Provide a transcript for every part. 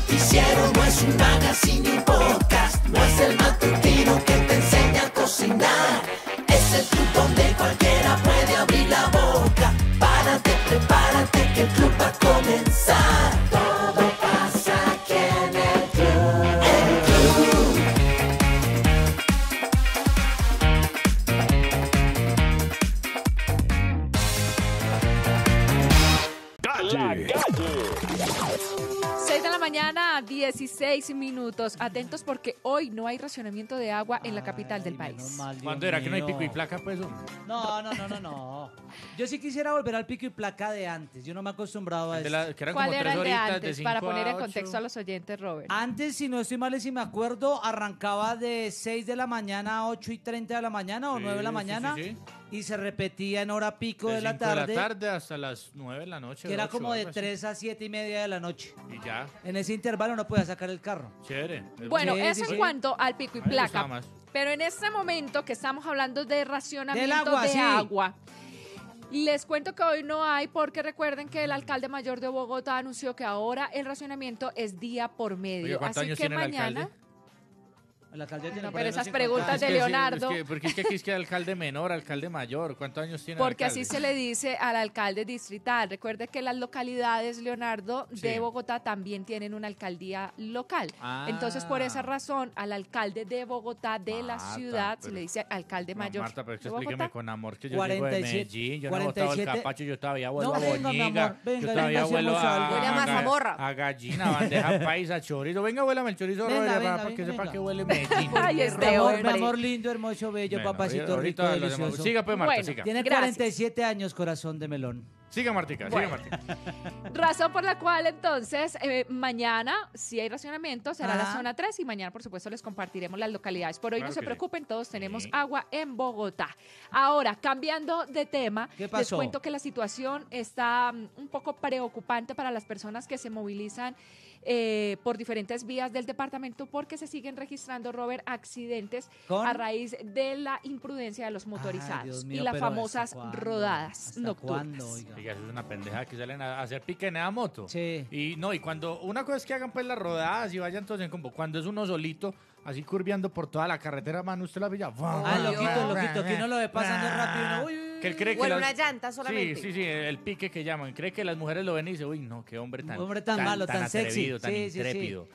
noticiero, no es un magazine ni un podcast, no es el matutino que te enseña a cocinar. Es el club donde cualquiera puede abrir la boca. Párate, prepárate que el club va a comenzar. atentos, porque hoy no hay racionamiento de agua en la capital del país. ¿Cuándo era que no hay pico y placa, pues? No, no, no, no, no. Yo sí quisiera volver al pico y placa de antes. Yo no me he acostumbrado a eso. ¿Cuál era el de antes? para poner en contexto a los oyentes, Robert. Antes, si no estoy mal y si me acuerdo, arrancaba de 6 de la mañana a 8 y 30 de la mañana o 9 de la mañana. sí, sí y se repetía en hora pico de, la tarde. De la tarde hasta las 9 de la noche. era como de tres a siete y media de la noche. Y ya. En ese intervalo no podía sacar el carro. Chévere. bueno, eso en cuanto al pico y placa. Pero en este momento que estamos hablando de racionamiento de agua. Les cuento que hoy no hay porque recuerden que el alcalde mayor de Bogotá anunció que ahora el racionamiento es día por medio. Así que mañana no, pero esas preguntas de Leonardo. Es que, porque es que aquí es que alcalde menor, alcalde mayor, ¿cuántos años tiene? Porque así se le dice al alcalde distrital. Recuerde que las localidades, Leonardo, de Bogotá también tienen una alcaldía local. Entonces, por esa ah. razón, al alcalde de Bogotá de la ciudad se le dice alcalde mayor. Marta, pero es explíqueme con amor que yo vengo de Medellín, yo no he votado el capacho, yo todavía vuelo no, a boñiga, venga, yo todavía vuelo a, a, a, a, gallina, bandeja paisa, chorizo. Venga, huélame el chorizo, para que sepa que huele Ay, este mi amor, lindo, hermoso, bello, papacito, rico, Siga, pues, Marta, siga. Tiene 47 años, corazón de melón. Sigue Martica, sigue siga Martica. Razón por la cual entonces eh, mañana, si hay racionamiento, será la ah. zona 3 y mañana por supuesto les compartiremos las localidades. Por hoy no se preocupen, todos tenemos agua en Bogotá. Ahora, cambiando de tema, les cuento que la situación está mm, un poco preocupante para las personas que se movilizan eh, por diferentes vías del departamento porque se siguen registrando, Robert, accidentes a raíz de la imprudencia de los motorizados y las famosas rodadas nocturnas. Y eso es una pendeja que salen a hacer en moto. Sí. Y no, y cuando una cosa es que hagan pues las rodadas y vayan todos en cuando es uno solito, así curviando por toda la carretera, mano, usted la villa. Ah, loquito, loquito, que no lo ve pasando rápido, uy, uy, que una llanta solamente. Sí, sí, sí, el pique que llaman. Cree que las mujeres lo ven y dicen, uy, no, qué hombre tan, hombre tan, malo, tan, atrevido, tan intrépido.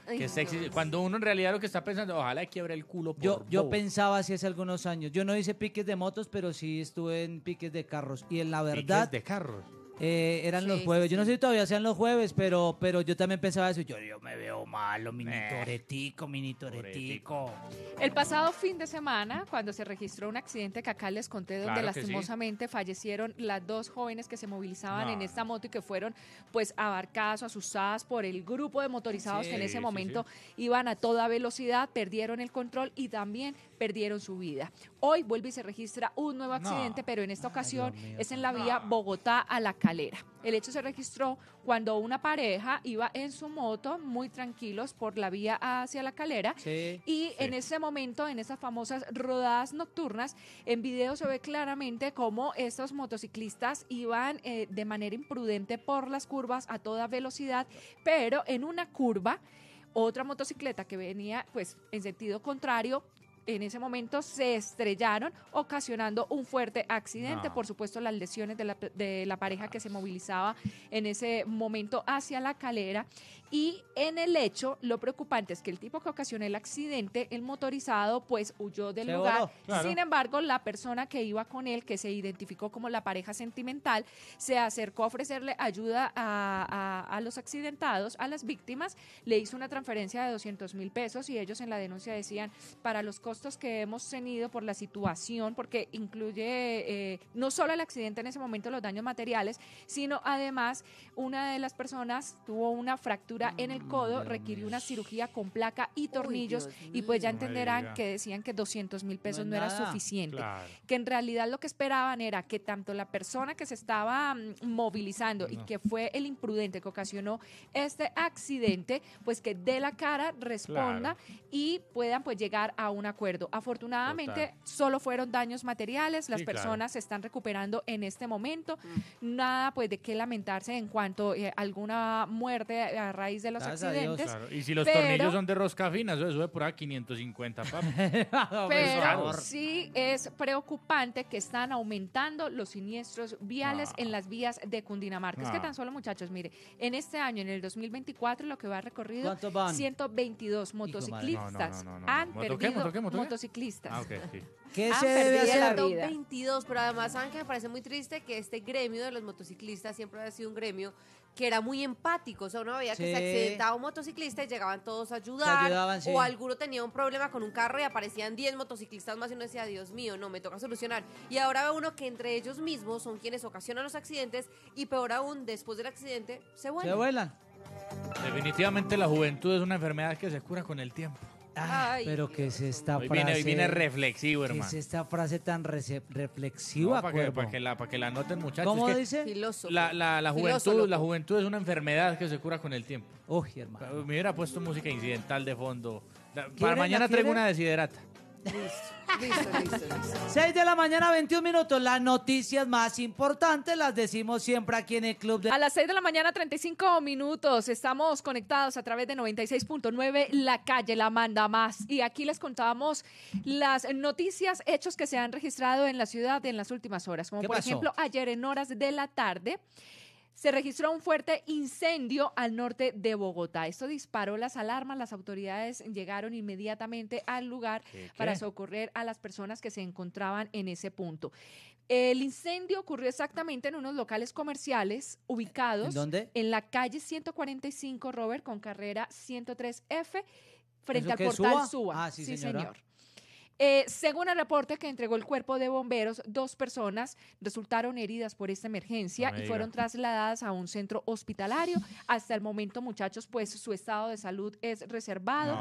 Cuando uno en realidad lo que está pensando, ojalá quiebre el culo. yo, yo pensaba así hace algunos años. Yo no hice piques de motos, pero sí estuve en piques de carros. Y en la verdad. ¿Piques de carros? Eh, eran los jueves. yo no sé si todavía sean los jueves, pero, pero yo también pensaba eso. Yo, yo me veo malo, mini toretico, mini El pasado fin de semana, cuando se registró un accidente que acá les conté, donde lastimosamente fallecieron las dos jóvenes que se movilizaban en esta moto y que fueron pues abarcadas o asustadas por el grupo de motorizados que en ese momento iban a toda velocidad, perdieron el control y también perdieron su vida. Hoy vuelve y se registra un nuevo accidente, pero en esta ocasión es en la vía Bogotá a la el hecho se registró cuando una pareja iba en su moto muy tranquilos por la vía hacia la calera y en ese momento, en esas famosas rodadas nocturnas, en video se ve claramente cómo estos motociclistas iban eh, de manera imprudente por las curvas a toda velocidad, pero en una curva otra motocicleta que venía pues en sentido contrario en ese momento se estrellaron, ocasionando un fuerte accidente. Por supuesto, las lesiones de la, de la pareja que se movilizaba en ese momento hacia la calera. Y en el hecho, lo preocupante es que el tipo que ocasionó el accidente, el motorizado, pues huyó del lugar. Sin embargo, la persona que iba con él, que se identificó como la pareja sentimental, se acercó a ofrecerle ayuda a, a los accidentados, a las víctimas, le hizo una transferencia de 200 mil pesos y ellos en la denuncia decían para los costos que hemos tenido por la situación, porque incluye eh, no solo el accidente en ese momento, los daños materiales, sino además una de las personas tuvo una fractura en el codo, mm, requirió una cirugía con placa y tornillos y pues ya entenderán que decían que 200 mil pesos no, era suficiente, que en realidad lo que esperaban era que tanto la persona que se estaba mm, movilizando y que fue el imprudente que ocasionó este accidente, pues que de la cara responda y puedan pues llegar a un acuerdo Afortunadamente, solo fueron daños materiales, las personas se están recuperando en este momento. Nada, pues, de qué lamentarse en cuanto a eh, alguna muerte a raíz de los accidentes. Y si los tornillos son de rosca fina, eso sube por ahí 550, Pero sí es preocupante que están aumentando los siniestros viales en ah. las vías de Cundinamarca. Es que ah. tan solo, muchachos, mire, en este año, en el 2024, lo que va recorrido, 122 motociclistas han perdido motociclistas. Ah, sí. ¿Qué 22, pero además, ¿saben me parece muy triste? Que este gremio de los motociclistas siempre ha sido un gremio que era muy empático. O sea, uno veía que se accidentaba un motociclista y llegaban todos a ayudar. O alguno tenía un problema con un carro y aparecían 10 motociclistas más y uno decía, Dios mío, no, me toca solucionar. Y ahora ve uno que entre ellos mismos son quienes ocasionan los accidentes y peor aún, después del accidente, se vuelan. Se vuelan. Definitivamente la juventud es una enfermedad que se cura con el tiempo pero que se está hoy Viene, reflexivo, hermano. es esta frase tan reflexiva, para, que, la, noten, muchachos. ¿Cómo dice? La, juventud, la juventud es una enfermedad que se cura con el tiempo. Uy, hermano. Me hubiera puesto música incidental de fondo. Para mañana traigo una desiderata. Listo, listo, listo, 6 de la mañana, 21 minutos. Las noticias más importantes las decimos siempre aquí en el Club de... A las 6 de la mañana, 35 minutos. Estamos conectados a través de 96.9 La Calle, la manda más. Y aquí les contábamos las noticias, hechos que se han registrado en la ciudad en las últimas horas. Como por ejemplo, ayer en horas de la tarde se registró un fuerte incendio al norte de Bogotá. Esto disparó las alarmas. Las autoridades llegaron inmediatamente al lugar para socorrer a las personas que se encontraban en ese punto. El incendio ocurrió exactamente en unos locales comerciales ubicados ¿En, la calle 145 Robert con carrera 103F frente al portal Suba. Ah, sí señor. Eh, según el reporte que entregó el cuerpo de bomberos, dos personas resultaron heridas por esta emergencia y fueron trasladadas a un centro hospitalario. Hasta el momento, muchachos, pues su estado de salud es reservado.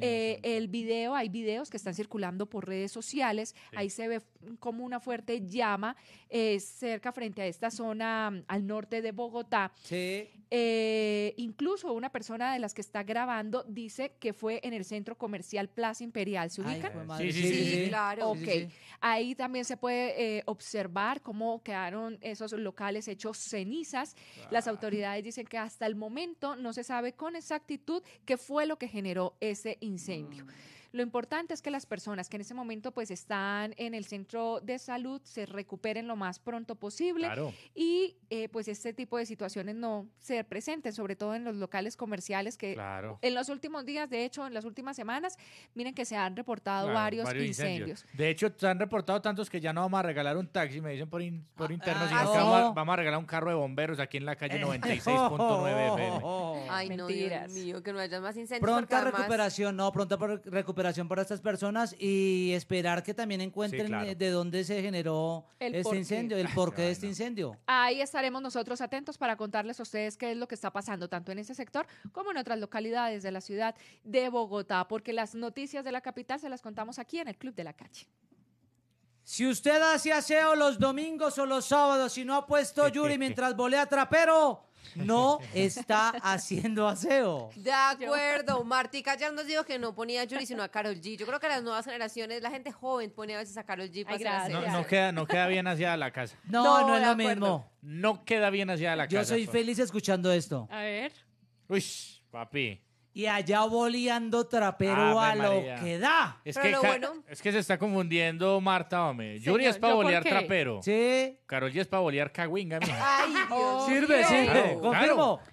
Eh, el video, hay videos que están circulando por redes sociales. Ahí se ve como una fuerte llama eh, cerca frente a esta zona mm, al norte de Bogotá. Sí. incluso una persona de las que está grabando dice que fue en el centro comercial Plaza Imperial. ¿Se ubican? Sí, claro. Ok. Ahí también se puede eh, observar cómo quedaron esos locales hechos cenizas. Las autoridades dicen que hasta el momento no se sabe con exactitud qué fue lo que generó ese incendio. Mm. Lo importante es que las personas que en ese momento pues están en el centro de salud se recuperen lo más pronto posible y eh, pues este tipo de situaciones no se presenten, sobre todo en los locales comerciales que en los últimos días, de hecho, en las últimas semanas, miren que se han reportado varios, incendios. De hecho, se han reportado tantos que ya no vamos a regalar un taxi, me dicen por, ah, interno, ah, sino ah, que vamos, a regalar un carro de bomberos aquí en la calle 96.9 FM. Ay, no, Dios mío, que no haya más incendios. Pronta recuperación, no, pronta recuperación para estas personas y esperar que también encuentren eh, de dónde se generó este incendio, el porqué de este incendio. Ahí estaremos nosotros atentos para contarles a ustedes qué es lo que está pasando tanto en ese sector como en otras localidades de la ciudad de Bogotá, porque las noticias de la capital se las contamos aquí en el Club de la Calle. Si usted hace aseo los domingos o los sábados y no ha puesto Yuri mientras volea trapero, no está haciendo aseo. De acuerdo, Martica ya nos dijo que no ponía a Yuri, sino a Carol G. Yo creo que las nuevas generaciones, la gente joven pone a veces a Carol G para No, queda, bien hacia la casa. No, no, es lo mismo. No queda bien hacia la casa. Yo soy pues. feliz escuchando esto. A ver. Uy, papi y allá boleando trapero a lo que da. Es que, es que se está confundiendo Marta, hombre. Yuri es para bolear trapero. Sí. Carol G es para bolear cagüinga, Ay, oh, Sirve, sirve.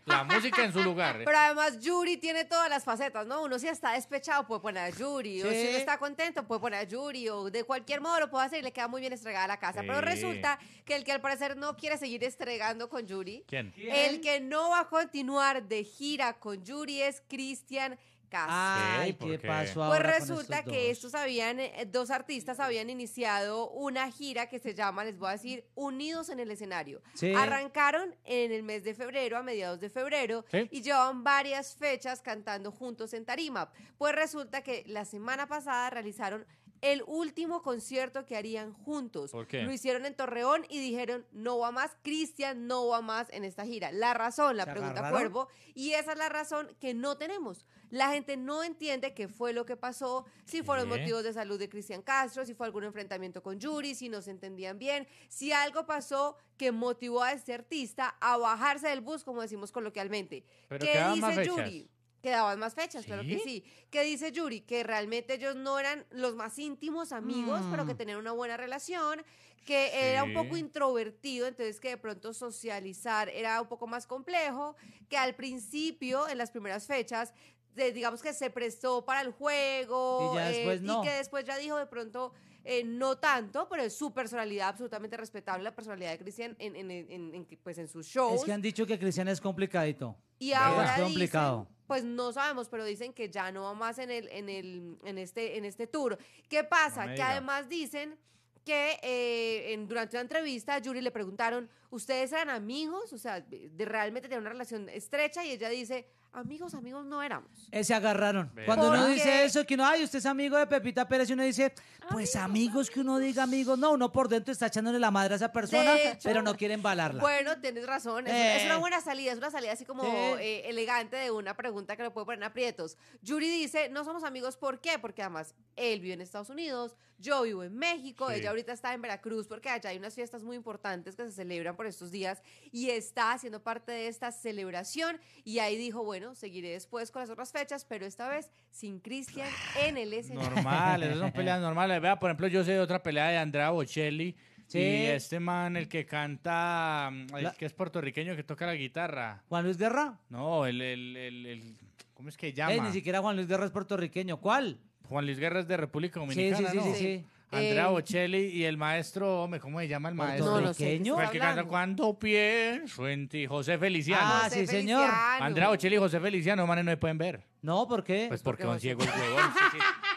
La música en su lugar. Eh. Pero además Yuri tiene todas las facetas, ¿no? Uno si está despechado puede poner a Yuri, o si uno está contento puede poner a Yuri, o de cualquier modo lo puede hacer y le queda muy bien estregada la casa. Pero resulta que el que al parecer no quiere seguir estregando con Yuri, ¿Quién? el que no va a continuar de gira con Yuri es Chris Cristian Castro. ¿qué, pasó pues ahora Pues resulta que estos habían, eh, dos artistas habían iniciado una gira que se llama, les voy a decir, Unidos en el escenario. Arrancaron en el mes de febrero, a mediados de febrero, y llevaban varias fechas cantando juntos en Tarima. Pues resulta que la semana pasada realizaron el último concierto que harían juntos. Lo hicieron en Torreón y dijeron, no va más, Cristian no va más en esta gira. La razón, la pregunta Cuervo, y esa es la razón que no tenemos. La gente no entiende qué fue lo que pasó, si fueron motivos de salud de Cristian Castro, si fue algún enfrentamiento con Yuri, si no se entendían bien, si algo pasó que motivó a este artista a bajarse del bus, como decimos coloquialmente. ¿Qué dice Yuri? Quedaban más fechas, claro que sí. ¿Qué dice Yuri que realmente ellos no eran los más íntimos amigos, pero que mm. tenían una buena relación, que era un poco introvertido, entonces que de pronto socializar era un poco más complejo, que al principio, en las primeras fechas, digamos que se prestó para el juego y, eh, después que después ya dijo de pronto eh, no tanto, pero es su personalidad absolutamente respetable, la personalidad de Cristian en, en, en, en, pues en sus shows. Es que han dicho que Cristian es complicadito. Y ahora Dicen, pues no sabemos, pero dicen que ya no va más en el, en el, en este, en este tour. ¿Qué pasa? que además dicen que eh, en, durante una entrevista a Yuri le preguntaron, ¿ustedes eran amigos? O sea, realmente tenían una relación estrecha y ella dice, amigos, amigos no éramos. Eh, se agarraron. Cuando uno dice eso, que uno, ay, usted es amigo de Pepita Pérez, y uno dice, pues amigos, que uno diga amigos, no, uno por dentro está echándole la madre a esa persona, pero no quiere embalarla. Bueno, tienes razón. Es, una- eh. buena salida, es una salida así como eh, elegante de una pregunta que lo puede poner en aprietos. Yuri dice, no somos amigos, ¿por qué? Porque además él vive en Estados Unidos, yo vivo en México, ella ahorita está en Veracruz porque allá hay unas fiestas muy importantes que se celebran por estos días y está haciendo parte de esta celebración y ahí dijo, bueno, seguiré después con las otras fechas, pero esta vez sin Cristian en el escenario. Normal, esas son peleas normales. Vea, por ejemplo, yo sé de otra pelea de Andrea Bocelli. Y este man, el que canta, mm, que es puertorriqueño, que toca la guitarra. ¿Juan Luis Guerra? No, el, ¿cómo es que llama? ni siquiera Juan Luis Guerra es puertorriqueño. ¿Cuál? Juan Luis Guerra es de República Dominicana, sí, sí, ¿no? Sí, sí, Andrea eh, y el maestro, ¿cómo se llama el pues, maestro? No, el que canta cuando pienso en ti, José Feliciano. Ah, sí, señor. Andrea Bocelli y José Feliciano, manes, no me pueden ver. No, ¿por qué? Pues porque, porque ciego el huevón.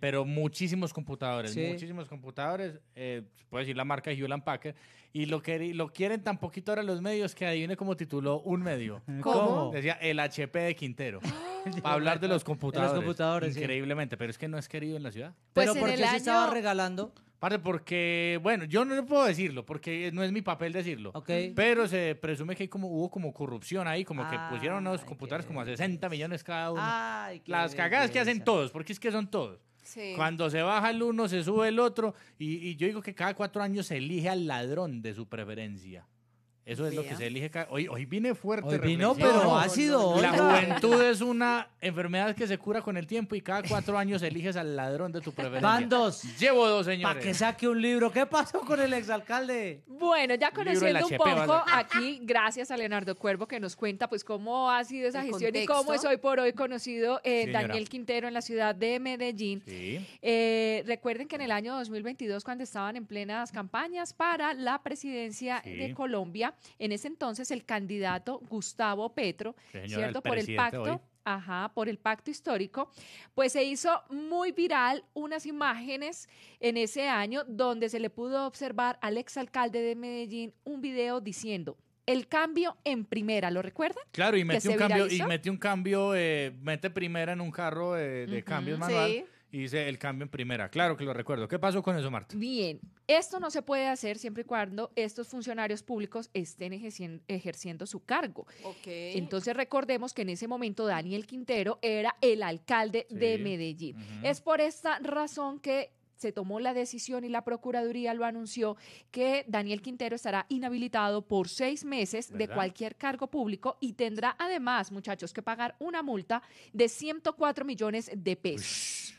pero muchísimos computadores, muchísimos computadores, eh, puedo decir la marca Hewlett Packard, y lo, que, lo quieren tan poquito ahora los medios que adivine como tituló un medio. ¿Cómo? Decía el HP de Quintero. para hablar de los computadores. Increíblemente, pero es que no es querido en la ciudad. Pues pero porque se estaba regalando porque, bueno, yo no puedo decirlo, porque no es mi papel decirlo. Pero se presume que como, hubo como corrupción ahí, como que pusieron ah, unos computadores como a 60 millones cada uno. Las cagadas que hacen todos, porque es que son todos. Cuando se baja el uno, se sube el otro. Y, y, yo digo que cada cuatro años se elige al ladrón de su preferencia. Eso es lo que se elige. Hoy, hoy vine fuerte. vino, pero ha sido... La juventud es una enfermedad que se cura con el tiempo y cada cuatro años eliges al ladrón de tu preferencia. Van dos. Llevo dos, Para que saque un libro. ¿Qué pasó con el exalcalde? Bueno, ya conociendo un poco aquí, gracias a Leonardo Cuervo que nos cuenta pues cómo ha sido esa gestión y cómo es hoy por hoy conocido eh, Daniel Quintero en la ciudad de Medellín. Eh, recuerden que en el año 2022, cuando estaban en plenas campañas para la presidencia de Colombia, en ese entonces el candidato Gustavo Petro, ¿cierto? por el pacto. Ajá, por el pacto histórico, pues se hizo muy viral unas imágenes en ese año donde se le pudo observar al exalcalde de Medellín un video diciendo, el cambio en primera, ¿lo recuerdan? Claro, y mete un cambio, mete eh, un cambio, mete primera en un carro eh, de, cambios manual. Hice el cambio en primera. Claro que lo recuerdo. ¿Qué pasó con eso, Marta? Bien, esto no se puede hacer siempre y cuando estos funcionarios públicos estén ejerciendo, su cargo. Entonces recordemos que en ese momento Daniel Quintero era el alcalde de Medellín. Es por esta razón que se tomó la decisión y la Procuraduría lo anunció que Daniel Quintero estará inhabilitado por seis meses de cualquier cargo público y tendrá además, muchachos, que pagar una multa de 104 millones de pesos.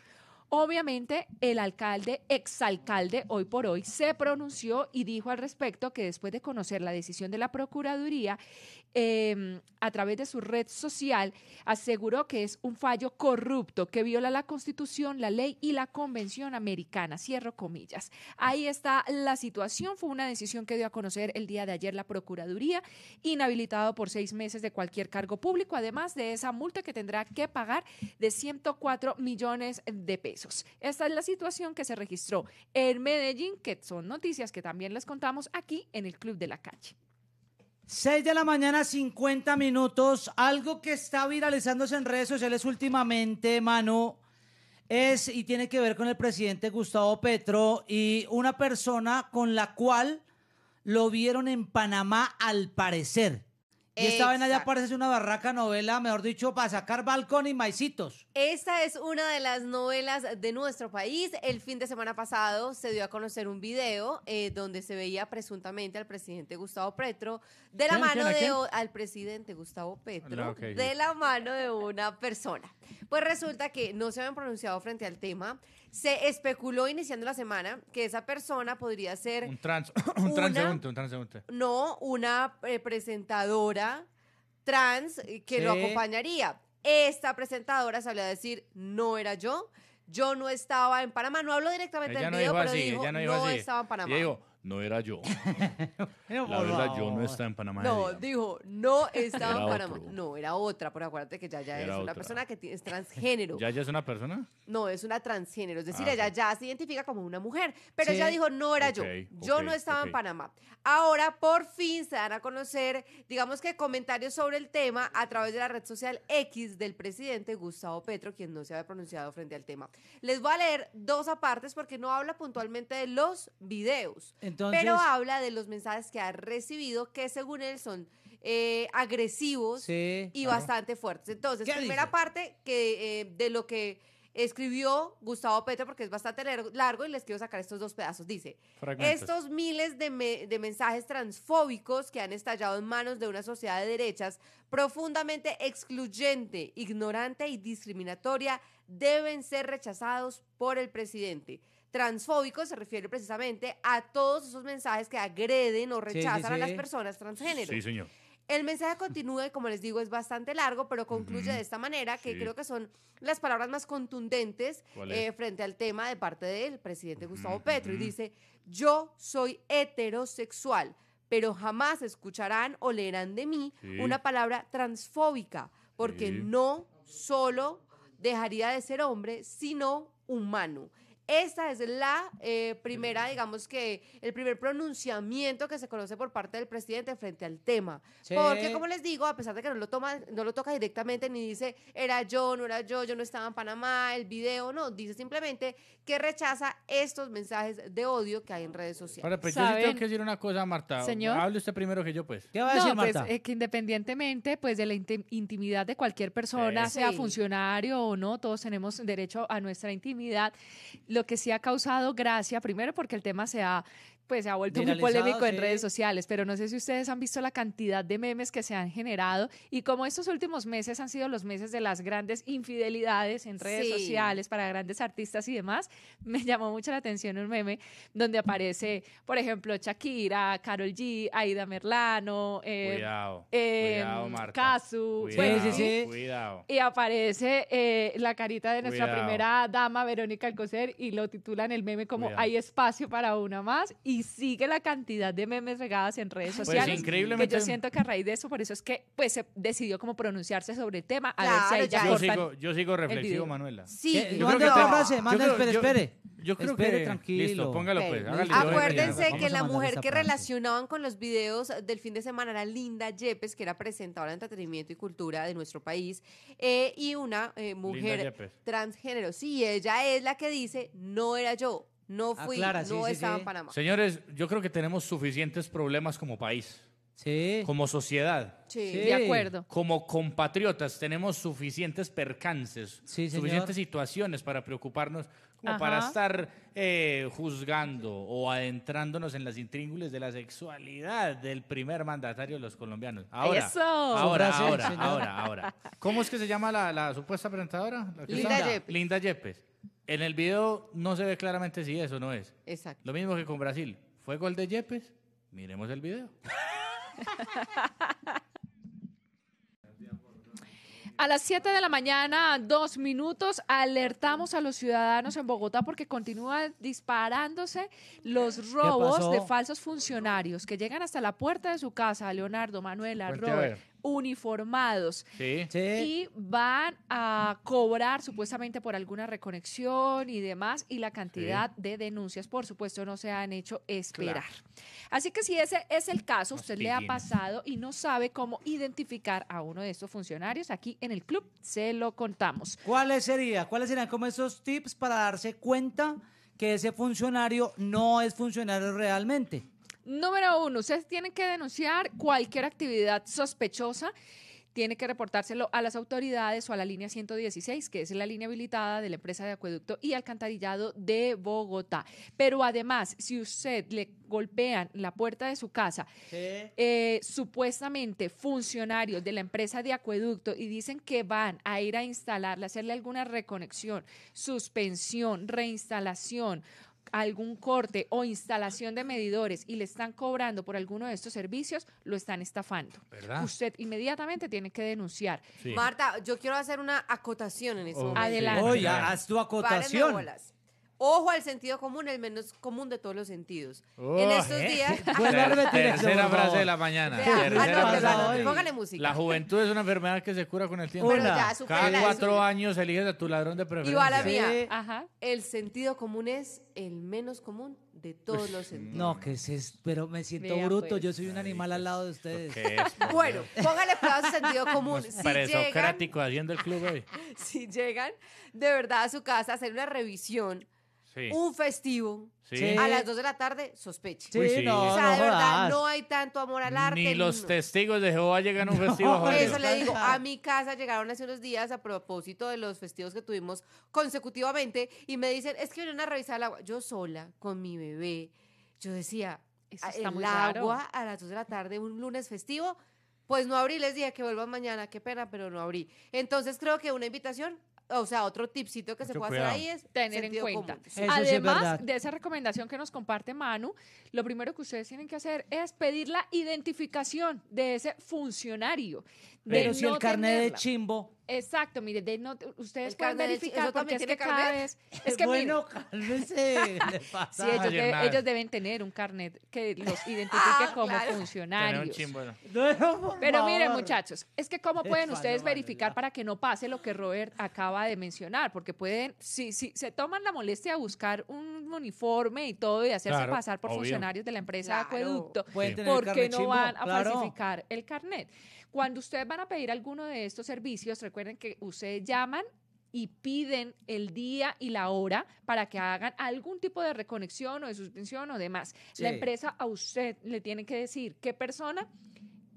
Obviamente, el alcalde, exalcalde, hoy por hoy, se pronunció y dijo al respecto que después de conocer la decisión de la Procuraduría, em, a través de su red social, aseguró que es un fallo corrupto que viola la Constitución, la ley y la Convención Americana. Cierro comillas. Ahí está la situación. Fue una decisión que dio a conocer el día de ayer la Procuraduría, inhabilitado por seis meses de cualquier cargo público, además de esa multa que tendrá que pagar de 104 millones de pesos. Esta es la situación que se registró en Medellín, que son noticias que también les contamos aquí en el Club de la Calle. 6 de la mañana, 50 minutos. Algo que está viralizándose en redes sociales últimamente, mano, es y tiene que ver con el presidente Gustavo Petro y una persona con la cual lo vieron en Panamá al parecer. Y esta ya parece una barraca novela, mejor dicho, para sacar balcón y maicitos. Esta es una de las novelas de nuestro país. El fin de semana pasado se dio a conocer un video eh, donde se veía presuntamente al presidente Gustavo Petro de la mano al presidente Gustavo Petro ah, de la mano de una persona. Pues resulta que no se habían pronunciado frente al tema. Se especuló iniciando la semana que esa persona podría ser... Un, trans, un un No, una eh, presentadora trans que lo acompañaría. Esta presentadora salió a decir, no era yo, yo no estaba en Panamá. No hablo directamente del video, pero dijo, no, estaba en Panamá no era yo. la verdad, yo no estaba en Panamá. No, dijo, no estaba en Panamá. No, era otra, por acuérdate que ya es una persona que es transgénero. ¿Ya, ya es una persona? No, es una transgénero. Es decir, ah, ella ya se identifica como una mujer. Pero ella dijo, no era yo. Yo no estaba en Panamá. Ahora, por fin, se dan a conocer, digamos que comentarios sobre el tema a través de la red social X del presidente Gustavo Petro, quien no se había pronunciado frente al tema. Les voy a leer dos apartes porque no habla puntualmente de los videos pero habla de los mensajes que ha recibido que según él son eh, agresivos y bastante fuertes. Entonces, primera parte que eh, de lo que escribió Gustavo Petro, porque es bastante largo y les quiero sacar estos dos pedazos. Dice, estos miles de, mensajes transfóbicos que han estallado en manos de una sociedad de derechas profundamente excluyente, ignorante y discriminatoria deben ser rechazados por el presidente transfóbico se refiere precisamente a todos esos mensajes que agreden o rechazan a las personas transgénero. Sí, señor. El mensaje continúa y como les digo es bastante largo, pero concluye de esta manera, que creo que son las palabras más contundentes eh, frente al tema de parte del presidente Gustavo Petro. Y dice, yo soy heterosexual, pero jamás escucharán o leerán de mí una palabra transfóbica, porque no solo dejaría de ser hombre, sino humano. Esta es la eh, primera, digamos que, el primer pronunciamiento que se conoce por parte del presidente frente al tema. Porque, como les digo, a pesar de que no lo, toma, no lo toca directamente ni dice era yo, no era yo, yo no estaba en Panamá, el video, no, dice simplemente que rechaza estos mensajes de odio que hay en redes sociales. Ahora, pues yo tengo que decir una cosa, Marta. Hable usted primero que yo, pues. ¿Qué va a decir, pues, Marta? que independientemente pues, de la intimidad de cualquier persona, sea funcionario o no, todos tenemos derecho a nuestra intimidad que sí ha causado gracia, primero porque el tema se ha, pues se ha vuelto muy polémico en redes sociales, pero no sé si ustedes han visto la cantidad de memes que se han generado y como estos últimos meses han sido los meses de las grandes infidelidades en redes sociales para grandes artistas y demás, me llamó mucho la atención un meme donde aparece, por ejemplo, Shakira, Carol G, Aida Merlano, eh, cuidado, em, Casu, y aparece eh, la carita de nuestra primera dama, Verónica Alcocer, y lo titulan el meme como Hay espacio para una más. Y sigue la cantidad de memes regadas en redes sociales. Pues, Que yo siento que a raíz de eso, por eso es que pues se decidió como pronunciarse sobre el tema. A ver si ya yo sigo, reflexivo, Manuela. Sí, manda frase, espere, espere. Yo creo que tranquilo. Listo, póngalo pues. Acuérdense que la mujer que relacionaban con los videos del fin de semana era Linda Yepes, que era presentadora de entretenimiento y cultura de nuestro país, eh, y una eh, mujer transgénero. Sí, ella es la que dice, no era yo, no ah, fui, no estaba en Panamá. Señores, yo creo que tenemos suficientes problemas como país. Como sociedad. Sí, de acuerdo. Como compatriotas tenemos suficientes percances, suficientes situaciones para preocuparnos, como para estar eh, juzgando o adentrándonos en las intríngules de la sexualidad del primer mandatario de los colombianos. Ahora, ahora, ahora, ahora, ¿Cómo es que se llama la, supuesta presentadora? Linda Yepes. Linda Yepes. En el video no se ve claramente si eso no es. Exacto. Lo mismo que con Brasil. ¿Fue gol de Yepes? Miremos el video. A las 7 de la mañana, dos minutos, alertamos a los ciudadanos en Bogotá porque continúan disparándose los robos de falsos funcionarios que llegan hasta la puerta de su casa. Leonardo, Manuela, uniformados y van a cobrar supuestamente por alguna reconexión y demás y la cantidad de denuncias por supuesto no se han hecho esperar. Así que si ese es el caso, usted le ha pasado y no sabe cómo identificar a uno de estos funcionarios, aquí en el club se lo contamos. ¿Cuáles serían? ¿Cuáles serían como esos tips para darse cuenta que ese funcionario no es funcionario realmente? Número uno, ustedes tienen que denunciar cualquier actividad sospechosa tiene que reportárselo a las autoridades o a la línea 116, que es la línea habilitada de la empresa de acueducto y alcantarillado de Bogotá. Pero además, si usted le golpean la puerta de su casa, eh, supuestamente funcionarios de la empresa de acueducto y dicen que van a ir a instalarle, hacerle alguna reconexión, suspensión, reinstalación algún corte o instalación de medidores y le están cobrando por alguno de estos servicios, lo están estafando. Usted inmediatamente tiene que denunciar. Marta, yo quiero hacer una acotación en eso. Este Adelante. Oye, haz tu acotación. Ojo al sentido común, el menos común de todos los sentidos. en oh, estos ¿eh? días. tercera ah, frase de la mañana. Póngale música. La juventud es una enfermedad que se cura con el tiempo. Bueno, Cada cuatro años eliges a tu ladrón de preferencia. El sentido común es el menos común de todos los sentidos. No, que es, pero me siento bruto. Pues. Yo soy un animal al pues, lado de ustedes. bueno, póngale a su sentido común. Si Presocrático haciendo el club hoy. Si llegan de verdad a su casa a hacer una revisión un festivo a las 2 de la tarde, sospeche. Sí, no, o sea, verdad, no hay tanto amor al arte. Ni los testigos de Jehová llegan a un festivo. Por eso le digo, a mi casa llegaron hace unos días a propósito de los festivos que tuvimos consecutivamente y me dicen, es que vinieron a revisar el agua. Yo sola, con mi bebé, yo decía, ah, está el agua a las 2 de la tarde, un lunes festivo, pues no abrí, les dije que vuelvan mañana, qué pena, pero no abrí. Entonces creo que una invitación o sea, otro tipcito que se puede hacer ahí es tener en cuenta. Además de esa recomendación que nos comparte Manu, lo primero que ustedes tienen que hacer es pedir la identificación de ese funcionario. Pero si el carnet de chimbo Exacto, mire, de no, ustedes pueden verificar porque es que cada vez... Es que bueno, sí, ellos, ellos, deben tener un carnet que los ah, identifique como funcionarios. Pero miren, muchachos, es que cómo pueden ustedes verificar para que no pase lo que Robert acaba de mencionar, porque pueden, si, si se toman la molestia de buscar un uniforme y todo y hacerse pasar por funcionarios de la empresa Acueducto, porque ¿por qué no van a falsificar el carnet? Cuando ustedes van a pedir alguno de estos servicios, recuerden que ustedes llaman y piden el día y la hora para que hagan algún tipo de reconexión o de suspensión o demás. La empresa a usted le tiene que decir qué persona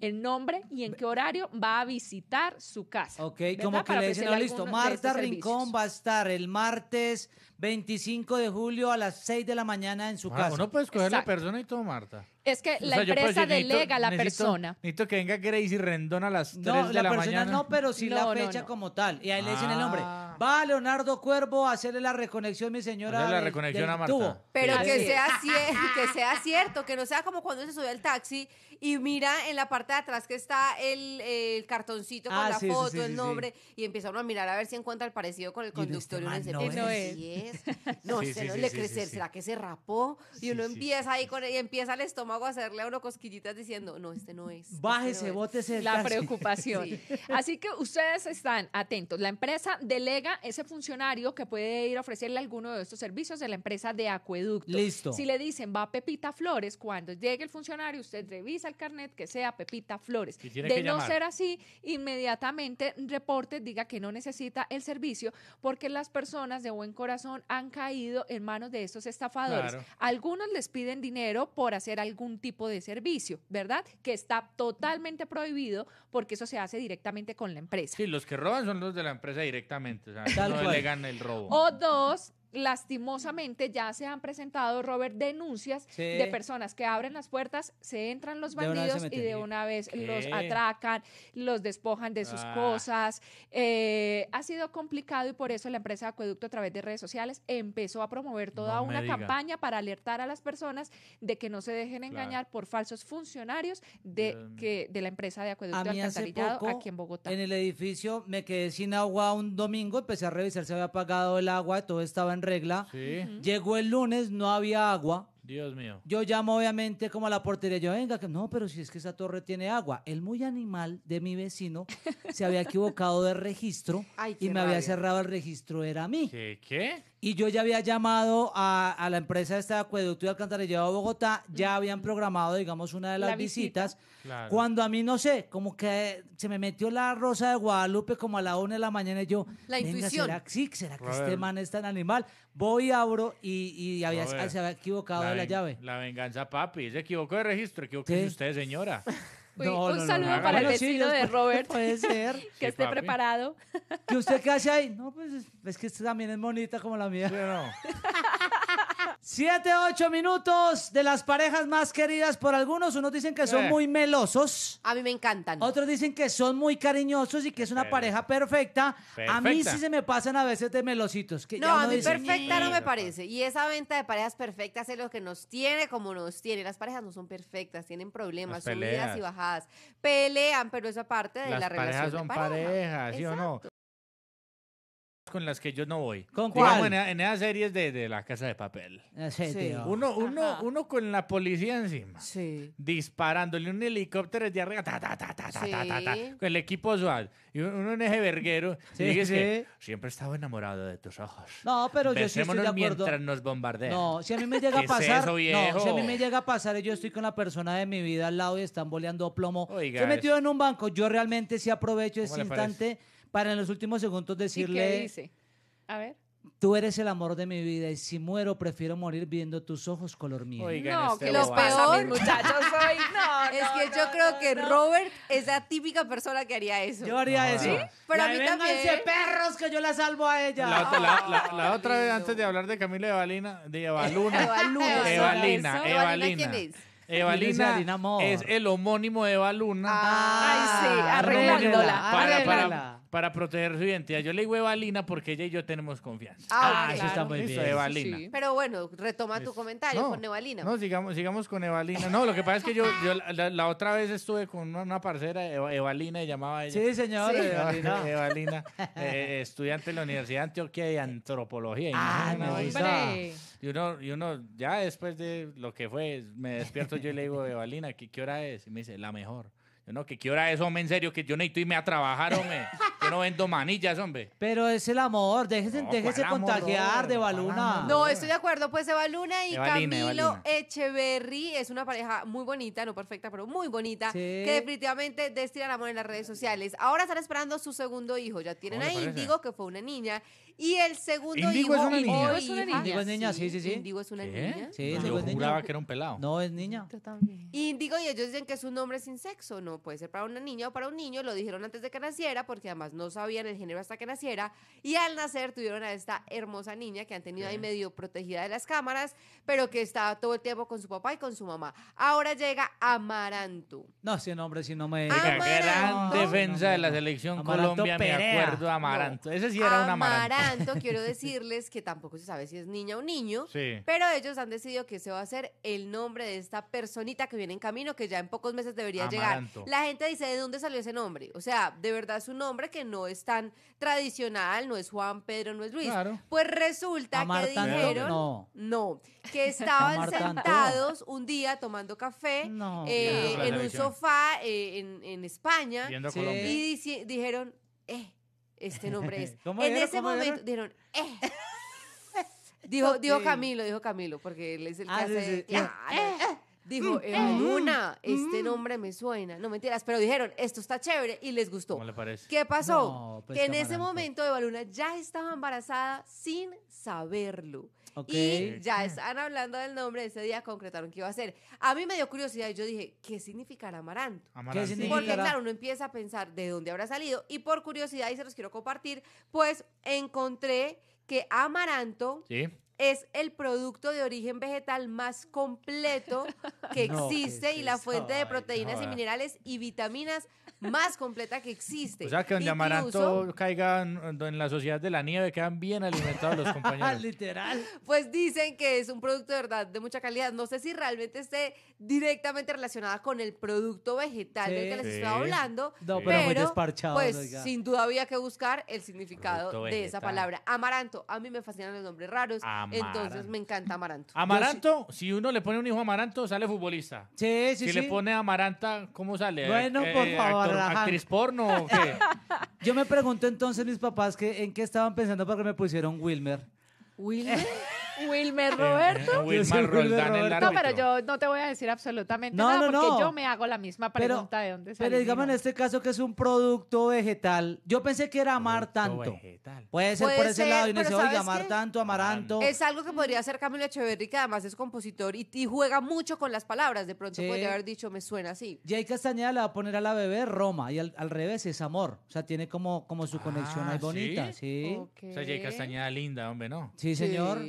el nombre y en qué horario va a visitar su casa. Ok, como que le dicen, listo, Marta Rincón va a estar el martes 25 de julio a las 6 de la mañana en su ah, casa. no puede escoger la persona y todo Marta. Es que la empresa delega a la persona. Necesito que venga Grace Rendón a las 3 de la, la persona mañana. No, pero sí la fecha como tal. Y ahí le dicen el nombre. Ah. Va Leonardo Cuervo a hacerle la reconexión, mi señora. la reconexión a Pero que sea, cierto, que no sea como cuando se sube al taxi y mira en la parte de atrás que está el, cartoncito con ah, la foto, el nombre, y empieza uno a mirar a ver si encuentra el parecido con el conductor. Y este no, es. No, se no le crecer, ¿será que se rapó? Y uno empieza ahí con e, y empieza el estómago a hacerle a uno cosquillitas diciendo, no, este no es. Bájese, este La preocupación. Así que ustedes están atentos. La empresa delega ese funcionario que puede ir a ofrecerle alguno de estos servicios de la empresa de acueducto. Listo. Si le dicen va Pepita Flores, cuando llegue el funcionario, usted revisa el carnet que sea Pepita Flores. De no ser así, inmediatamente reporte, diga que no necesita el servicio, porque las personas de buen corazón han caído en manos de estos estafadores. Algunos les piden dinero por hacer algún tipo de servicio, ¿verdad? Que está totalmente prohibido porque eso se hace directamente con la empresa. Sí, los que roban son los de la empresa directamente. O sea, gane, Tal no cual. le gana el robo. O dos, lastimosamente ya se han presentado, Robert, denuncias de personas que abren las puertas, se entran los bandidos y de una vez los atracan, los despojan de sus ah. cosas. Eh, ha sido complicado y por eso la empresa de Acueducto a través de redes sociales empezó a promover toda una campaña para alertar a las personas de que no se dejen engañar por falsos funcionarios de, que, de la empresa de Acueducto Alcantarillado aquí en Bogotá. En el edificio me quedé sin agua un domingo, empecé a revisar, si había apagado el agua, todo estaba en regla. Llegó el lunes, no había agua. Dios mío. Yo llamo obviamente como a la portería, yo venga, que no, pero si es que esa torre tiene agua. El muy animal de mi vecino se había equivocado de registro y me había cerrado el registro, era a mí. ¿Qué? ¿Qué? Y yo ya había llamado a, la empresa de este acueducto y alcantarillado de Bogotá, ya habían programado, digamos, una de las visitas. Cuando a mí, no sé, como que se me metió la rosa de Guadalupe como a la una de la mañana y yo, la intuición. ¿será, sí, ¿será que este man es tan animal? Voy, abro y, había, se había equivocado de la llave. La venganza, papi, se equivocó de registro, equivocó usted, señora. un saludo para el vecino de Robert. Puede ser. que esté preparado. ¿Y usted qué hace ahí? No, pues es que esta también es bonita como la mía. Siete, ocho minutos de las parejas más queridas por algunos. Unos dicen que son eh. muy melosos. A mí me encantan. Otros dicen que son muy cariñosos y que es una pareja perfecta. A mí sí se me pasan a veces de melositos. Que No, a mí perfecta no me parece. Y esa venta de parejas perfectas es lo que nos tiene como nos tiene. Las parejas no son perfectas, tienen problemas, subidas y bajadas. Pelean, pero esa parte de la relación parejas son parejas, ¿sí o no? con las que yo no voy. ¿Con cuál? En, e, en esas series de, de La Casa de Papel. Ah, sí, Uno, uno, uno con la policía encima. Sí. Disparándole un helicóptero de arriba. con el equipo SWAT. Y uno en eje verguero. Sí, siempre he estado enamorado de tus ojos. No, pero yo sí estoy de acuerdo. mientras nos bombardean. No, si a mí me llega a es pasar, eso, no, si a mí me llega a pasar, yo estoy con la persona de mi vida al lado y están boleando plomo. Oiga, Se metió en un banco, yo realmente sí aprovecho ese instante para en los últimos segundos decirle... ¿Y qué dice? A ver. Tú eres el amor de mi vida y si muero prefiero morir viendo tus ojos color miel. Oigan, no, este que lo peor, muchachos, soy no, Es que yo creo que Robert es la típica persona que haría eso. Yo haría eso. ¿Sí? Pero a mí también. perros que yo la salvo a ella. La, otra vez antes de hablar de Camila Evalina, de Evaluna. Evaluna. Evalina, Evalina. ¿Quién es? Evalina es el homónimo de Evaluna. Ah, Ay, sí, ah, arreglándola. arreglándola. Para, para, para proteger su identidad. Yo le digo Evalina porque ella y yo tenemos confianza. Ah, ah eso está muy Evalina. Pero bueno, retoma tu comentario con Evalina. No, sigamos, sigamos con Evalina. No, lo que pasa es que yo, yo la, otra vez estuve con una, parcera, Evalina, y llamaba ella. Sí, señor. Evalina. Evalina eh, estudiante de la Universidad de Antioquia de Antropología. Ah, no, y uno, y uno, ya después de lo que fue, me despierto yo y le digo, Evalina, qué hora es? Y me dice, la mejor. No, que qué hora es, hombre, en serio, que yo necesito irme a trabajar, hombre. Yo no vendo manillas, hombre. Pero es el amor, déjese, contagiar de Baluna. No, estoy de acuerdo, pues Luna y Camilo es una pareja muy bonita, no perfecta, pero muy bonita, que definitivamente destilan amor en las redes sociales. Ahora están esperando su segundo hijo, ya tienen ahí digo que fue una niña, y el segundo Indigo es una niña. Oh, es una Indigo es niña, sí, sí, sí. Indigo es una niña. Sí, pues Yo es juraba que era un pelado. No, es niña. Yo también. Indigo y ellos dicen que es un hombre sin sexo. No, puede ser para una niña o para un niño. Lo dijeron antes de que naciera porque además no sabían el género hasta que naciera. Y al nacer tuvieron a esta hermosa niña que han tenido ahí medio protegida de las cámaras, pero que estaba todo el tiempo con su papá y con su mamá. Ahora llega Amarantu. No, ese nombre si no me... gran defensa de la selección Amaranto Colombia, me acuerdo, Amaranto. Ese sí era una Amaranto quiero decirles que tampoco se sabe si es niña o niño, pero ellos han decidido que ese va a ser el nombre de esta personita que viene en camino, que ya en pocos meses debería llegar. La gente dice, ¿de dónde salió ese nombre? O sea, de verdad es un nombre que no es tan tradicional, no es Juan, Pedro, no es Luis. Pues resulta que dijeron, no. que estaban sentados un día tomando café eh, en un sofá eh, en, España y dijeron, eh este nombre es. en ese momento dijo, Camilo, dijo Camilo, porque él es el que hace. Dijo, Eva este nombre me suena. No mentiras, pero dijeron, esto está chévere y les gustó. ¿Qué pasó? Pues que en ese pues. momento Eva Luna ya estaba embarazada sin saberlo. Y ya están hablando del nombre, ese día concretaron que iba a ser. A mí me dio curiosidad y yo dije, ¿qué significará amaranto? amaranto. Porque claro, uno empieza a pensar de dónde habrá salido y por curiosidad, y se los quiero compartir, pues encontré que amaranto... Sí es el producto de origen vegetal más completo que existe y la fuente de proteínas y minerales y vitaminas más completa que existe. O sea, que donde Amaranto caiga en la sociedad de la nieve quedan bien alimentados los compañeros. Literal. Pues dicen que es un producto de verdad de mucha calidad. No sé si realmente esté directamente relacionada con el producto vegetal del que les estaba hablando. No, pero, muy Pues sin duda había que buscar el significado de esa palabra. Amaranto. A mí me fascinan los nombres raros. Entonces me encanta Amaranto. Amaranto, si uno le pone un hijo a Amaranto, sale futbolista. Sí, sí, si le pone Amaranta, ¿cómo sale? Bueno, eh, por eh, favor, ¿Actriz porno o qué? Yo me pregunto entonces mis papás que, en qué estaban pensando para que me pusieron Wilmer. ¿Wilmer? Wilmer eh, Roberto. Eh, no, pero yo no te voy a decir absolutamente nada porque yo me hago la misma pregunta de dónde salió. Pero digamos en este caso que es un producto vegetal. Yo pensé que era amar tanto. Puede ser por ese lado y no se amar tanto, amaranto. Es algo que podría hacer Camilo Echeverry, que además es compositor y, juega mucho con las palabras. De pronto podría haber dicho, me suena así. Jay Castañeda le va a poner a la bebé Roma y al, revés es amor. O sea, tiene como, como su conexión ahí ah, bonita. ¿sí? O sea Jay Castañeda linda, hombre, ¿no? Sí, señor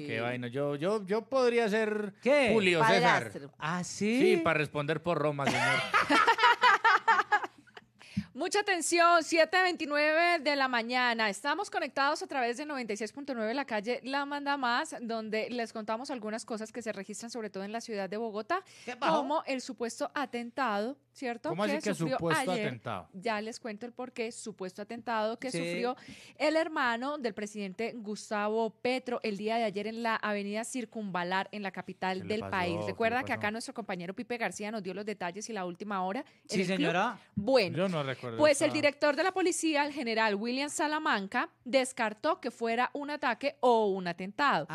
yo, yo, yo podría ser Julio César. Ah, sí. Sí, para responder por Roma, señor. Mucha atención, 7.29 de la mañana. Estamos conectados a través de 96.9 la calle La Manda Más, donde les contamos algunas cosas que se registran sobre todo en la ciudad de Bogotá, como el supuesto atentado, ¿cierto? ¿Cómo que así que supuesto atentado? Ya les cuento el porqué, supuesto atentado que sufrió el hermano del presidente Gustavo Petro el día de ayer en la avenida Circunvalar, en la capital del país. Recuerda que acá nuestro compañero Pipe García nos dio los detalles y la última hora. Sí, señora. Bueno. Yo no recuerdo. Pues el director de la policía, el general William Salamanca, descartó que fuera un ataque o un atentado.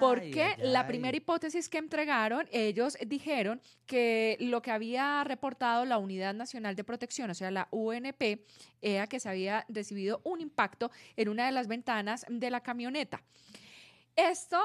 porque la primera hipótesis que entregaron, ellos dijeron que lo que había reportado la Unidad Nacional de Protección, o sea, la UNP, era que se había recibido un impacto en una de las ventanas de la camioneta. Esto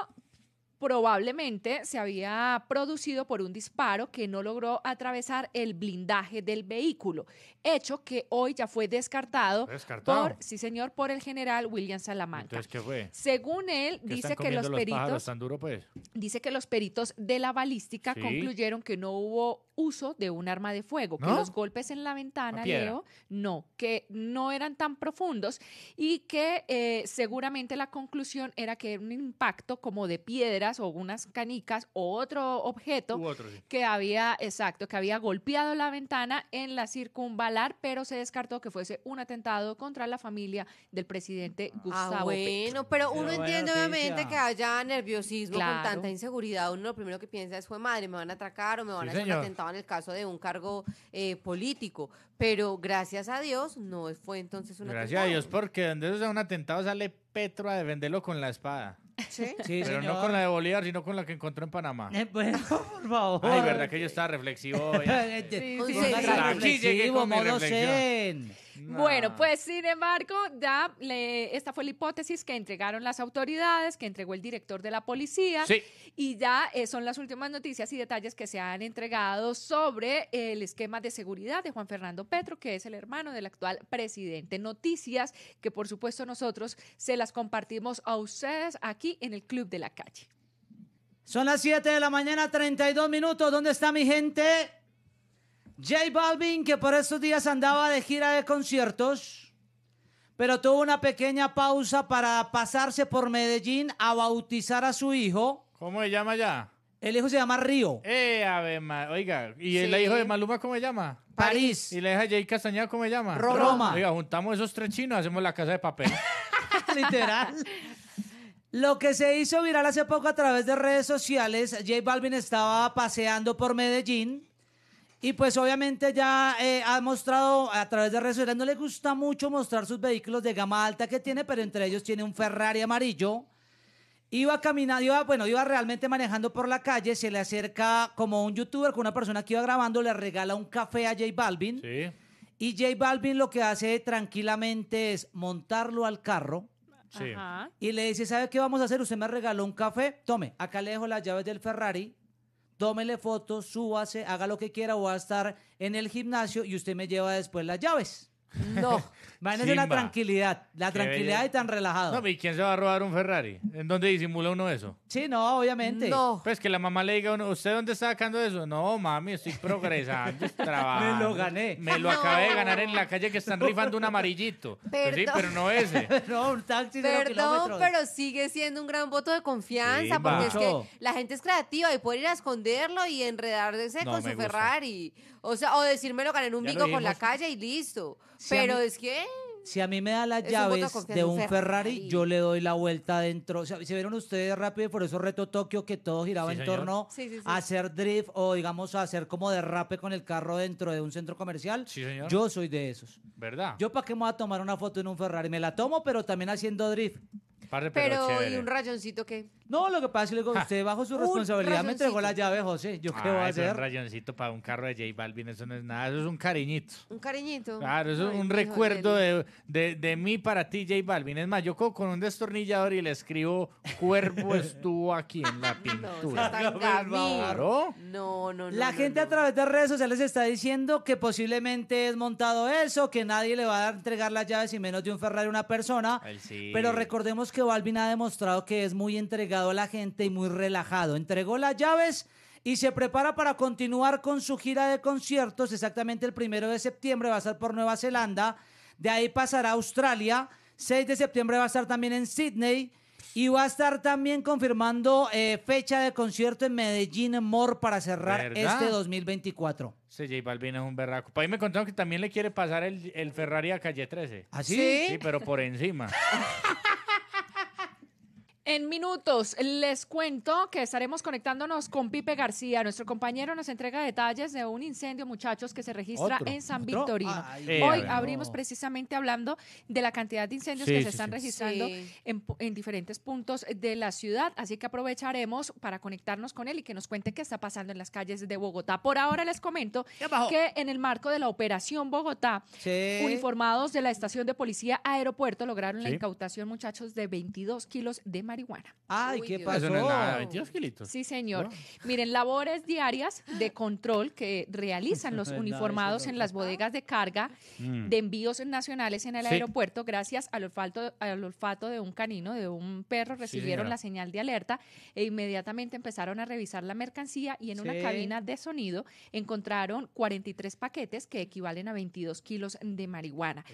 probablemente se había producido por un disparo que no logró atravesar el blindaje del vehículo, hecho que hoy ya fue descartado, por, sí señor, por el general William Salamanca. Entonces, Según él, dice que los, peritos, pues? dice que los peritos de la balística concluyeron que no hubo uso de un arma de fuego, que los golpes en la ventana, Leo, no, que no eran tan profundos y que eh, seguramente la conclusión era que era un impacto como de piedras o unas canicas o otro objeto que había, exacto, que había golpeado la ventana en la circunvalar, pero se descartó que fuese un atentado contra la familia del presidente ah, Gustavo ah, bueno, pero uno entiende obviamente que haya nerviosismo con tanta inseguridad, uno lo primero que piensa es, fue madre, me van a atracar o me van a hacer un atentado en el caso de un cargo eh, político. Pero gracias a Dios no fue entonces un gracias atentado. a Dios, porque donde eso sea un atentado sale Petro a defenderlo con la espada. Sí, sí Pero no con la de Bolívar, sino con la que encontró en Panamá. bueno, eh, pues, por favor. Ay, verdad que yo estaba reflexivo sí, sí, sí, bueno, pues sin embargo, ya esta fue la hipótesis que entregaron las autoridades, que entregó el director de la policía. Y ya eh, son las últimas noticias y detalles que se han entregado sobre el esquema de seguridad de Juan Fernando Petro, que es el hermano del actual presidente. Noticias que por supuesto nosotros se las compartimos a ustedes aquí en el Club de la Calle. Son las 7 de la mañana, 32 minutos. ¿Dónde está mi gente? J Balvin, que por estos días andaba de gira de conciertos, pero tuvo una pequeña pausa para pasarse por Medellín a bautizar a su hijo. ¿Cómo se llama ya? El hijo se llama Río. Eh, a oiga, ¿y el hijo de Maluma cómo se llama? París. ¿Y la hija de Jay Castañeda cómo se llama? Roma. Oiga, juntamos esos tres chinos, hacemos la casa de papel. Literal. Lo que se hizo viral hace poco a través de redes sociales, J Balvin estaba paseando por Medellín y pues obviamente ya eh, ha mostrado a través de redes sociales, no le gusta mucho mostrar sus vehículos de gama alta que tiene, pero entre ellos tiene un Ferrari amarillo. Iba caminando, iba, bueno, iba realmente manejando por la calle, se le acerca como un youtuber con una persona que iba grabando, le regala un café a J Balvin. Sí. Y J Balvin lo que hace tranquilamente es montarlo al carro. Sí. Y le dice, ¿sabe qué vamos a hacer? Usted me regaló un café, tome, acá le dejo las llaves del Ferrari, tómele fotos, súbase, haga lo que quiera, voy a estar en el gimnasio y usted me lleva después las llaves. No. Imagínese la tranquilidad, la tranquilidad y tan relajado. No, ¿y quién se va a robar un Ferrari? ¿En dónde disimula uno eso? Sí, no, obviamente. No. Pues que la mamá le diga uno, ¿usted dónde está sacando eso? No, mami, estoy progresando, Me lo gané. Me lo acabé de ganar en la calle que están rifando un amarillito. Pues pero no ese. No, un taxi Perdón, pero sigue siendo un gran voto de confianza, porque es que la gente es creativa y puede ir a esconderlo y enredarse con su Ferrari. O sea, o decirme lo gané en un bingo con la calle y listo. Pero es que si a mí me da las llaves de un Ferrari, yo le doy la vuelta adentro. O si vieron ustedes rápido, por eso reto Tokio, que todo giraba en torno a hacer drift o, digamos, a hacer como derrape con el carro dentro de un centro comercial. Yo soy de esos. ¿Verdad? Yo, ¿para qué me voy a tomar una foto en un Ferrari? Me la tomo, pero también haciendo drift pero, ¿y un rayoncito que No, lo que pasa es que luego usted bajo su responsabilidad me entregó la llave, José. ¿Yo qué ah, a hacer? Un rayoncito para un carro de J Balvin, eso no es nada, eso es un cariñito. Un cariñito. Claro, eso es un recuerdo de, de, mí para ti, J Balvin. Es más, yo con un destornillador y le escribo cuerpo estuvo aquí en la pintura. No, pues, claro. No, no, no. La gente a través de redes sociales está diciendo que posiblemente es montado eso, que nadie le va a entregar las llaves y menos de un Ferrari a una persona. Pero recordemos que Balvin ha demostrado que es muy entregado a la gente y muy relajado. Entregó las llaves y se prepara para continuar con su gira de conciertos. Exactamente el primero de septiembre va a estar por Nueva Zelanda. De ahí pasará a Australia. 6 de septiembre va a estar también en Sydney. Y va a estar también confirmando eh, fecha de concierto en Medellín More para cerrar este 2024. Sí, J Balvin es un berraco. Para pues mí me contaron que también le quiere pasar el, Ferrari a calle 13. ¿Así? ¿Ah, sí pero por encima. En minutos les cuento que estaremos conectándonos con Pipe García. Nuestro compañero nos entrega detalles de un incendio, muchachos, que se registra en San Victorino. Hoy abrimos precisamente hablando de la cantidad de incendios que se están registrando en, diferentes puntos de la ciudad. Así que aprovecharemos para conectarnos con él y que nos cuente qué está pasando en las calles de Bogotá. Por ahora les comento que en el marco de la operación Bogotá, uniformados de la estación de policía aeropuerto lograron la incautación, muchachos, de 22 kilos de marihuana marihuana. Ay, ¿qué pasó? 22 Sí, señor. Miren, labores diarias de control que realizan los uniformados en las bodegas de carga mm. de envíos nacionales en el aeropuerto, gracias al olfato, al olfato de un canino, de un perro, recibieron la señal de alerta e inmediatamente empezaron a revisar la mercancía y en una cabina de sonido encontraron 43 paquetes que equivalen a 22 kilos de marihuana.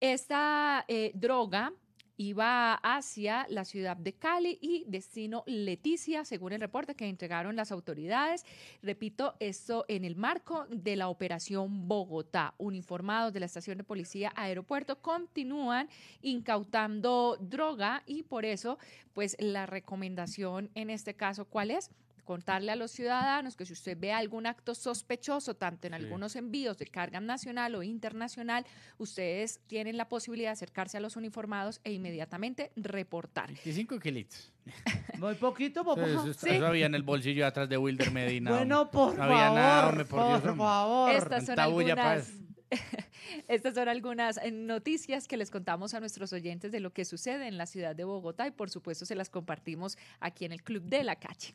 Esta eh, droga Iba hacia la ciudad de Cali y destino Leticia, según el reporte que entregaron las autoridades. Repito, esto en el marco de la operación Bogotá. Uniformados de la estación de policía aeropuerto continúan incautando droga y por eso, pues la recomendación en este caso, ¿cuál es? contarle a los ciudadanos que si usted ve algún acto sospechoso, tanto en algunos envíos de carga nacional o internacional, ustedes tienen la posibilidad de acercarse a los uniformados e inmediatamente reportar. 25 kilitos. Muy poquito, eso, había en el bolsillo atrás de Wilder Medina. Bueno, por no favor, había nada, por, favor. Estas son algunas... Pues. Estas son algunas eh, noticias que les contamos a nuestros oyentes de lo que sucede en la ciudad de Bogotá y por supuesto se las compartimos aquí en el Club de la Calle.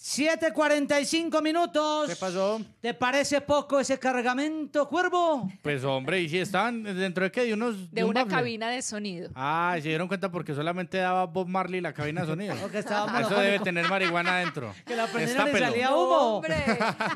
7.45 minutos. ¿Qué pasó? ¿Te parece poco ese cargamento, cuervo? Pues hombre, y si estaban dentro de qué, de unos... De, una cabina de sonido. Ah, se dieron cuenta porque solamente daba Bob Marley la cabina de sonido. Ah, eso debe tener marihuana dentro. Que la prendieron y salía humo.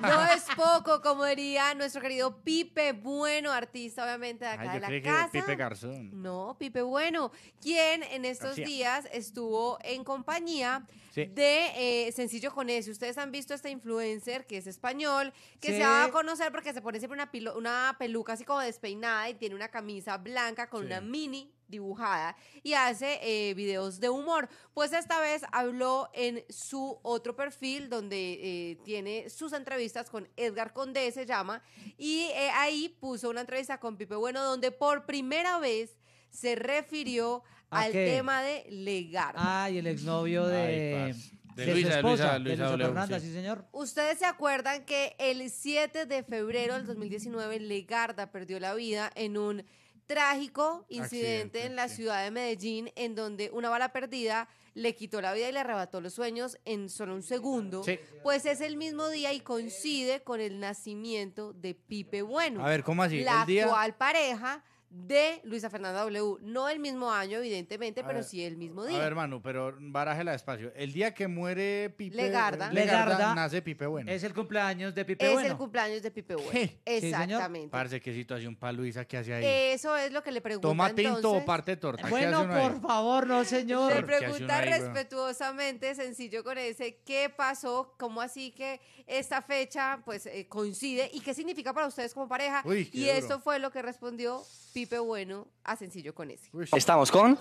No, es poco, como diría nuestro querido Pipe Bueno, artista obviamente de acá de la casa. Pipe Garzón. No, Pipe Bueno, quien en estos días estuvo en compañía de eh, Sencillo con ese Ustedes han visto a este influencer que es español, que se va a conocer porque se pone siempre una, una peluca así como despeinada y tiene una camisa blanca con una mini dibujada y hace eh, videos de humor. Pues esta vez habló en su otro perfil donde eh, tiene sus entrevistas con Edgar Condé, se llama, y ahí puso una entrevista con Pipe Bueno donde por primera vez se refirió al tema de Legarda. Ah, y el exnovio de, de, Luisa, esposa, Luisa, sí. señor. Ustedes se acuerdan que el 7 de febrero del 2019 Legarda perdió la vida en un trágico incidente en la ciudad de Medellín en donde una bala perdida le quitó la vida y le arrebató los sueños en solo un segundo, pues es el mismo día y coincide con el nacimiento de Pipe Bueno. A ver, ¿cómo así? La actual pareja de Luisa Fernanda W. No el mismo año, evidentemente, pero sí el mismo día. A ver, hermano, pero barájela despacio. El día que muere Pipe Legarda, Legarda, nace Pipe Bueno. Es el cumpleaños de Pipe Bueno. Es el cumpleaños de Pipe Bueno. Exactamente. que qué situación para Luisa que hace ahí. Eso es lo que le preguntan. Toma tinto o parte torta. Bueno, por favor, no, señor. Le pregunta respetuosamente, sencillo con ese, ¿qué pasó? ¿Cómo así que esta fecha pues eh, coincide? ¿Y qué significa para ustedes como pareja? y eso fue lo que respondió Pipe Pipe Bueno a Sencillo con ese. Estamos con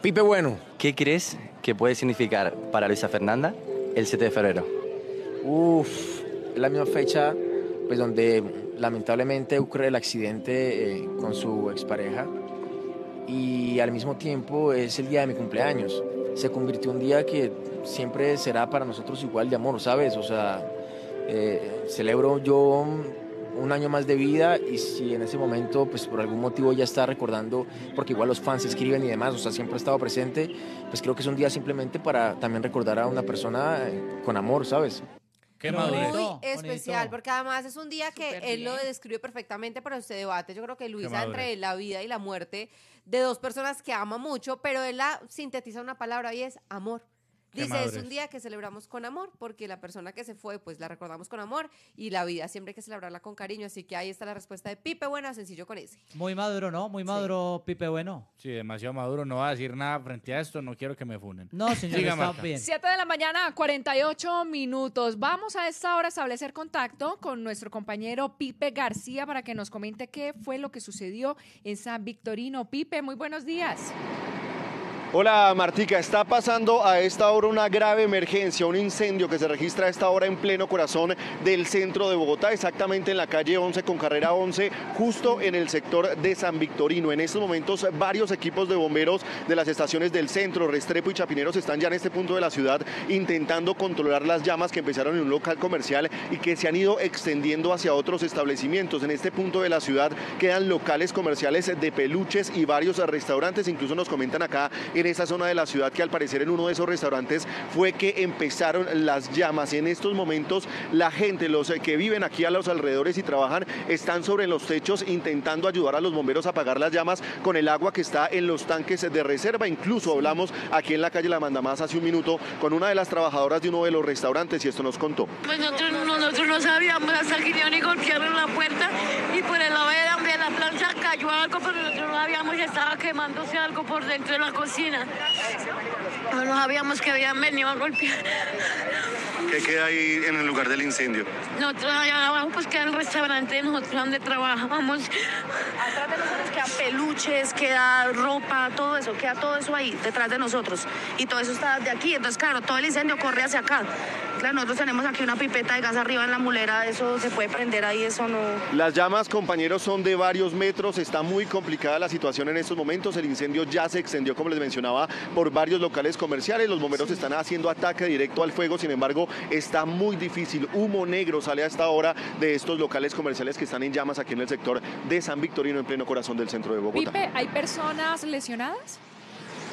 Pipe Bueno. ¿Qué crees que puede significar para Luisa Fernanda el 7 de febrero? Uf, la misma fecha pues donde lamentablemente ocurre el accidente eh, con su expareja y al mismo tiempo es el día de mi cumpleaños. Se convirtió en un día que siempre será para nosotros igual de amor, ¿sabes? O sea, eh, celebro yo un año más de vida y si en ese momento, pues por algún motivo ya está recordando, porque igual los fans escriben y demás, o sea, siempre ha estado presente, pues creo que es un día simplemente para también recordar a una persona eh, con amor, ¿sabes? Qué Muy especial, porque además es un día que él lo describe perfectamente pero se debate. Yo creo que Luisa entre la vida y la muerte de dos personas que ama mucho, pero él la sintetiza una palabra y es amor. Dice, es un día que celebramos con amor, porque la persona que se fue, pues la recordamos con amor y la vida siempre hay que celebrarla con cariño. Así que ahí está la respuesta de Pipe Bueno, sencillo con ese. Muy maduro, ¿no? Muy maduro, Pipe Bueno. Sí, demasiado maduro. No va a decir nada frente a esto. No quiero que me funen. No, señor, está bien. 7 de la mañana, 48 minutos. Vamos a esta hora a establecer contacto con nuestro compañero Pipe García para que nos comente qué fue lo que sucedió en San Victorino. Pipe, muy buenos días. Hola Martica, está pasando a esta hora una grave emergencia, un incendio que se registra a esta hora en pleno corazón del centro de Bogotá, exactamente en la calle 11 con carrera 11, justo en el sector de San Victorino. En estos momentos varios equipos de bomberos de las estaciones del centro, Restrepo y Chapineros están ya en este punto de la ciudad intentando controlar las llamas que empezaron en un local comercial y que se han ido extendiendo hacia otros establecimientos. En este punto de la ciudad quedan locales comerciales de peluches y varios restaurantes, incluso nos comentan acá en esa zona de la ciudad que al parecer en uno de esos restaurantes fue que empezaron las llamas. y En estos momentos la gente, los que viven aquí a los alrededores y trabajan, están sobre los techos intentando ayudar a los bomberos a apagar las llamas con el agua que está en los tanques de reserva. Incluso hablamos aquí en la calle La Mandamás hace un minuto con una de las trabajadoras de uno de los restaurantes y esto nos contó. Pues nosotros, no sabíamos hasta que golpearon la puerta y por el lado de la plancha cayó algo, pero nosotros no habíamos, estaba quemándose algo por dentro de la cocina. No, sabíamos que habían venido a golpear. ¿Qué queda ahí en el lugar del incendio? Nosotros allá abajo pues queda el restaurante donde trabajábamos. Atrás de nosotros queda peluches, queda ropa, todo eso, queda todo eso ahí detrás de nosotros. Y todo eso está de aquí. Entonces, claro, todo el incendio corre hacia acá nosotros tenemos aquí una pipeta de gas arriba en la mulera, eso se puede prender ahí, eso no. Las llamas, compañeros, son de varios metros, está muy complicada la situación en estos momentos, el incendio ya se extendió, como les mencionaba, por varios locales comerciales, los bomberos están haciendo ataque directo al fuego, sin embargo, está muy difícil, humo negro sale a esta hora de estos locales comerciales que están en llamas aquí en el sector de San Victorino, en pleno corazón del centro de Bogotá. Pipe, ¿hay personas lesionadas?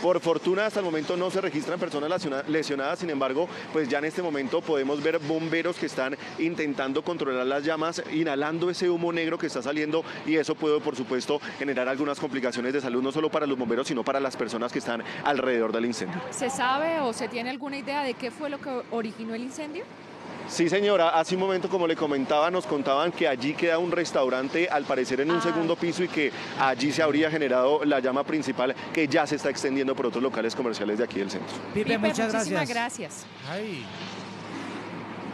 Por fortuna hasta el momento no se registran personas lesionadas, sin embargo, pues ya en este momento podemos ver bomberos que están intentando controlar las llamas, inhalando ese humo negro que está saliendo y eso puede, por supuesto, generar algunas complicaciones de salud, no solo para los bomberos, sino para las personas que están alrededor del incendio. ¿Se sabe o se tiene alguna idea de qué fue lo que originó el incendio? Sí, señora, hace un momento, como le comentaba, nos contaban que allí queda un restaurante, al parecer en un ah. segundo piso, y que allí se habría generado la llama principal que ya se está extendiendo por otros locales comerciales de aquí del centro. Pipe, muchas gracias. gracias.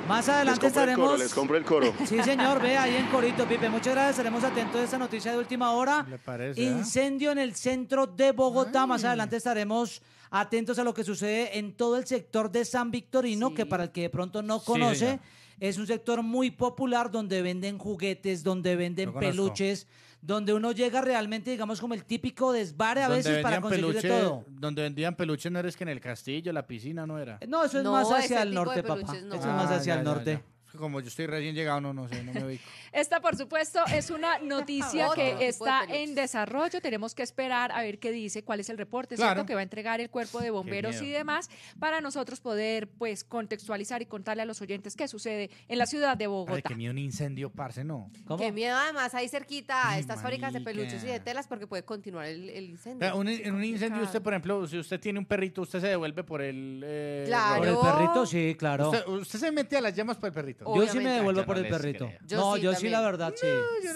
Más adelante estaremos. les compro el coro. Sí, señor, ve ahí en Corito, Pipe. Muchas gracias. Estaremos atentos a esta noticia de última hora. ¿eh? Incendio en el centro de Bogotá. Más adelante estaremos atentos a lo que sucede en todo el sector de San Victorino, que para el que de pronto no conoce, es un sector muy popular donde venden juguetes, donde venden peluches. donde uno llega realmente, digamos, como el típico desvare a veces para conseguir todo. Donde vendían peluches no eres que en el castillo, la piscina no era. No, eso es más hacia el norte, papá. Eso es más ah, hacia el norte como yo estoy recién llegado, no, no sé, no me ubico. Esta, por supuesto, es una noticia que está en desarrollo. Tenemos que esperar a ver qué dice, cuál es el reporte, claro. ¿cierto? Que va a entregar el cuerpo de bomberos y demás para nosotros poder, pues, contextualizar y contarle a los oyentes qué sucede en la ciudad de Bogotá. Ay, qué miedo un incendio, parce, no. ¿Cómo? Qué miedo, además, ahí cerquita a estas fábricas de peluches y de telas porque puede continuar el, incendio. en un, incendio, usted, por ejemplo, si usted tiene un perrito, usted se devuelve por el... Eh, claro. el perrito, sí, claro. usted se mete a las llamas por el perrito. Yo sí me devuelvo por el perrito. no, yo sí, la verdad, sí.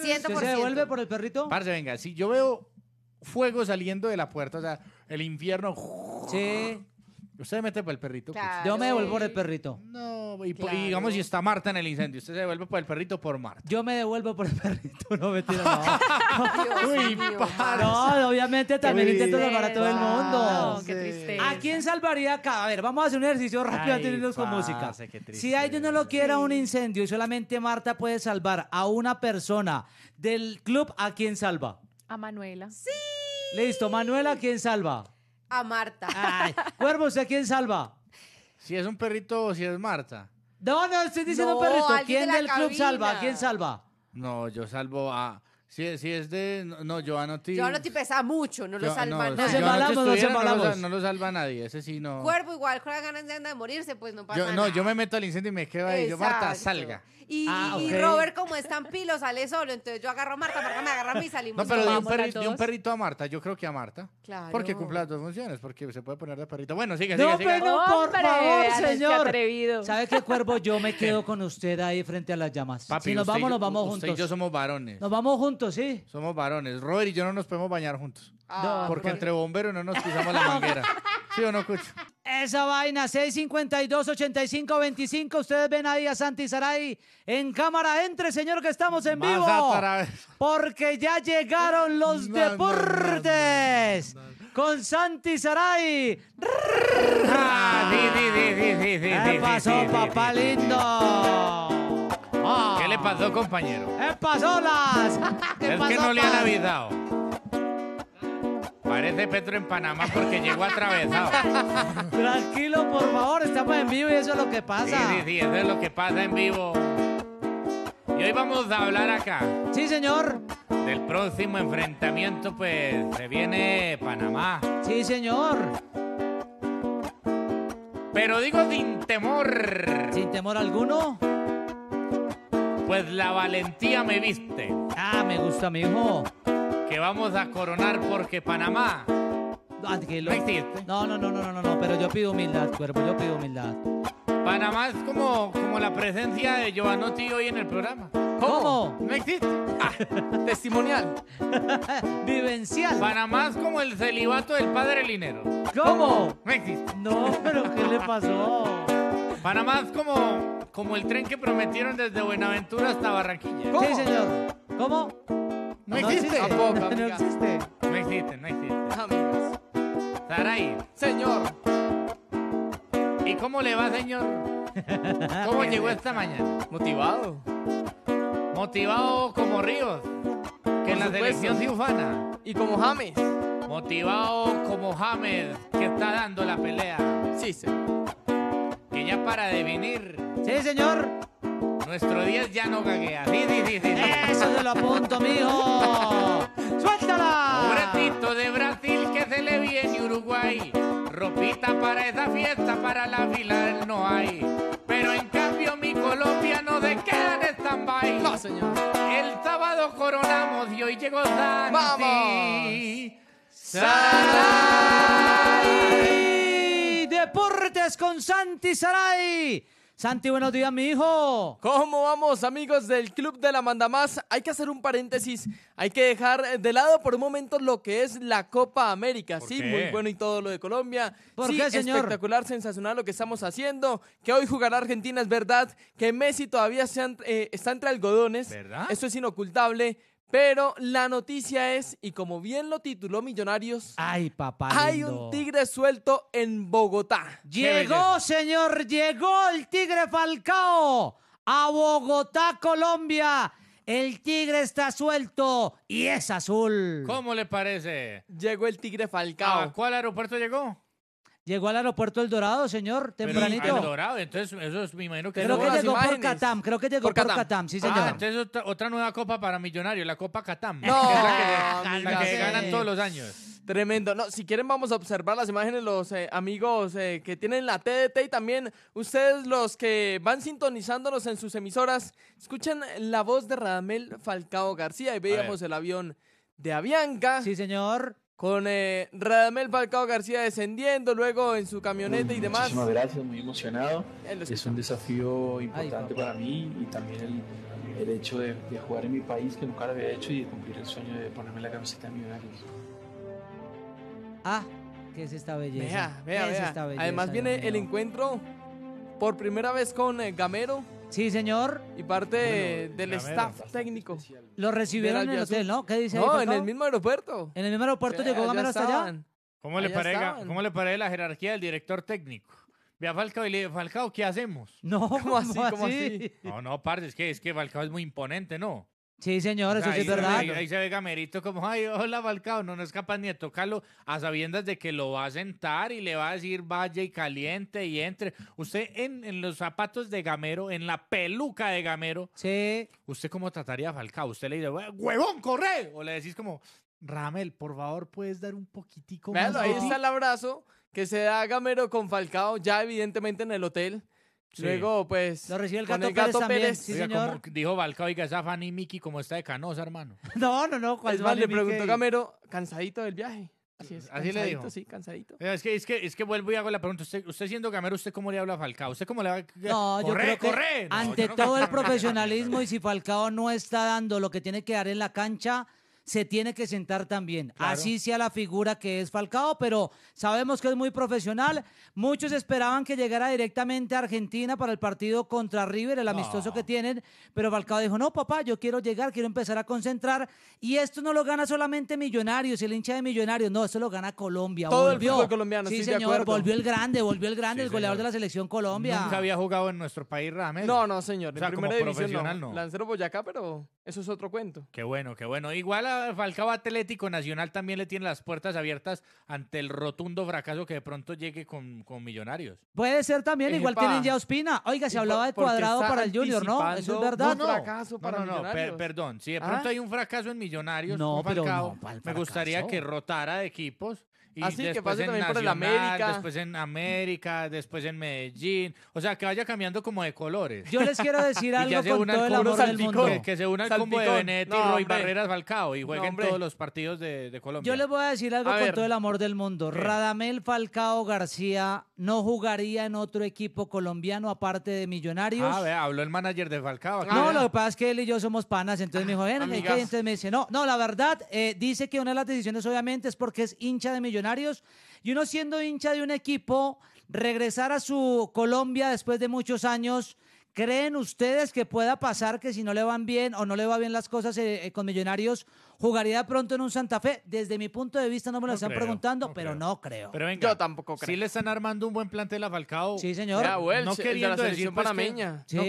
se devuelve por el perrito? Parce, venga, si yo veo fuego saliendo de la puerta, o sea, el infierno, Sí. Usted se mete pues. por el perrito. Yo me devuelvo por el perrito. No, y, digamos, si está Marta en el incendio, usted se devuelve por el perrito por Marta. Yo me devuelvo por el perrito, no me tiro. No. Uy, no, obviamente también intento salvar a todo el mundo. qué tristeza. ¿A quién salvaría acá? A ver, vamos a hacer un ejercicio rápido con música. Si a ellos no lo quiera un incendio y solamente Marta puede salvar a una persona del club, ¿a quién salva? A Manuela. Sí. Listo, Manuela, ¿a quién salva? A Marta. Ay, cuervos, ¿a quién salva? Si es un perrito o si es Marta. No, no, estoy diciendo No, perrito. ¿Quién del club salva? ¿Quién salva? No, yo salvo a si es, es de. No, Joanotti. pesa mucho, no lo salva no, nadie. no lo No lo salva nadie, ese sí no. Cuervo igual, con las ganas de, morirse, pues no pasa Yo, no, yo me meto al incendio y me quedo ahí. Yo, Marta, salga. Y, ah, Robert, como es tan pilo, sale solo. Entonces yo agarro a Marta, Marta me agarra a mí y salimos. No, pero di un, perrito a Marta, yo creo que a Marta. Claro. Porque cumple las dos funciones, porque se puede poner de perrito. Bueno, sigue, sigue, No, pero por favor, señor. atrevido. ¿Sabe qué, Cuervo? Yo me quedo con usted ahí frente a las llamas. si nos vamos, nos vamos juntos y yo somos varones. Nos vamos juntos somos varones. Robert y yo no nos podemos bañar juntos. Ah, porque entre bomberos no nos pisamos la manguera. ¿Sí o no, Cucho? Esa vaina, 652-8525. Ustedes ven ahí a Santi Saray en cámara. Entre, señor, que estamos en vivo. Porque ya llegaron los deportes. con Santi Saray. ¿Qué pasó, papá lindo? pasó, compañero? ¡Espasolas! es que no le han avisado. Parece Petro en Panamá porque llegó atravesado. Tranquilo, por favor, estamos en vivo y eso es lo que pasa. Sí, sí, sí, eso es lo que pasa en vivo. Y hoy vamos a hablar acá. Sí, señor. Del próximo enfrentamiento, pues se viene Panamá. Sí, señor. Pero digo sin temor. ¿Sin temor alguno? Pues la valentía me viste. Ah, me gusta, mi hijo. Que vamos a coronar porque Panamá. Ah, no existe. No, no, no, no, no, no, pero yo pido humildad, cuerpo, yo pido humildad. Panamá es como, como la presencia de Giovanotti hoy en el programa. ¿Cómo? No existe. Ah, testimonial. Vivencial. Panamá es como el celibato del padre Linero. ¿Cómo? No existe. No, pero ¿qué le pasó? Panamá es como, como el tren que prometieron desde Buenaventura hasta Barranquilla. Sí, señor. ¿Cómo? No, existe. no, existe. No existe, no existe. Amigos. Saray. Señor. ¿Y cómo le va, señor? ¿Cómo llegó esta mañana? Motivado. Motivado como Ríos, que en la selección ufana. Y como James. Motivado como James, que está dando la pelea. Sí, señor ya para venir Sí, señor. Nuestro 10 ya no gaguea. Sí, sí, sí, Eso se lo apunto, mijo. ¡Suéltala! Pobrecito de Brasil que se le viene Uruguay. Ropita para esa fiesta, para la fila no hay. Pero en cambio mi Colombia no se queda en stand-by. No, señor. El sábado coronamos y hoy llegó Santi. ¡Vamos! con Santi Saray. Santi, buenos días, mi hijo. ¿Cómo vamos, amigos del Club de la Mandamás? Hay que hacer un paréntesis. Hay que dejar de lado por un momento lo que es la Copa América. Sí, muy bueno y todo lo de Colombia. sí, señor? espectacular, sensacional lo que estamos haciendo. Que hoy jugará Argentina, es verdad. Que Messi todavía se eh, está entre algodones. Eso es inocultable. Pero la noticia es, y como bien lo tituló Millonarios, hay un tigre suelto en Bogotá. Llegó, señor, llegó el tigre Falcao a Bogotá, Colombia. El tigre está suelto y es azul. ¿Cómo le parece? Llegó el tigre Falcao. ¿A cuál aeropuerto llegó? Llegó al aeropuerto El Dorado, señor, tempranito. El Dorado, entonces eso es, me imagino que... Creo que llegó por Catam, creo que llegó por, Catam. sí ah, señor. Ah, entonces otra, nueva copa para millonarios, la Copa Catam. No, la, que, ganan todos los años. Tremendo. No, si quieren vamos a observar las imágenes, los eh, amigos eh, que tienen la TDT y también ustedes los que van sintonizándonos en sus emisoras. Escuchen la voz de Radamel Falcao García y veíamos el avión de Avianca. Sí, señor con eh, Radamel Falcao García descendiendo, luego en su camioneta y mm, demás. Muchísimas gracias, muy emocionado. Es un desafío importante para mí y también el, hecho de, jugar en mi país que nunca había hecho y de cumplir el sueño de ponerme la camiseta de hogar. Ah, ¿qué es esta belleza? Vea, vea, Además viene el encuentro por primera vez con eh, Gamero Sí, señor. Y parte del staff técnico. Lo recibieron en el hotel, ¿no? ¿Qué dice? No, en el mismo aeropuerto. ¿En el mismo aeropuerto llegó Gamero hasta allá? ¿Cómo le, parega, ¿Cómo le parece la jerarquía del director técnico? Ve a Falcao y le dice, Falcao, ¿qué hacemos? No, ¿cómo así? ¿Cómo así? No, no, parce, es que, es que Falcao es muy imponente, ¿no? Sí, señor, eso sí es verdad. Ahí, se ve Gamerito como, ay, hola, Falcao, no, no es capaz ni de tocarlo, a sabiendas de que lo va a sentar y le va a decir vaya y caliente y entre. Usted en, los zapatos de Gamero, en la peluca de Gamero, sí. ¿usted cómo trataría a Falcao? ¿Usted le dice, huevón, corre? O le decís como, Ramel, por favor, puedes dar un poquitico ahí está el abrazo que se da Gamero con Falcao, ya evidentemente en el hotel. Luego, pues. Lo recibe el gato, el Pérez, también. Sí, señor. dijo Falcao oiga, esa Fanny Miki como está de canosa, hermano? no, no, no. ¿cuál es más, le preguntó Gamero, cansadito del viaje. Así, es, Así le dijo. Sí, cansadito. Es que, es, que, es que vuelvo y hago la pregunta. Usted, siendo gamero, ¿usted cómo le habla a Falcao? ¿Usted cómo le va a... No, corre, yo creo corre. ante todo el profesionalismo y si Falcao no está dando lo que tiene que dar en la cancha, se tiene que sentar también. Así sea la figura que es Falcao, pero sabemos que es muy profesional. Muchos esperaban que llegara directamente a Argentina para el partido contra River, el amistoso que tienen, pero Falcao dijo, no, papá, yo quiero llegar, quiero empezar a concentrar. Y esto no lo gana solamente Millonarios, el hincha de Millonarios, no, esto lo gana Colombia. Todo el fútbol colombiano, sí, señor, volvió el grande, volvió el grande, el goleador de la selección Colombia. Nunca había jugado en nuestro país, Ramel. No, no, señor. división no. Lancero Boyacá, pero eso es otro cuento. Qué bueno, qué bueno. Igual Falcao Atlético Nacional también le tiene las puertas abiertas ante el rotundo fracaso que de pronto llegue con, Millonarios. Puede ser también, igual que tienen ya Ospina. Oiga, se hablaba de cuadrado para el Junior, ¿no? Eso es verdad. No, perdón, si de pronto hay un fracaso en Millonarios, no, me gustaría que rotara de equipos y Así que también América. Después en América, después en Medellín. O sea, que vaya cambiando como de colores. Yo les quiero decir algo con todo el amor del mundo. Que, se una al combo de Benetti, y Roy Barreras, Falcao y jueguen en todos los partidos de, Colombia. Yo les voy a decir algo con todo el amor del mundo. Radamel Falcao García no jugaría en otro equipo colombiano aparte de Millonarios. A ah, ver, habló el manager de Falcao. No, ah, lo que pasa es que él y yo somos panas. Entonces me dijo, entonces me dice, no, no, la verdad, eh, dice que una de las decisiones obviamente es porque es hincha de Millonarios Millonarios y uno siendo hincha de un equipo, regresar a su Colombia después de muchos años. ¿Creen ustedes que pueda pasar que si no le van bien o no le va bien las cosas eh, eh, con Millonarios, jugaría pronto en un Santa Fe? Desde mi punto de vista no me lo están preguntando, pero no creo. Pero venga, yo tampoco creo. Sí le están armando un buen plantel a Falcao. Sí, señor. Ya, no queriendo decir pues, que, no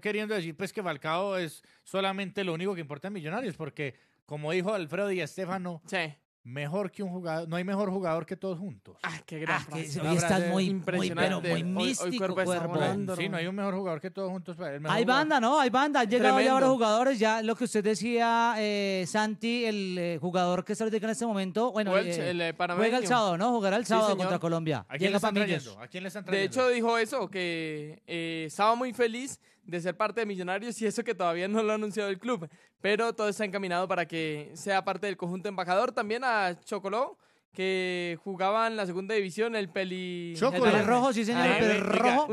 queriendo, decir que Falcao es solamente lo único que importa en Millonarios, porque como dijo Alfredo y Estefano, sí mejor que un jugador, no hay mejor jugador que todos juntos. Ah, qué gracia ah, Hoy estás muy, impresionante. muy, pero místico, hoy, Sí, no hay un mejor jugador que todos juntos. Pues, hay banda, ¿no? Hay banda. Han llegado ya varios jugadores. Ya lo que usted decía, eh, Santi, el eh, jugador que se ahorita en este momento, bueno, eh, juega el sábado, ¿no? Jugará el sábado contra Colombia. ¿A quién, le están De hecho, dijo eso, que estaba muy feliz de ser parte de Millonarios y eso que todavía no lo ha anunciado el club. Pero todo está encaminado para que sea parte del conjunto embajador. También a Chocoló que jugaban la segunda división, el peli... rojo, sí señor, el rojo.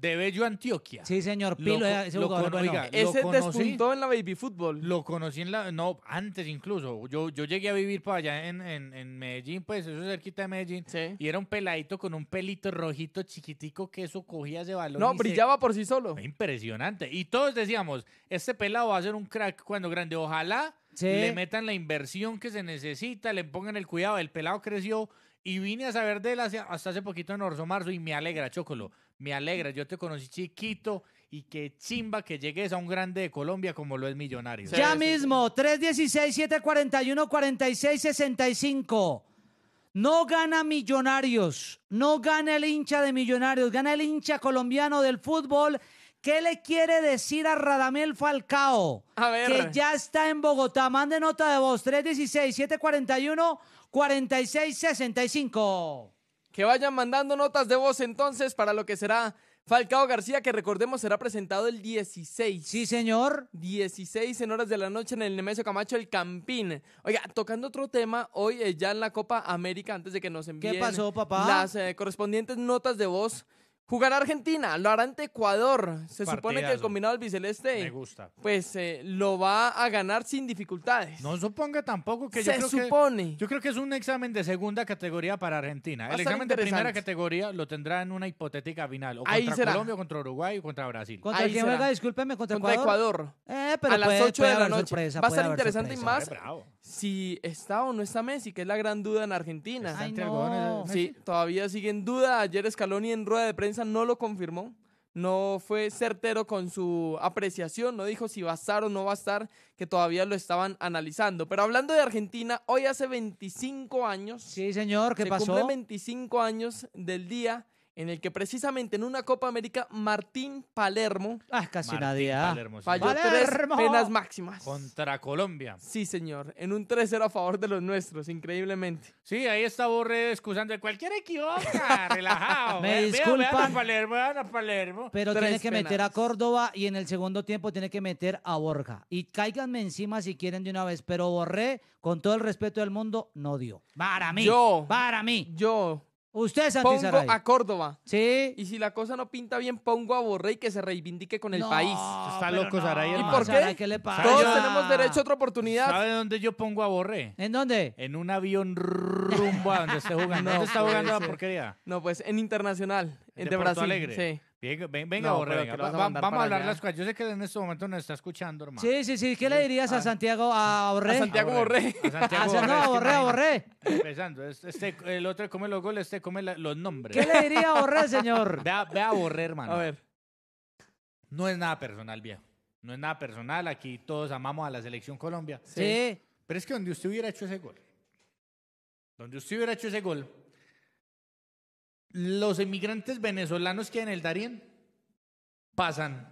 De Bello Antioquia. Sí señor, Pilo eh, ese jugador oiga, despuntó en la baby fútbol. Lo conocí en la... No, antes incluso. Yo, yo llegué a vivir para allá en, Medellín, pues eso es cerquita de Medellín. Y era un peladito con un pelito rojito chiquitico que eso cogía ese balón. No, brillaba por sí solo. Impresionante. Y todos decíamos, este pelado va a ser un crack cuando grande. Ojalá le metan la inversión que se necesita, le pongan el cuidado. El pelado creció y vine a saber de él hasta hace poquito en Orso Marzo y me alegra, Chocolo, me alegra. Yo te conocí chiquito y qué chimba que llegues a un grande de Colombia como lo es Millonarios. ya mismo, 316-741-4665. No gana Millonarios, no gana el hincha de Millonarios, gana el hincha colombiano del fútbol ¿Qué le quiere decir a Radamel Falcao? A ver. Que ya está en Bogotá. Mande nota de voz. 316-741-4665. Que vayan mandando notas de voz entonces para lo que será Falcao García, que recordemos será presentado el 16. Sí, señor. 16 en horas de la noche en el Nemesio Camacho, el Campín. Oiga, tocando otro tema, hoy eh, ya en la Copa América, antes de que nos envíen ¿Qué pasó, papá? las eh, correspondientes notas de voz. Jugará Argentina, lo hará ante Ecuador. Se supone que el combinado albiceleste Me gusta. pues eh, lo va a ganar sin dificultades. No suponga tampoco que yo Se supone. yo creo que es un examen de segunda categoría para Argentina. el examen de primera categoría lo tendrá en una hipotética final. O Ahí contra será. Colombia, contra Uruguay, o contra Brasil. ¿Contra juega? Discúlpeme, contra Ecuador. Eh, a las 8 de la noche. va a ser interesante y más si está o no está Messi, que es la gran duda en Argentina. Sí, todavía siguen en duda. Ayer Scaloni en rueda de prensa no lo confirmó, no fue certero con su apreciación, no dijo si va a estar o no va a estar, que todavía lo estaban analizando. Pero hablando de Argentina, hoy hace 25 años. Sí, señor, ¿qué pasó? 25 años del día en el que precisamente en una Copa América Martín Palermo. Ah, casi nadie. Ah. Palermo, Falló tres penas máximas. Contra Colombia. Sí, señor. En un 3-0 a favor de los nuestros, increíblemente. Sí, ahí está Borré excusando. Cualquier equivoca, relajado. Me disculpan. Palermo, vean a Palermo. Pero tiene que meter a Córdoba y en el segundo tiempo tiene que meter a Borja. Y cáiganme encima si quieren de una vez. Pero Borré, con todo el respeto del mundo, no dio. Para mí. Yo. Para mí. Yo Pongo a Córdoba. Sí. Y si la cosa no pinta bien, pongo a Borré Y que se reivindique con el país. Está loco, Saray, ¿Y por qué? Todos tenemos derecho a otra oportunidad. ¿Sabe dónde yo pongo a Borré? ¿En dónde? En un avión rumbo a donde se jugando. No ¿Dónde está jugando la porquería? No, pues en Internacional, en de, De Brasil. Alegre. Sí. Venga, venga, vamos a hablar las cosas. Yo sé que en este momento nos está escuchando, hermano. Sí, sí, sí. ¿Qué le dirías a, ah. Santiago a Borré? A Santiago Borré. A Santiago Borré. No, Borré, Borré. Empezando, este, el otro come los goles, este come los nombres. ¿Qué le diría a Borré, señor? Ve a, Borré, hermano. A ver. No es nada personal, viejo. No es nada personal. Aquí todos amamos a la selección Colombia. sí. Pero es que donde usted hubiera hecho ese gol, donde usted hubiera hecho ese gol, los emigrantes venezolanos que en el Darien pasan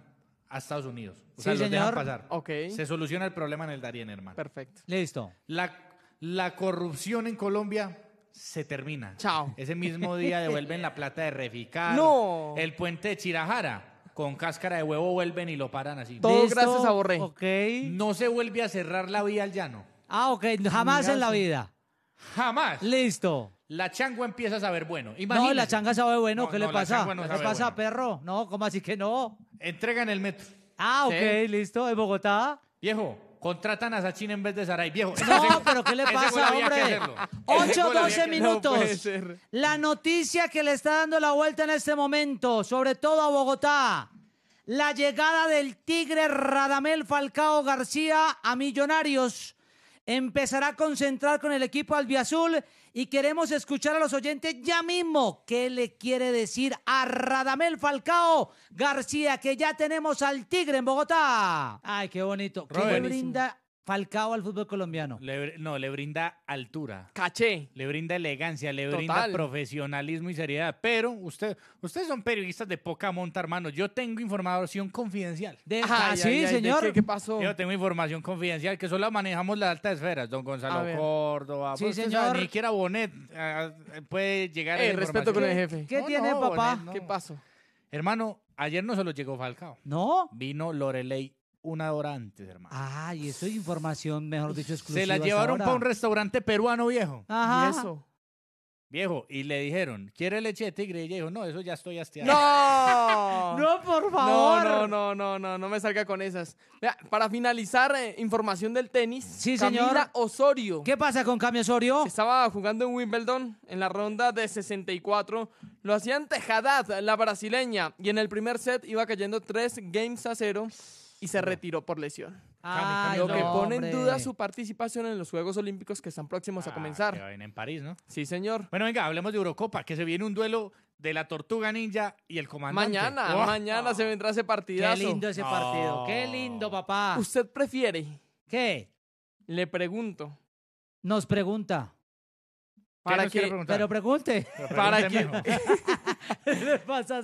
a Estados Unidos. O sea, pasar. Se soluciona el problema en el Darien, hermano. Perfecto. Listo. La, la corrupción en Colombia se termina. Chao. Ese mismo día devuelven la plata de Reficar. No. El puente de Chirajara. Con cáscara de huevo vuelven y lo paran así. Todo gracias a Borré. Okay. No se vuelve a cerrar la vía al llano. Ah, ok. Jamás en la vida. Jamás. Listo. La changua empieza a saber bueno. No, la changa sabe bueno. ¿Qué le pasa? ¿Qué ¿Qué pasa, perro? No, ¿cómo así que no? Entregan el metro. Ah, ok, listo. ¿En Bogotá? Viejo, contratan a Sachin en vez de Saray. Viejo, no, pero ¿qué le pasa, hombre? 8, 12 minutos. la noticia que le está dando la vuelta en este momento, sobre todo a Bogotá. La llegada del Tigre Radamel Falcao García a Millonarios. Empezará a concentrar con el equipo albiazul y queremos escuchar a los oyentes ya mismo qué le quiere decir a Radamel Falcao García, que ya tenemos al Tigre en Bogotá. Ay, qué bonito. ¿Qué Falcao al fútbol colombiano. no, le brinda altura. Caché. Le brinda elegancia, le brinda profesionalismo y seriedad. Pero usted, ustedes son periodistas de poca monta, hermano. Yo tengo información confidencial. ah, sí, señor. ¿Qué, pasó? Yo tengo información confidencial que solo manejamos las altas esferas. Don Gonzalo Córdoba. Sí, pues, señor. ni siquiera Bonet ah, puede llegar eh, respeto con el jefe. ¿Qué tiene, papá? ¿Qué pasó? Hermano, ayer no se lo llegó Falcao. No. Vino Loreley una hora hermano. Ah, y eso es información, mejor dicho, exclusiva. Se la llevaron para un restaurante peruano viejo. Ajá. ¿Y eso? Viejo, y le dijeron, ¿quiere leche de tigre? Y ella dijo, no, eso ya estoy hastiado. ¡No! ¡No, por favor! No, no, no, no, no, no me salga con esas. para finalizar, eh, información del tenis. Sí, Camila Osorio. ¿Qué pasa con Camila Osorio? Estaba jugando en Wimbledon en la ronda de 64. Lo hacían Tejadad, la brasileña. Y en el primer set iba cayendo tres games a cero y se retiró por lesión. lo que pone en duda su participación en los Juegos Olímpicos que están próximos a ah, comenzar. Que en París, ¿no? Sí, señor. Bueno, venga, hablemos de Eurocopa, que se viene un duelo de la Tortuga Ninja y el comandante. Mañana, mañana se vendrá ese partidazo. Qué lindo ese partido, qué lindo, papá. ¿Usted prefiere? ¿Qué? Le pregunto. Nos pregunta. ¿Para que, pero pregunte. para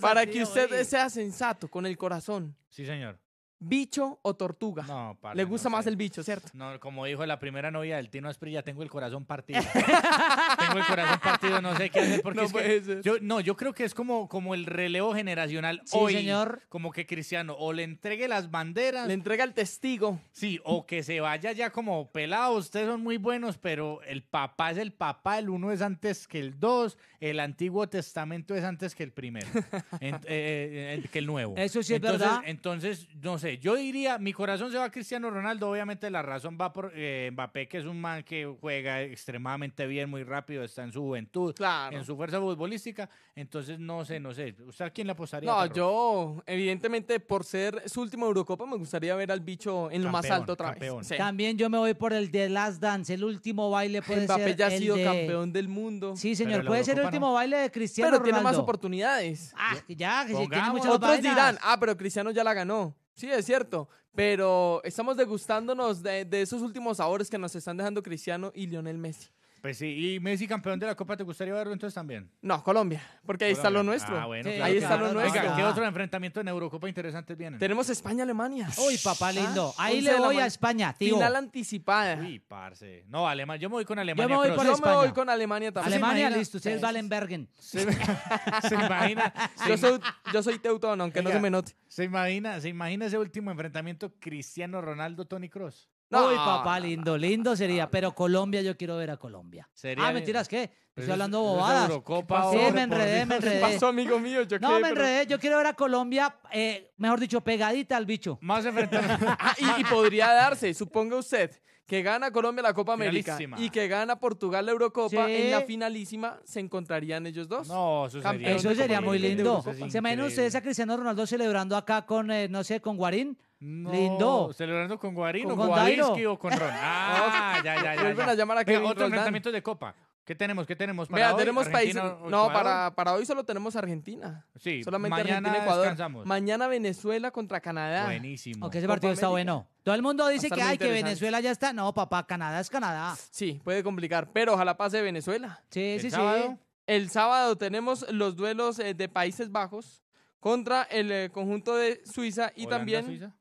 para que usted sea sensato con el corazón. Sí, señor bicho o tortuga. No, para. Le gusta más el bicho, ¿cierto? No, como dijo la primera novia del Tino ya tengo el corazón partido. tengo el corazón partido, no sé qué hacer no, yo no, yo creo que es como como el relevo generacional sí, señor. como que Cristiano o le entregue las banderas, le entrega el testigo. Sí, o que se vaya ya como pelado, ustedes son muy buenos, pero el papá es el papá, el uno es antes que el dos, el Antiguo Testamento es antes que el primero, eh, eh, eh, que el nuevo. Eso sí es verdad. Entonces, no sé yo diría, mi corazón se va a Cristiano Ronaldo, obviamente la razón va por eh, Mbappé, que es un man que juega extremadamente bien, muy rápido, está en su juventud, claro. en su fuerza futbolística, entonces no sé, no sé, ¿usted a quién la apostaría? No, yo, evidentemente, por ser su última Eurocopa, me gustaría ver al bicho en lo más alto otra También yo me voy por el de Last Dance, el último baile puede Mbappé ya ha sido campeón del mundo. Sí, señor, puede ser el último baile de Cristiano Ronaldo Pero tiene más oportunidades. Ah, ya, que tiene muchas Otros dirán, ah, pero Cristiano ya la ganó. Sí, es cierto, pero estamos degustándonos de, esos últimos sabores que nos están dejando Cristiano y Lionel Messi. Pues sí, y Messi campeón de la Copa, ¿te gustaría verlo entonces también? No, Colombia, porque ahí está lo nuestro. Ah, bueno, ahí está lo nuestro. ¿qué otro enfrentamiento en Eurocopa interesante viene? Tenemos España-Alemania. Uy, papá ah, lindo. ahí le voy a España, tío. Final anticipada. Uy, parce. No, Alemania. Yo me voy con Alemania. Yo me voy, yo me voy con Alemania también. Alemania, listo. Ustedes Valenbergen. Se, se imagina. yo, soy, teutón, aunque no se me note. Se imagina, se imagina ese último enfrentamiento Cristiano Ronaldo-Tony Cross. No, Uy, papá, lindo, lindo sería. Ah. Pero Colombia, yo quiero ver a Colombia. ah, mentiras, ¿qué? Estoy hablando bobadas. Eurocopa, sí, me enredé, me enredé. pasó, amigo mío? no, me enredé. Yo quiero ver a Colombia, eh, mejor dicho, pegadita al bicho. Más frente ah, y, podría darse, suponga usted, que gana Colombia la Copa América y que gana Portugal la Eurocopa, en la finalísima se encontrarían ellos dos. No, eso sería, muy lindo. ¿Se imaginan ustedes a Cristiano Ronaldo celebrando acá con, eh, no sé, con Guarín? No, Lindo. Celebrando con Guarino, con, o con Ron. Ah, ya, ya, ya. Vuelven a llamar a Otro de Copa. ¿Qué tenemos? ¿Qué tenemos para tenemos países. No, para, hoy solo tenemos Argentina. Sí, solamente mañana Descansamos. Mañana Venezuela contra Canadá. Buenísimo. Aunque ese partido está bueno. Todo el mundo dice que ay, que Venezuela ya está. No, papá, Canadá es Canadá. Sí, puede complicar, pero ojalá pase Venezuela. Sí, sí, sí. El sábado tenemos los duelos eh, de Países Bajos contra el eh, conjunto de Suiza y también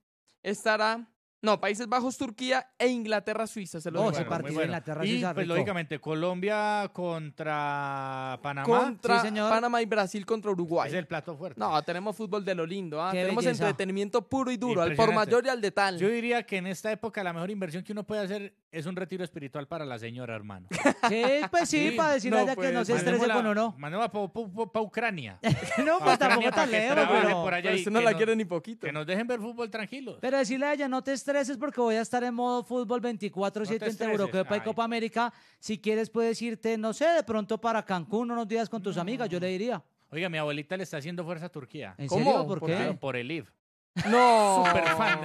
estará. No, Países Bajos, Turquía e Inglaterra, Suiza. Se lo oh, digo. No Inglaterra, y, pues, lógicamente, Colombia contra Panamá. sí, señor. Panamá y Brasil contra Uruguay. Es el plato fuerte. No, tenemos fútbol de lo lindo. Ah, tenemos entretenimiento puro y duro, al por mayor y al de Yo diría que en esta época la mejor inversión que uno puede hacer es un retiro espiritual para la señora, hermano. Sí, pues sí, para decirle a ella que pues, no se estrese con uno. Mandémosla para Ucrania. no, pues tampoco tan lejos, pero... allá, usted no la quiere ni poquito. Que nos dejen ver fútbol tranquilos. Pero decirle a ella, no te estreses porque voy a estar en modo fútbol 24-7 entre Eurocopa y Copa América. Si quieres puedes irte, no sé, de pronto para Cancún unos días con tus amigas, yo le diría. Oiga, mi abuelita le está haciendo fuerza a Turquía. ¿En ¿Cómo? Serio? ¿Por, qué? Por el IV. No. Super fan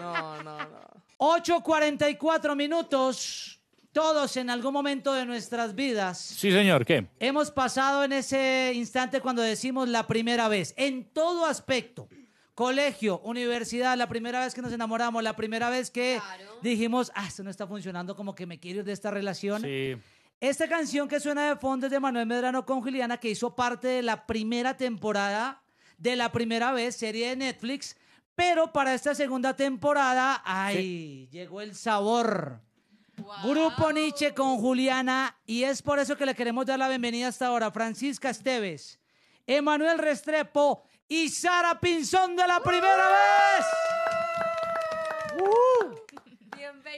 No, no, no. 8.44 minutos. Todos en algún momento de nuestras vidas. Sí, señor, ¿qué? Hemos pasado en ese instante cuando decimos la primera vez, en todo aspecto. Colegio, universidad, la primera vez que nos enamoramos, la primera vez que dijimos, ah, esto no está funcionando, como que me quiero de esta relación. Sí. Esta canción que suena de fondo es de Manuel Medrano con Juliana, que hizo parte de la primera temporada de la primera vez, serie de Netflix, pero para esta segunda temporada, ay, llegó el sabor. Grupo Nietzsche con Juliana y es por eso que le queremos dar la bienvenida hasta ahora. Francisca Esteves, Emanuel Restrepo y Sara Pinzón de la primera vez. ¡Uh!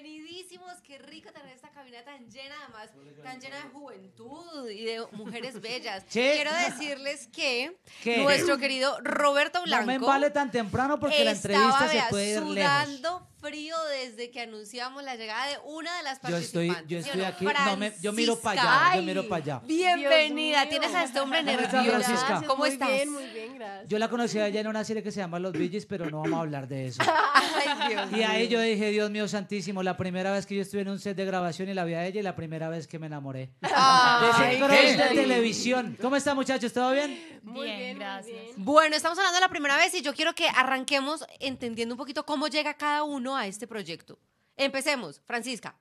bienvenidísimos. Qué rico tener esta cabina tan llena, además, tan llena de juventud y de mujeres bellas. Quiero decirles que nuestro querido Roberto Blanco. No me vale tan temprano porque la entrevista se frío desde que anunciamos la llegada de una de las participantes. Yo estoy, yo estoy aquí, yo miro para allá, yo miro para allá. Bienvenida, tienes a este hombre nervioso. ¿Cómo muy estás? Bien, muy bien, gracias. Yo la conocí allá en una serie que se llama Los Billys, pero no vamos a hablar de eso. y ahí yo dije, Dios mío santísimo, la primera vez que yo estuve en un set de grabación y la vi a ella y la primera vez que me enamoré. de televisión. ¿Cómo está, muchachos? ¿Todo bien? Muy bien, gracias. Bueno, estamos hablando de la primera vez y yo quiero que arranquemos entendiendo un poquito cómo llega cada uno a este proyecto? Empecemos, Francisca.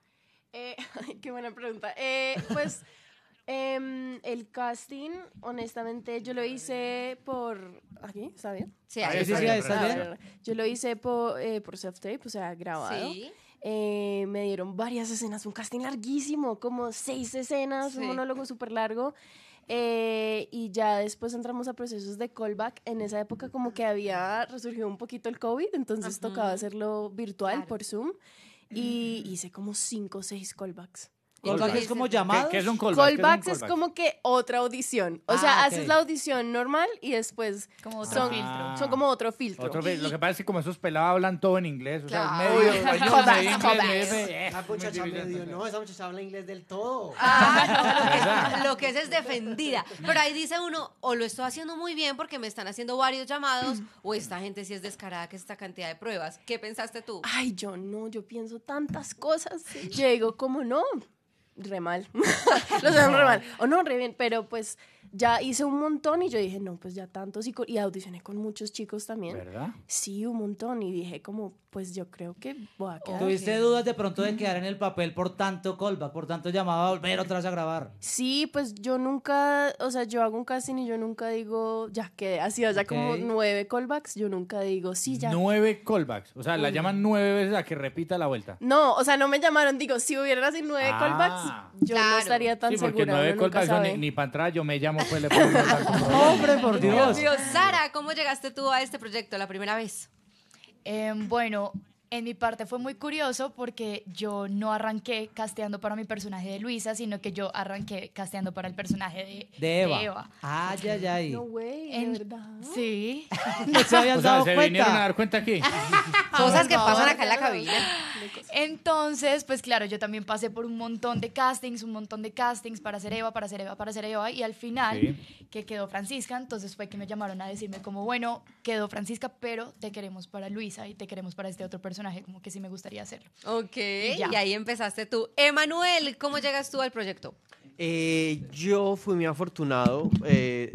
Eh, qué buena pregunta. Eh, pues em, el casting, honestamente, yo lo hice por... ¿Aquí? ¿Está bien? Sí, ah, sí, está Yo lo hice eh, por, por tape o sea, grabado. me dieron varias escenas, un casting larguísimo, como seis escenas, un monólogo súper largo. Eh, y ya después entramos a procesos de callback. En esa época como que había resurgido un poquito el COVID, entonces tocaba hacerlo virtual por Zoom. Y mm. hice como cinco o seis callbacks. Callback es como llamados. ¿Qué, es Callbacks es, como que otra audición. O ah, sea, haces la audición normal y después como son, son como otro filtro. lo que pasa es que como esos pelados hablan todo en inglés. O sea, claro. medio eh, no, esa muchacha habla inglés del todo. Ah, lo que, es, es defendida. Pero ahí dice uno, o lo estoy haciendo muy bien porque me están haciendo varios llamados, o esta gente sí es descarada que es esta cantidad de pruebas. ¿Qué pensaste tú? Ay, yo no, yo pienso tantas cosas. Llego, ¿cómo no? re mal. los dan re mal. O no, re bien, pero pues ya hice un montón y yo dije, no, pues ya tantos y, audicioné con muchos chicos también. ¿Verdad? Sí, un montón y dije como, pues yo creo que voy a quedar. ¿Tuviste dudas de pronto de quedar en el papel por tanto callback, por tanto llamado a volver otra vez a grabar? Sí, pues yo nunca, o sea, yo hago un casting y yo nunca digo, ya quedé así, o sea, como nueve callbacks, yo nunca digo, sí, ya. Nueve callbacks, o sea, la llaman nueve veces a que repita la vuelta. No, o sea, no me llamaron, digo, si hubieran así nueve ah. callbacks, yo no estaría tan sí, porque nueve callbacks, ni, ni para entrar, yo me llamo pues le Hombre, por Dios. Sara, ¿cómo llegaste tú a este proyecto la primera vez? Em, bueno, en mi parte fue muy curioso porque yo no arranqué casteando para mi personaje de Luisa, sino que yo arranqué casteando para el personaje de, Eva. Ah, ya, ya. No, güey, es verdad. Sí. no se habían dado vinieron aquí. Cosas que pasan acá en la cabina. Entonces, pues claro, yo también pasé por un montón de castings, un montón de castings para ser Eva, para ser Eva, para ser Eva. Y al final, que quedó Francisca, entonces fue que me llamaron a decirme como, bueno, quedó Francisca, pero te queremos para Luisa y te queremos para este otro personaje como que sí me gustaría hacerlo. Ok, y, ahí empezaste tú. Emanuel, ¿cómo llegas tú al proyecto? Eh, yo fui muy afortunado eh,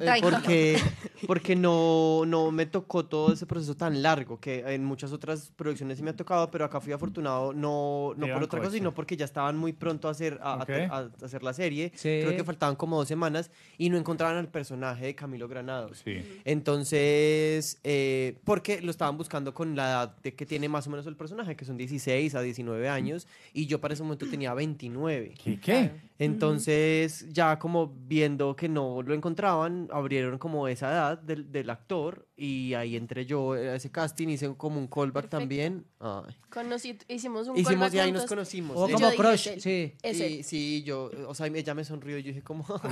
eh, porque porque no, no me tocó todo ese proceso tan largo que en muchas otras producciones sí me ha tocado, pero acá fui afortunado no, no por otra cosa, sino porque ya estaban muy pronto a hacer, hacer la serie. Creo que faltaban como dos semanas y no encontraban al personaje de Camilo Granados. Entonces, eh, porque lo estaban buscando con la edad de que tiene más o menos el personaje, que son 16 a 19 años, y yo para ese momento tenía 29. ¿Qué? qué? Entonces, ya como viendo que no lo encontraban, abrieron como esa edad del actor y ahí entré yo a ese casting, hice como un callback también. hicimos un hicimos, callback. Y ahí nos conocimos. O oh, como crush, sí. sí, yo, o sea, ella me sonrió y yo dije como... ¡Otra!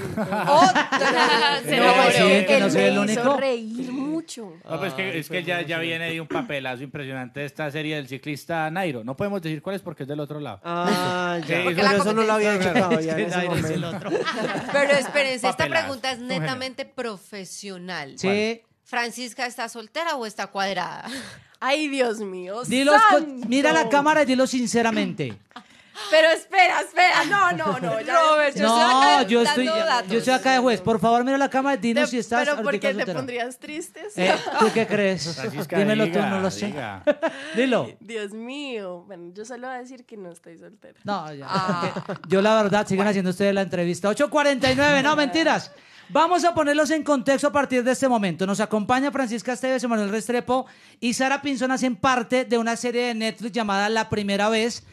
Oh, se no, pues que no el único. Hizo reír mucho. Pues es que, pues ya, viene de un papelazo impresionante de esta serie del ciclista Nairo. No podemos decir cuál es porque es del otro lado. Ah, ya. eso no lo había hecho Pero espérense, esta pregunta es netamente profesional. Sí. Francisca está soltera o está cuadrada. Ay, Dios mío. Dilo, mira la cámara y dilo sinceramente. Pero espera, espera. No, no, no. Robert, yo no, estoy acá yo estoy, yo estoy acá de juez. Por favor, mira la cámara, dinos si estás. Pero ¿por qué te pondrías triste? Eh, ¿Tú qué crees? Dímelo tú, no lo sé. Dilo. Dios mío. Bueno, yo solo voy a decir que no estoy soltera. No, ya. Ah. Eh, yo la verdad, sigan haciendo ustedes la entrevista. 8.49, no, mentiras. Vamos a ponerlos en contexto a partir de este momento. Nos acompaña Francisca Esteves, Manuel Restrepo y Sara Pinzón hacen parte de una serie de Netflix llamada La Primera Vez,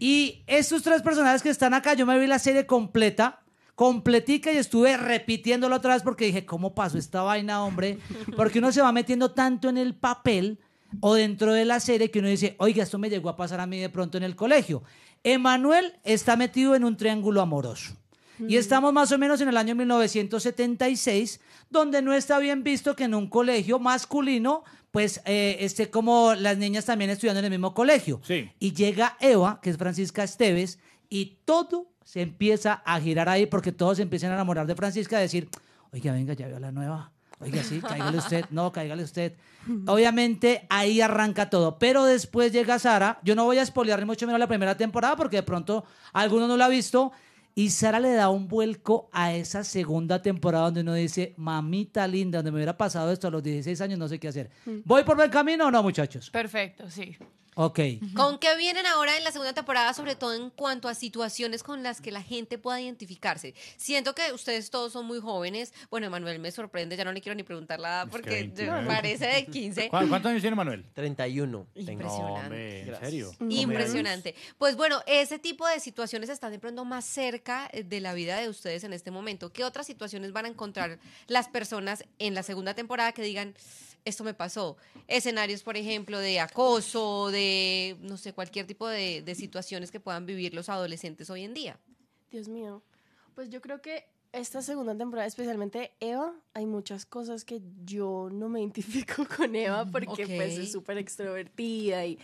y estos tres personajes que están acá, yo me vi la serie completa, completica y estuve repitiéndolo otra vez porque dije, ¿cómo pasó esta vaina, hombre? Porque uno se va metiendo tanto en el papel o dentro de la serie que uno dice, oiga, esto me llegó a pasar a mí de pronto en el colegio. Emanuel está metido en un triángulo amoroso. Y mm. estamos más o menos en el año 1976, donde no está bien visto que en un colegio masculino pues, eh, este, como las niñas también estudiando en el mismo colegio. Y llega Eva, que es Francisca Esteves, y todo se empieza a girar ahí porque todos se empiezan a enamorar de Francisca, a decir, oiga, venga, ya veo la nueva. Oiga, sí, cáigale usted, no, cáigale usted. Obviamente ahí arranca todo, pero después llega Sara. Yo no voy a spoilear ni mucho menos la primera temporada porque de pronto alguno no la ha visto y Sara le da un vuelco a esa segunda temporada donde uno dice, mamita linda, donde me hubiera pasado esto a los 16 años, no sé qué hacer. Mm. ¿Voy por buen camino o no, muchachos? Perfecto, sí. Ok. ¿Con qué vienen ahora en la segunda temporada, sobre todo en cuanto a situaciones con las que la gente pueda identificarse? Siento que ustedes todos son muy jóvenes. Bueno, Manuel me sorprende, ya no le quiero ni preguntar la edad porque parece de 15. ¿Cuántos años tiene Manuel? 31. Impresionante. No, ¿En serio? Impresionante. Pues bueno, ese tipo de situaciones están de pronto más cerca eh, de la vida de ustedes en este momento. ¿Qué otras situaciones van a encontrar las personas en la segunda temporada que digan esto me pasó. Escenarios, por ejemplo, de acoso, de, no sé, cualquier tipo de, situaciones que puedan vivir los adolescentes hoy en día. Dios mío. Pues yo creo que esta segunda temporada, especialmente Eva, hay muchas cosas que yo no me identifico con Eva mm, porque pues es súper extrovertida y,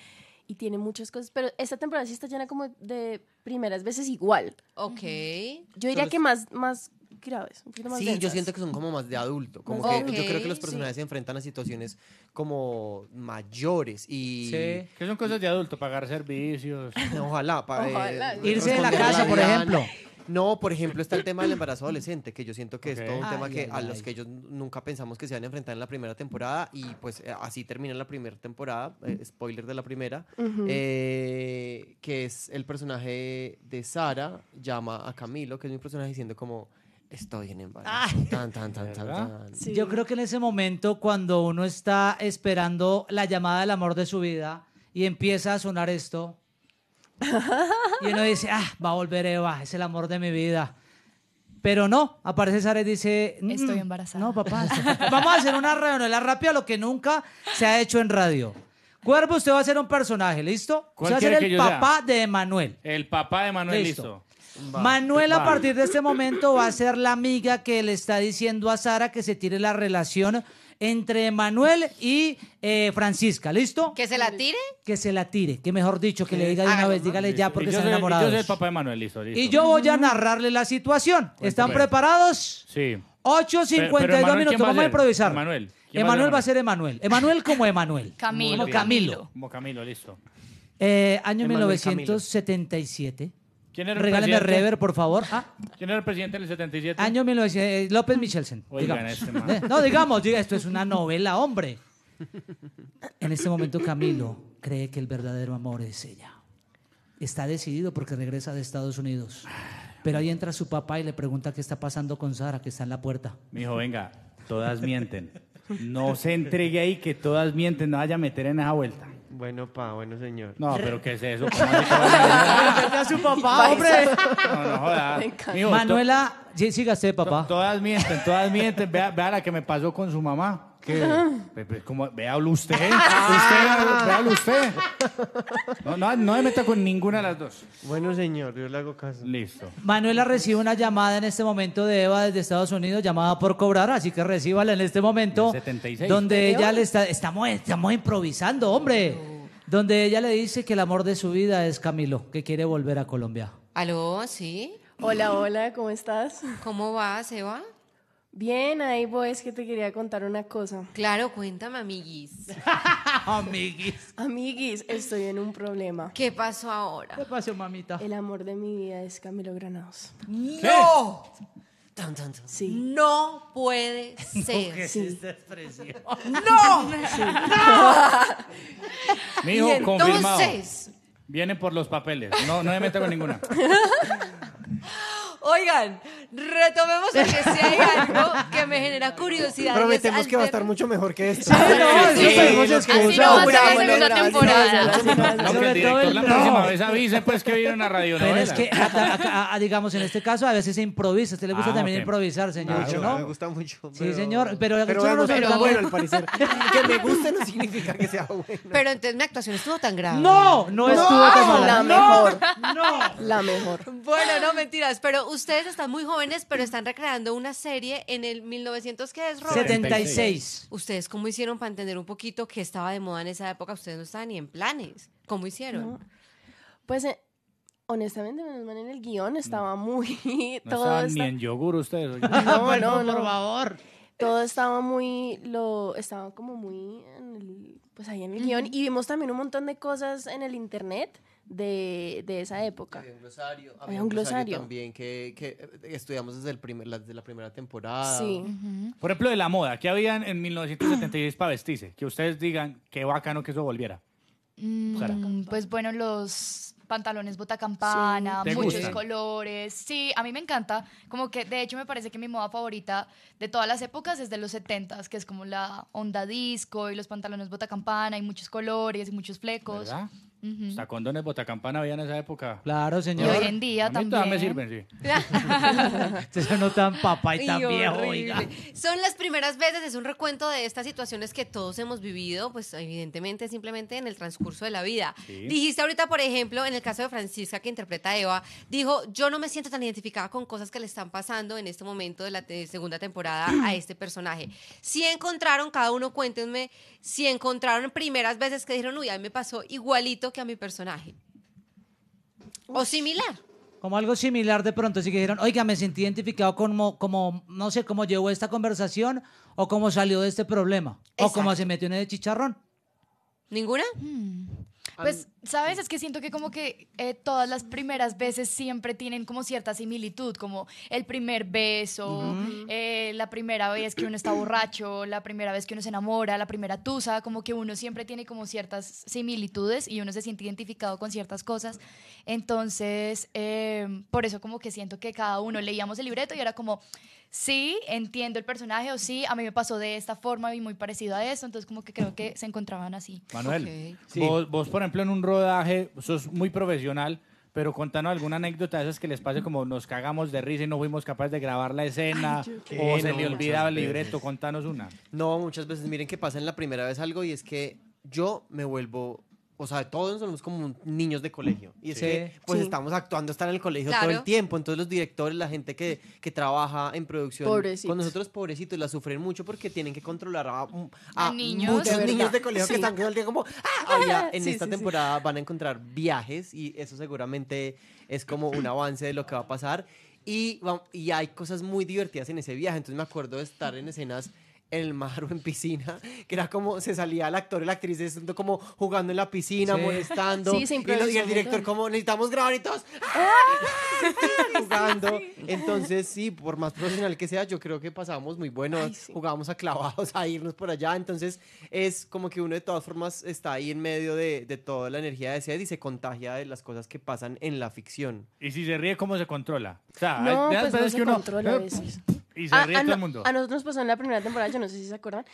tiene muchas cosas, pero esta temporada sí está llena como de primeras veces igual. Ok. Yo diría que más, más graves, Sí, yo siento que son como más de adulto. Como que yo creo que los personajes se enfrentan a situaciones como mayores y. Sí, que son cosas de adulto, pagar servicios. Ojalá. Eh, Irse de la casa, por ejemplo. No, por ejemplo, está el tema del embarazo adolescente, que yo siento que es todo un tema que a los que ellos nunca pensamos que se van a enfrentar en la primera temporada y pues eh, así termina la primera temporada, eh, spoiler de la primera, que es el personaje de Sara, llama a Camilo, que es mi personaje diciendo como, estoy en embarazo. Ah. Tan, Yo creo que en ese momento, cuando uno está esperando la llamada del amor de su vida y empieza a sonar esto, y uno dice, ah, va a volver Eva, es el amor de mi vida. Pero no, aparece Sara y dice, mm, estoy embarazada. No, papá, vamos a hacer una La rápida, lo que nunca se ha hecho en radio. Cuervo, usted va a ser un personaje, ¿listo? Usted va a ser el papá de Emanuel. El papá de Emanuel, listo. Manuel a partir de este momento va a ser la amiga que le está diciendo a Sara que se tire la relación entre Manuel y eh, Francisca, ¿listo? ¿Que se la tire? Que se la tire, que mejor dicho, que le diga de una vez, dígale ya porque están enamorados. Yo soy el papá de Manuel, listo, Y yo voy a narrarle la situación. ¿Están preparados? Sí. 8.52 minutos, vamos a, improvisar. Manuel. Emanuel va a ser Emanuel. Emanuel como Emanuel. Camilo. Como Camilo. Como Camilo, listo. Eh, año 1977. Ah, ¿Quién era el presidente? rever, por favor. ¿Quién era el presidente del 77? año 1900. Eh, López Michelsen. Oigan, este No, digamos, diga, esto es una novela, hombre. En este momento Camilo cree que el verdadero amor es ella. Está decidido porque regresa de Estados Unidos. Pero ahí entra su papá y le pregunta qué está pasando con Sara, que está en la puerta. Mi hijo, venga, todas mienten. No se entregue ahí que todas mienten, no vaya a meter en esa vuelta. Bueno, pa, bueno, señor. No, pero ¿qué es eso? ¿Cómo a- su papá, hombre! No, no joda. Manuela, sí, sígase, papá. todas mienten, todas mienten. Vea, vea la que me pasó con su mamá. ¿Qué? ¿Cómo? Véalo usted. usted véalo usted. No, me meta con ninguna de las dos. Bueno, señor, yo le hago caso. Listo. Manuela recibe una llamada en este momento de Eva desde Estados Unidos, llamada por cobrar, así que recíbala en este momento. 76. Donde ella le está. Estamos, estamos improvisando, hombre. Donde ella le dice que el amor de su vida es Camilo, que quiere volver a Colombia. ¿Aló? ¿Sí? Hola, hola, ¿cómo estás? ¿Cómo vas, Eva? Bien, ahí voy, es que te quería contar una cosa. Claro, cuéntame, amiguis. amiguis. Amiguis, estoy en un problema. ¿Qué pasó ahora? ¿Qué pasó, mamita? El amor de mi vida es Camilo Granados. ¡No! No puede ser. Porque sí. ¡No! ¡No! Mijo, entonces... Viene por los papeles. No, no me meto con ninguna. Oigan, retomemos el que si hay algo que me genera curiosidad. Prometemos que, va a estar mucho mejor que esto. Así no va a ser la segunda temporada. la próxima vez avise pues que viene una radio Pero es que, digamos, en este caso a veces se improvisa. a usted le gusta también improvisar, señor? Me gusta mucho. Sí, señor. Pero, pero, pero no bueno, bueno al parecer. que me guste no significa que sea bueno. Pero entonces mi actuación estuvo tan grave. No, no, estuvo tan grave La mejor. No. La mejor. Bueno, no, mentiras, pero ustedes están muy jóvenes, pero están recreando una serie en el 1900, que es Robert? 76. ¿Ustedes cómo hicieron para entender un poquito qué estaba de moda en esa época? Ustedes no estaban ni en planes. ¿Cómo hicieron? Pues eh, honestamente, menos en el guión estaba mm. muy... estaban ni en yogur ustedes. no, no, no, por favor. Todo estaba muy, lo, estaba como muy, pues ahí en el guión. Y vimos también un montón de cosas en el internet de, de esa época. Había un glosario. un, glosario. También que, que, estudiamos desde, el primer, la, desde la primera temporada. Sí. Por ejemplo, de la moda. ¿Qué habían en 1976 para vestirse? Que ustedes digan, qué bacano que eso volviera. Mm, pues bueno, los pantalones botacampana, campana muchos colores. Sí, a mí me encanta. Como que, de hecho, me parece que mi moda favorita de todas las épocas es de los 70s, que es como la onda disco y los pantalones botacampana y muchos colores y muchos flecos. ¿verdad? Uh -huh. botacampana había en esa época. Claro, señor. Y hoy en día a mí también. me sirven, sí. no tan papá y tan viejo, oiga. Son las primeras veces, es un recuento de estas situaciones que todos hemos vivido, pues evidentemente simplemente en el transcurso de la vida. Dijiste ahorita, por ejemplo, en el caso de Francisca, que interpreta a Eva, dijo, yo no me siento tan identificada con cosas que le están pasando en este momento de la segunda temporada a este personaje. Si encontraron, cada uno cuéntenme, si encontraron primeras veces que dijeron, uy, a mí me pasó igualito a mi personaje. O similar. Como algo similar de pronto, así que dijeron, oiga, me sentí identificado como, como, no sé, cómo llevó esta conversación o cómo salió de este problema o cómo se metió en el chicharrón. ¿Ninguna? Mm. Pues ¿Sabes? Es que siento que como que eh, todas las primeras veces siempre tienen como cierta similitud, como el primer beso, eh, la primera vez que uno está borracho, la primera vez que uno se enamora, la primera tusa, como que uno siempre tiene como ciertas similitudes y uno se siente identificado con ciertas cosas. Entonces, em, por eso como que siento que cada uno leíamos el libreto y era como, sí, entiendo el personaje o sí, a mí me pasó de esta forma y muy parecido a eso, entonces como que creo que se encontraban así. Manuel, vos, vos, por ejemplo en un rol rodaje, sos muy profesional, pero contanos alguna anécdota de esas que les pase como nos cagamos de risa y no fuimos capaces de grabar la escena o se me le olvidaba el libreto, contanos una. No, muchas veces miren que pasa en la primera vez algo y es que yo me vuelvo o sea, todos somos como niños de colegio. Y es pues estamos actuando, estar en el colegio todo el tiempo. Entonces, los directores, la gente que, trabaja en producción con nosotros, pobrecitos, la sufren mucho porque tienen que controlar a, mm, muchos niños de colegio que están todo el día como. Ah, ah, en esta temporada van a encontrar viajes y eso seguramente es como un avance de lo que va a pasar. Y, y hay cosas muy divertidas en ese viaje. Entonces, me acuerdo de estar en escenas en el mar o en piscina, que era como se salía el actor y la actriz como jugando en la piscina, molestando. y, el director como necesitamos grabar ¡ah!, ¡Ah! jugando. Entonces, sí, por más profesional que sea, yo creo que pasábamos muy buenos, jugábamos a clavados, a irnos por allá. Entonces, es como que uno de todas formas está ahí en medio de, toda la energía de sed y se contagia de las cosas que pasan en la ficción. Y si se ríe, ¿cómo se controla? no, controla y se a, ah, ah, el mundo. A nosotros pasó en la primera temporada, yo no sé si se acuerdan,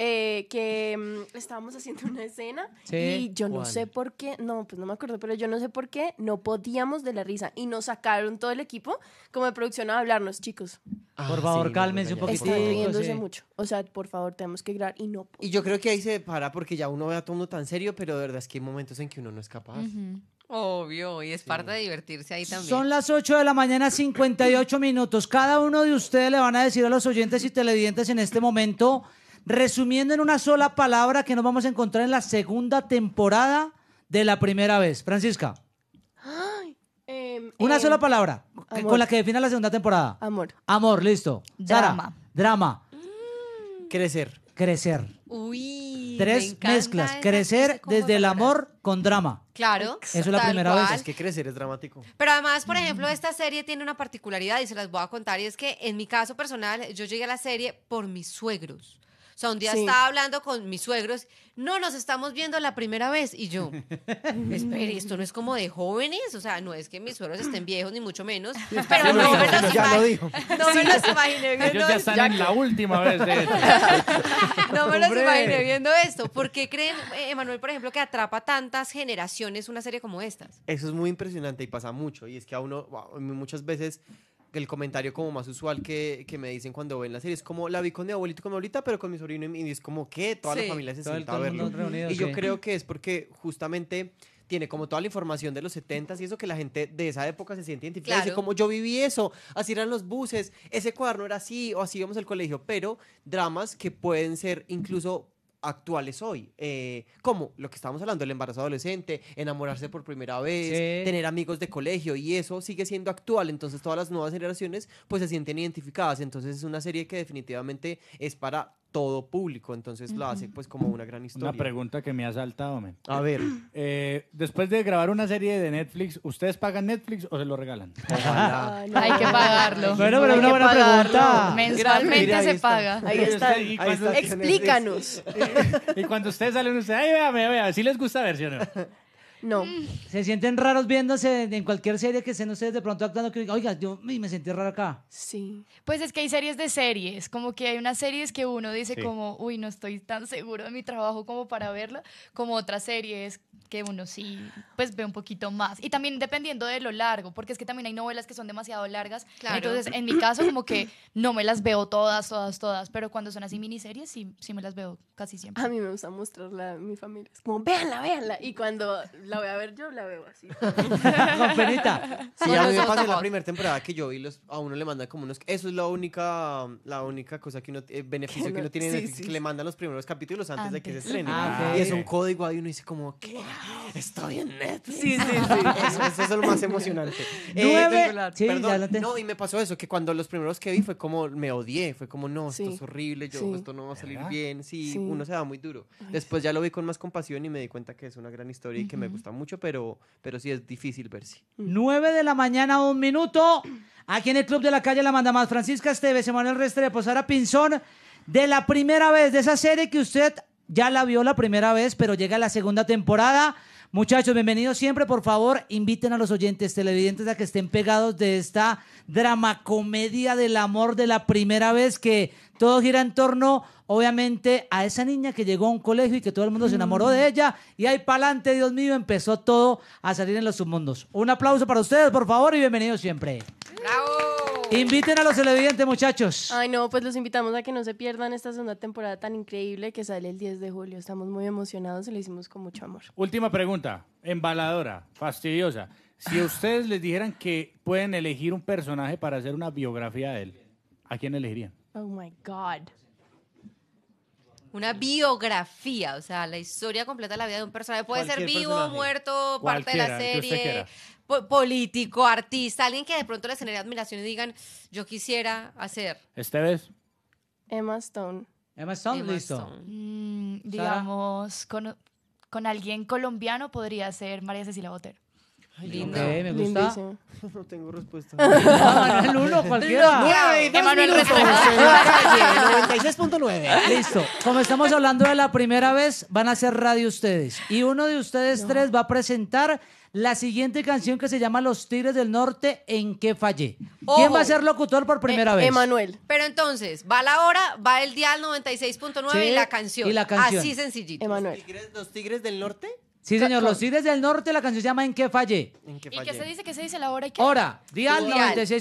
eh, que mm, estábamos haciendo una escena y yo no sé por qué, no, pues no me acuerdo, pero yo no sé por qué no podíamos de la risa y nos sacaron todo el equipo como de producción a hablarnos, chicos. Ah, por favor, cálmense pues un poquito. Están mucho. O sea, por favor, tenemos que grabar y no. Y yo creo que ahí se para porque ya uno ve a todo mundo tan serio, pero de verdad es que hay momentos en que uno no es capaz. Obvio, y es parte de divertirse ahí también. Son las 8 de la mañana, 58 minutos. Cada uno de ustedes le van a decir a los oyentes y televidentes en este momento, resumiendo en una sola palabra que nos vamos a encontrar en la segunda temporada de la primera vez. Francisca. Em, una em, sola palabra con la que defina la segunda temporada. Amor. Amor, listo. Drama. drama. Mm. Crecer crecer. Uy, Tres mezclas. Crecer desde el amor con drama. Claro. Eso es la primera vez. Es que crecer es dramático. Pero además, por ejemplo, mm. esta serie tiene una particularidad y se las voy a contar. Y es que en mi caso personal, yo llegué a la serie por mis suegros sea, un día estaba hablando con mis suegros, no nos estamos viendo la primera vez. Y yo, espere, esto no es como de jóvenes, o sea, no es que mis suegros estén viejos, ni mucho menos. Pero no me los dijo. No me los imaginé viendo esto. ya están en la última vez No me los imaginé viendo esto. ¿Por qué creen, Emanuel, por ejemplo, que atrapa tantas generaciones una serie como estas? Eso es muy impresionante y pasa mucho. Y es que a uno, muchas veces el comentario como más usual que, me dicen cuando ven la serie. Es como, la vi con mi abuelito, como ahorita pero con mi sobrino. Y, es como, que Toda la familia se sienta a verlo. y yo creo que es porque justamente tiene como toda la información de los 70 y eso que la gente de esa época se siente identificada. dice como yo viví eso, así eran los buses, ese cuaderno era así, o así íbamos al colegio, pero dramas que pueden ser incluso actuales hoy, eh, como lo que estamos hablando, el embarazo adolescente, enamorarse por primera vez, tener amigos de colegio y eso sigue siendo actual, entonces todas las nuevas generaciones pues se sienten identificadas, entonces es una serie que definitivamente es para todo público, entonces lo hace pues como una gran historia. Una pregunta que me ha saltado, A ver. Eh, después de grabar una serie de Netflix, ¿ustedes pagan Netflix o se lo regalan? Ah, Hay que pagarlo. Bueno, pero es una buena pregunta. Mensualmente se paga. Ahí está. Explícanos. Y, cuando ustedes salen, ustedes, ay, vea, vea, si les gusta ver, ¿sí o no? No. ¿Se sienten raros viéndose en cualquier serie que estén ustedes de pronto actuando que oiga, yo me sentí raro acá? Sí. Pues es que hay series de series, como que hay unas series que uno dice como, uy, no estoy tan seguro de mi trabajo como para verla. como otras series que uno sí, pues ve un poquito más. Y también dependiendo de lo largo, porque es que también hay novelas que son demasiado largas. Claro. Entonces, en mi caso, como que no me las veo todas, todas, todas, pero cuando son así miniseries, sí, sí me las veo casi siempre. A mí me gusta mostrarla a mi familia. Es como, véanla, véanla. Y cuando la voy a ver yo, la veo así. Con penita. Sí, a mí me pasó la primera temporada que yo vi los, a uno le mandan como unos. Eso es la única, la única cosa que uno, eh, beneficio que uno tiene es que le mandan los primeros capítulos antes, de que se estrene. Ah, y es un código ahí uno dice como, ¿qué? Estoy en Netflix. Sí, sí, sí. eso, es lo más emocionante. Eh, no, y me pasó eso, que cuando los primeros que vi fue como, me odié, fue como, no, esto es horrible, yo, esto no va a salir bien, sí, Sí. uno se da muy duro. Después ya lo vi con más compasión y me di cuenta que es una gran historia y que me está mucho, pero, pero sí es difícil ver si 9 de la mañana, un minuto. Aquí en el Club de la Calle La Manda Más, Francisca Esteves, Emanuel Restrepo, Sara Pinzón, de la primera vez de esa serie que usted ya la vio la primera vez, pero llega la segunda temporada. Muchachos, bienvenidos siempre. Por favor, inviten a los oyentes televidentes a que estén pegados de esta drama comedia del amor de la primera vez que todo gira en torno, obviamente, a esa niña que llegó a un colegio y que todo el mundo se enamoró de ella. Y ahí adelante, Dios mío, empezó todo a salir en los submundos. Un aplauso para ustedes, por favor, y bienvenidos siempre. Inviten a los televidentes, muchachos. Ay, no, pues los invitamos a que no se pierdan esta segunda temporada tan increíble que sale el 10 de julio. Estamos muy emocionados y lo hicimos con mucho amor. Última pregunta, embaladora, fastidiosa. Si ustedes les dijeran que pueden elegir un personaje para hacer una biografía de él, ¿a quién elegirían? Oh my God. Una biografía, o sea, la historia completa de la vida de un personaje. Puede ser vivo, muerto, parte de la serie, político, artista, alguien que de pronto les genere admiración y digan, yo quisiera hacer. Esteves. Emma Stone. Emma Stone, listo. Mm, digamos, con, con, alguien colombiano podría ser María Cecilia Botero. Linda, me gusta. No tengo respuesta. No, el uno, cualquiera. Emanuel 96.9. Listo. Como estamos hablando de la primera vez, van a ser radio ustedes. Y uno de ustedes tres va a presentar la siguiente canción que se llama Los Tigres del Norte, ¿en qué fallé? ¿Quién va a ser locutor por primera eh, vez? Emanuel. Pero entonces, va la hora, va el dial 96.9 y la canción. Y Así sencillito. Emanuel. ¿Los tigres, ¿Los tigres del Norte? Sí, señor, los Tigres del Norte, la canción se llama En qué falle? ¿En qué ¿Y qué se dice? ¿Qué se dice la hora y qué? Hora, dial 96.9.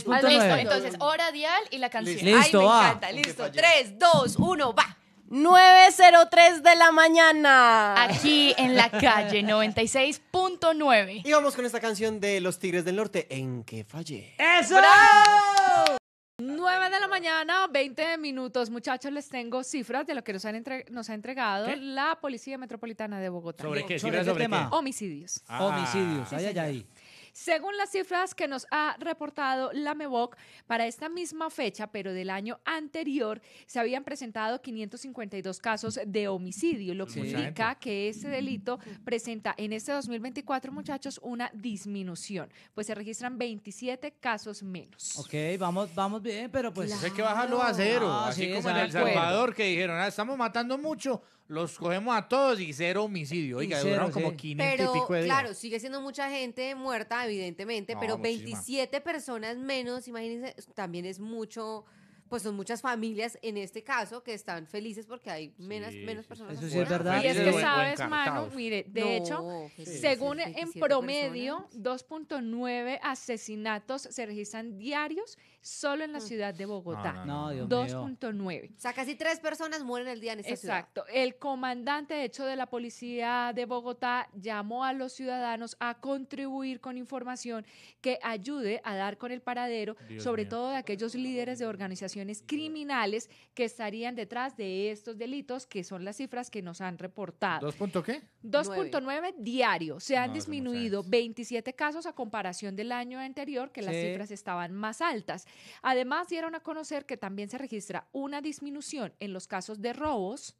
Ah, listo, entonces, hora, dial y la canción. Listo, Ay, me encanta. Listo, 3, 2, 1, va. 9.03 de la mañana. Aquí en la calle 96.9. Y vamos con esta canción de Los Tigres del Norte, En qué falle? ¡Eso! 9 de la mañana, 20 minutos. Muchachos, les tengo cifras de lo que nos, han nos ha entregado la Policía Metropolitana de Bogotá. ¿Sobre qué? ¿Sobre, qué? Homicidios. Ah. Homicidios, ahí, ahí, ahí. Según las cifras que nos ha reportado la MEBOC, para esta misma fecha, pero del año anterior, se habían presentado 552 casos de homicidio, lo que indica que ese delito presenta en este 2024, muchachos, una disminución, pues se registran 27 casos menos. Ok, vamos, vamos bien, pero pues... Hay que bajarlo a cero, ah, así como en El Salvador, que dijeron, ah, estamos matando mucho, los cogemos a todos y cero homicidio. Oiga, duraron como 500 pero, Claro, sigue siendo mucha gente muerta, evidentemente, pero 27 personas menos, imagínense, también es mucho. Pues son muchas familias en este caso que están felices porque hay menos, menos personas. Eso es verdad. Y es que sabes, mano, mire, de hecho, según en promedio, 2.9 asesinatos se registran diarios solo en la mm. ciudad de Bogotá. No, 2.9. O sea, casi tres personas mueren el día en Exacto. El comandante, de hecho, de la policía de Bogotá llamó a los ciudadanos a contribuir con información que ayude a dar con el paradero, sobre todo de aquellos líderes de organizaciones criminales que estarían detrás de estos delitos, que son las cifras que nos han reportado. ¿2. qué? 2.9 diario. Se han disminuido 27 casos a comparación del año anterior, que las cifras estaban más altas. Además, dieron a conocer que también se registra una disminución en los casos de robos,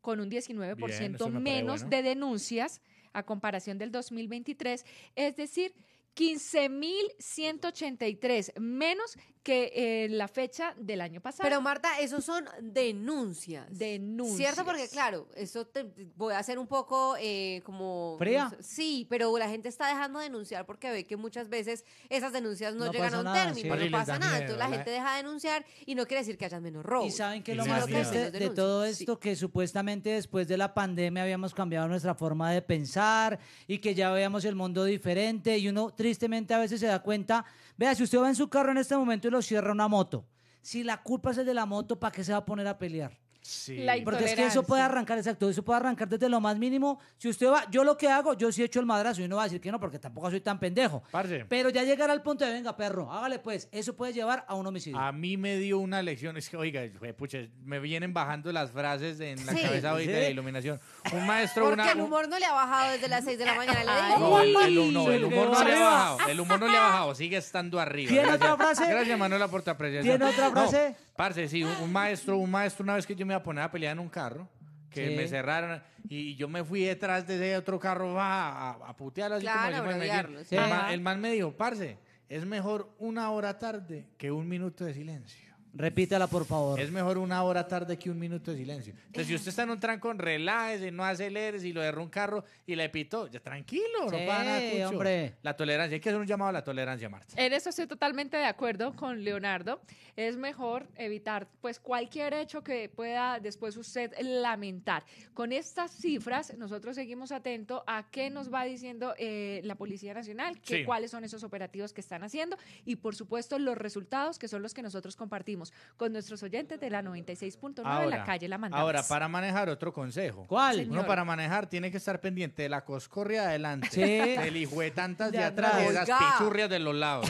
con un 19% menos de denuncias a comparación del 2023. Es decir, 15.183 menos que eh, la fecha del año pasado. Pero Marta, esos son denuncias. Denuncias. ¿Cierto? Porque claro, eso te, voy a hacer un poco eh, como... ¿Fría? sí, pero la gente está dejando de denunciar porque ve que muchas veces esas denuncias no, llegan a un término, no pasa nada. Entonces la, gente deja de denunciar y no quiere decir que haya menos robo. Y saben que lo más triste de, todo esto, que supuestamente después de la pandemia habíamos cambiado nuestra forma de pensar y que ya veíamos el mundo diferente y uno tristemente a veces se da cuenta. Vea, si usted va en su carro en este momento y lo cierra una moto, si la culpa es de la moto, ¿para qué se va a poner a pelear? Sí. Porque es que eso puede arrancar, exacto, eso puede arrancar desde lo más mínimo. Si usted va, yo lo que hago, yo sí he hecho el madrazo y no va a decir que no, porque tampoco soy tan pendejo. Parce. Pero ya llegar al punto de, venga, perro, hágale pues, eso puede llevar a un homicidio. A mí me dio una lección, es que, oiga, pucha, me vienen bajando las frases en la cabeza hoy de iluminación. Un maestro, Porque el humor no le ha bajado desde las 6 de la mañana. Le no, el, no, el, humor no le ha bajado, el humor no le ha bajado, sigue estando arriba. ¿Tiene gracias. otra frase? Gracias, Manuela, por tu apreciación. ¿Tiene otra frase? parce, sí, un maestro, un maestro, una vez que yo me me a poner a pelear en un carro que me cerraron y yo me fui detrás de ese otro carro va a, putear así como el, man, el man me dijo, parce, es mejor una hora tarde que un minuto de silencio. Repítala, por favor. Es mejor una hora tarde que un minuto de silencio. Entonces, si usted está en un tranco, relájese, no acelere, si lo derro un carro y le pitó, ya tranquilo, no pasa hombre. La tolerancia, hay que hacer un llamado a la tolerancia, Marta. En eso estoy totalmente de acuerdo con Leonardo. Es mejor evitar pues cualquier hecho que pueda después usted lamentar. Con estas cifras, nosotros seguimos atentos a qué nos va diciendo eh, la Policía Nacional, cuáles son esos operativos que están haciendo y por supuesto los resultados que son los que nosotros compartimos con nuestros oyentes de la 96.9 de la calle La Mandamos. Ahora, para manejar, otro consejo. ¿Cuál? no Uno para manejar tiene que estar pendiente de la coscorria adelante, ¿Sí? del hijo de tantas de, atrás, de las pichurrias de los lados.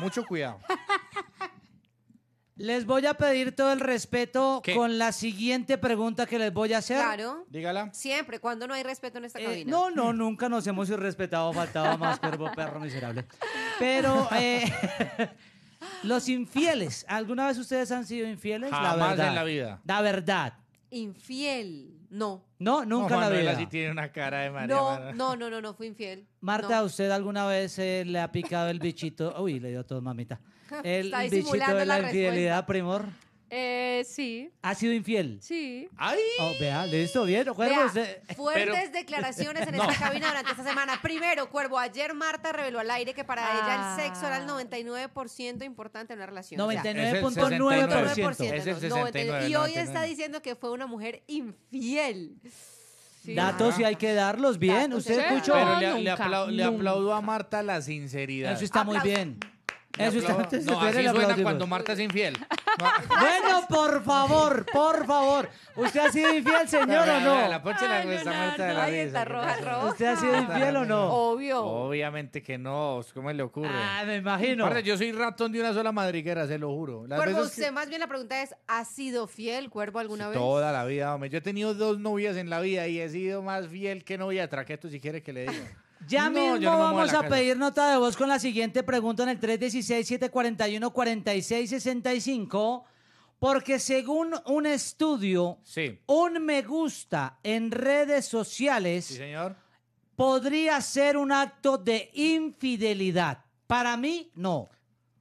Mucho cuidado. Les voy a pedir todo el respeto con la siguiente pregunta que les voy a hacer. Claro. Dígala. Siempre, cuando no hay respeto en esta eh, cabina. No, no, nunca nos hemos irrespetado, faltaba más perro perro miserable. Pero eh, Los infieles. ¿Alguna vez ustedes han sido infieles? la verdad. en la vida. La verdad. Infiel. No. No, nunca la vida. tiene una cara de No, no, no, no, no, fui infiel. Marta, ¿usted alguna vez eh, le ha picado el bichito? Uy, le dio todo mamita. El bichito de la, la infidelidad, primor. Eh, sí. ¿Ha sido infiel? Sí. ¡Ay! Oh, vea, bien. Eh, fuertes declaraciones en esta cabina durante esta semana. Primero, Cuervo, ayer Marta reveló al aire que para ella el sexo era el 99% ah. importante en una relación. 99.9%. Y hoy está diciendo que fue una mujer infiel. Datos y hay que darlos, bien. ¿Usted escuchó? le, aplaudo a Marta la sinceridad. Eso está muy bien. Eso cuando Marta es infiel. Bueno, por favor, por favor. ¿Usted ha sido infiel, señor, o no? está roja, roja. ¿Usted ha sido infiel o no? Obvio. Obviamente que no, ¿cómo le ocurre? Ah, me imagino. yo soy ratón de una sola madriguera, se lo juro. Las usted más bien la pregunta es, ¿ha sido fiel Cuervo alguna vez? Toda la vida, hombre. Yo he tenido dos novias en la vida y he sido más fiel que novia traqueto, si quiere que le diga. Ya mismo vamos a, pedir nota de voz con la siguiente pregunta en el 316-741-4665, porque según un estudio, un me gusta en redes sociales podría ser un acto de infidelidad. Para mí, no.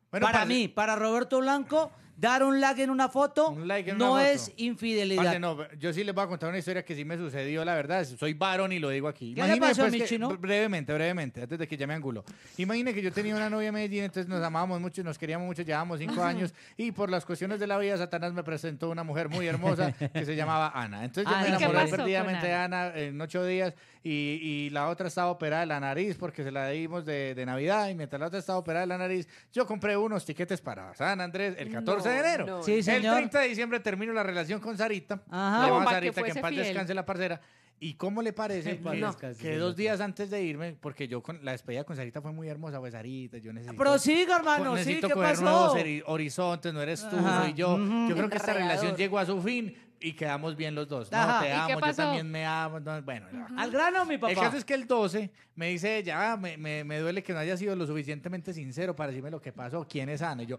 para mí, para Roberto Blanco, Dar un like en una foto no es infidelidad. no, yo sí les voy a contar una historia que sí me sucedió, la verdad. Soy varón y lo digo aquí. ¿Qué pues, Brevemente, brevemente, antes de que ya me angulo. Imagínense que yo tenía una novia en Medellín, entonces nos amábamos mucho, y nos queríamos mucho, llevábamos cinco años. Y por las cuestiones de la vida, Satanás me presentó una mujer muy hermosa que se llamaba Ana. Entonces yo ah, me enamoré perdidamente de Ana en ocho días y, la otra estaba operada de la nariz porque se la dimos de, de Navidad. Y mientras la otra estaba operada de la nariz, yo compré unos tiquetes para San Andrés el 14 de enero. Sí, El 30 de diciembre termino la relación con Sarita. Ajá. Le a Sarita, que, en paz descanse la parcera. ¿Y cómo le parece que dos días antes de irme, porque yo con la despedida con Sarita fue muy hermosa, pues Sarita, yo necesito... Prosiga, hermano, sí, ¿qué coger pasó? nuevos horizontes, no eres tú, y yo. yo creo que esta relación llegó a su fin y quedamos bien los dos. No, te amo, yo también me amo. bueno, al grano, mi papá. El caso es que el 12 me dice, ya, me, me, duele que no haya sido lo suficientemente sincero para decirme lo que pasó, quién es Ana. Y yo,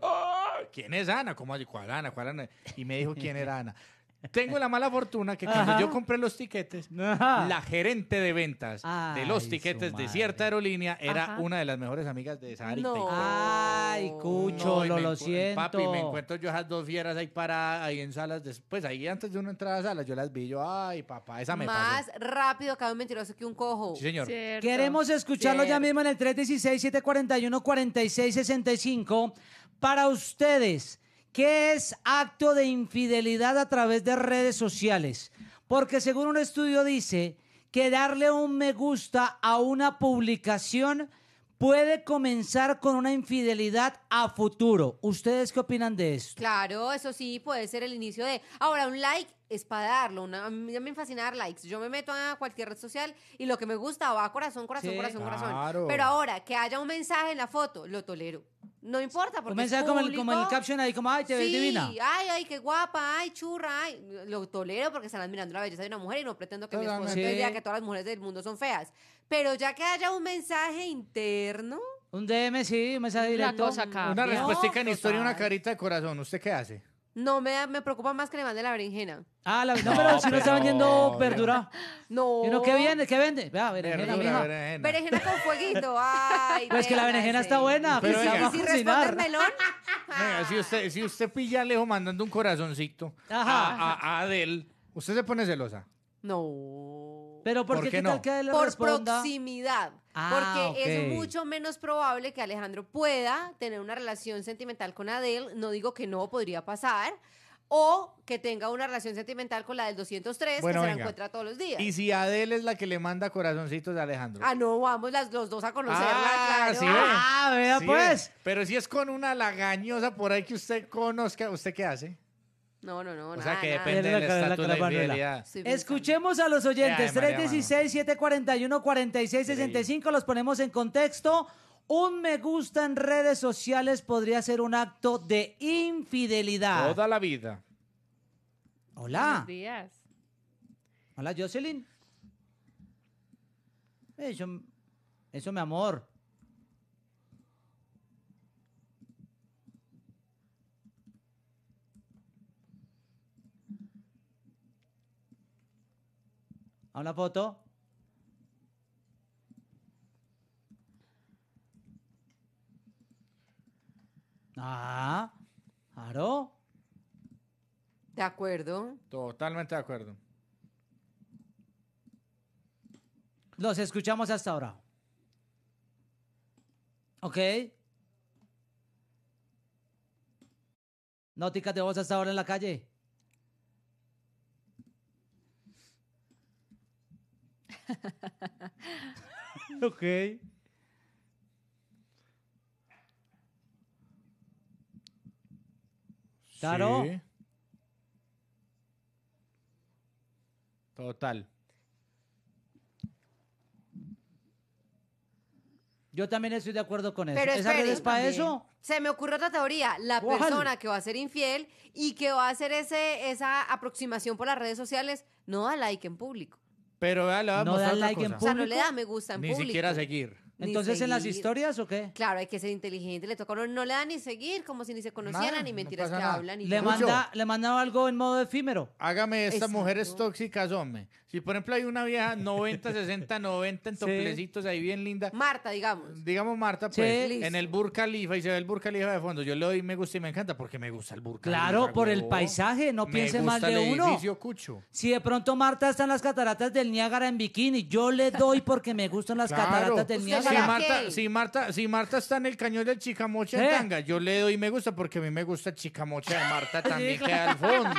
¿quién es Ana? ¿Cómo así? ¿Cuál Ana? ¿Cuál Ana? Y me dijo quién era Ana. Tengo la mala fortuna que cuando yo compré los tiquetes, la gerente de ventas de los tiquetes de cierta aerolínea era una de las mejores amigas de esa Ay, cucho, lo, siento. Papi, me encuentro yo esas dos fieras ahí paradas, ahí en salas. Después, ahí antes de uno entrar a salas, yo las vi yo. Ay, papá, esa me Más rápido cabe mentiroso que un cojo. Sí, señor. Queremos escucharlo ya mismo en el 316-741-4665. Para ustedes, ¿qué es acto de infidelidad a través de redes sociales? Porque según un estudio dice que darle un me gusta a una publicación puede comenzar con una infidelidad a futuro. ¿Ustedes qué opinan de esto? Claro, eso sí puede ser el inicio de... Ahora, un like es a mí me fascina dar likes. Yo me meto a cualquier red social y lo que me gusta va corazón, corazón, corazón, corazón. Pero ahora, que haya un mensaje en la foto, lo tolero. No importa, porque. Un mensaje como, el, como el caption ahí, como, ay, te divina. Ay, ay, qué guapa, ay, churra, ay. Lo tolero porque están mirando la belleza de una mujer y no pretendo que mi esposa sí. diga que todas las mujeres del mundo son feas. Pero ya que haya un mensaje interno. Un DM, sí, un mensaje directo. Una, respuesta no, en historia, una carita de corazón. ¿Usted qué hace? No, me, me preocupa más que le mande la berenjena. Ah, la, no, pero si no está vendiendo verdura. No. ¿Y no qué vende? ¿Qué vende? Vea, berenjena, berenjena. Berenjena con fueguito. Ay, Pues que la berenjena está buena, Pero pues, si responde melón, Venga, si usted, si usted pilla lejos mandando un corazoncito Ajá. a Adel, usted se pone celosa. no. Pero porque ¿Por qué, no? tal Por proximidad. Ah, porque es mucho menos probable que Alejandro pueda tener una relación sentimental con Adele. No digo que no, podría pasar. O que tenga una relación sentimental con la del 203, que se la encuentra todos los días. Y si Adele es la que le manda corazoncitos a Alejandro. Ah, no, vamos los dos a conocerla. Ah, claro. ah vea pues. Pero si es con una lagañosa por ahí que usted conozca, ¿usted qué hace? No, no, no. O sea que depende de la, Escuchemos a los oyentes. 316-741-4665. Los ponemos en contexto. Un me gusta en redes sociales podría ser un acto de infidelidad. Toda la vida. Hola. Buenos días. Hola, Jocelyn. Eso, eh, eso, mi amor. la foto. Ah, claro. De acuerdo. Totalmente de acuerdo. Los escuchamos hasta ahora. ¿Ok? Nótica de voz hasta ahora en la calle. ok. Claro. Total. Yo también estoy de acuerdo con eso. Pero es para eso? Se me ocurre otra teoría. La persona que va a ser infiel y que va a hacer ese, esa aproximación por las redes sociales no da like en público. Pero vea, le vamos a da otra like cosa. en O sea, no le da me gusta en Ni siquiera seguir. Entonces, ¿en las historias o qué? Claro, hay que ser inteligente. Le toca no le da ni seguir, como si ni se conocieran, ni mentiras que hablan. Y le, manda, le manda algo en modo efímero. Hágame estas mujeres tóxicas, hombre. Si, por ejemplo, hay una vieja 90, 60, 90 en toplecitos ahí bien linda. Marta, digamos. Digamos Marta, pues, en el Burj y se ve el Burj Khalifa de fondo. Yo le doy me gusta y me encanta porque me gusta el Burj Claro, por el paisaje, no piense más de el uno. Cucho. Si de pronto Marta está en las cataratas del Niágara en bikini, yo le doy porque me gustan las cataratas del Niágara si Marta, si Marta, Marta está en el cañón del chicamocha en eh. tanga, yo le doy me gusta porque a mí me gusta el chicamocha de Marta también al fondo.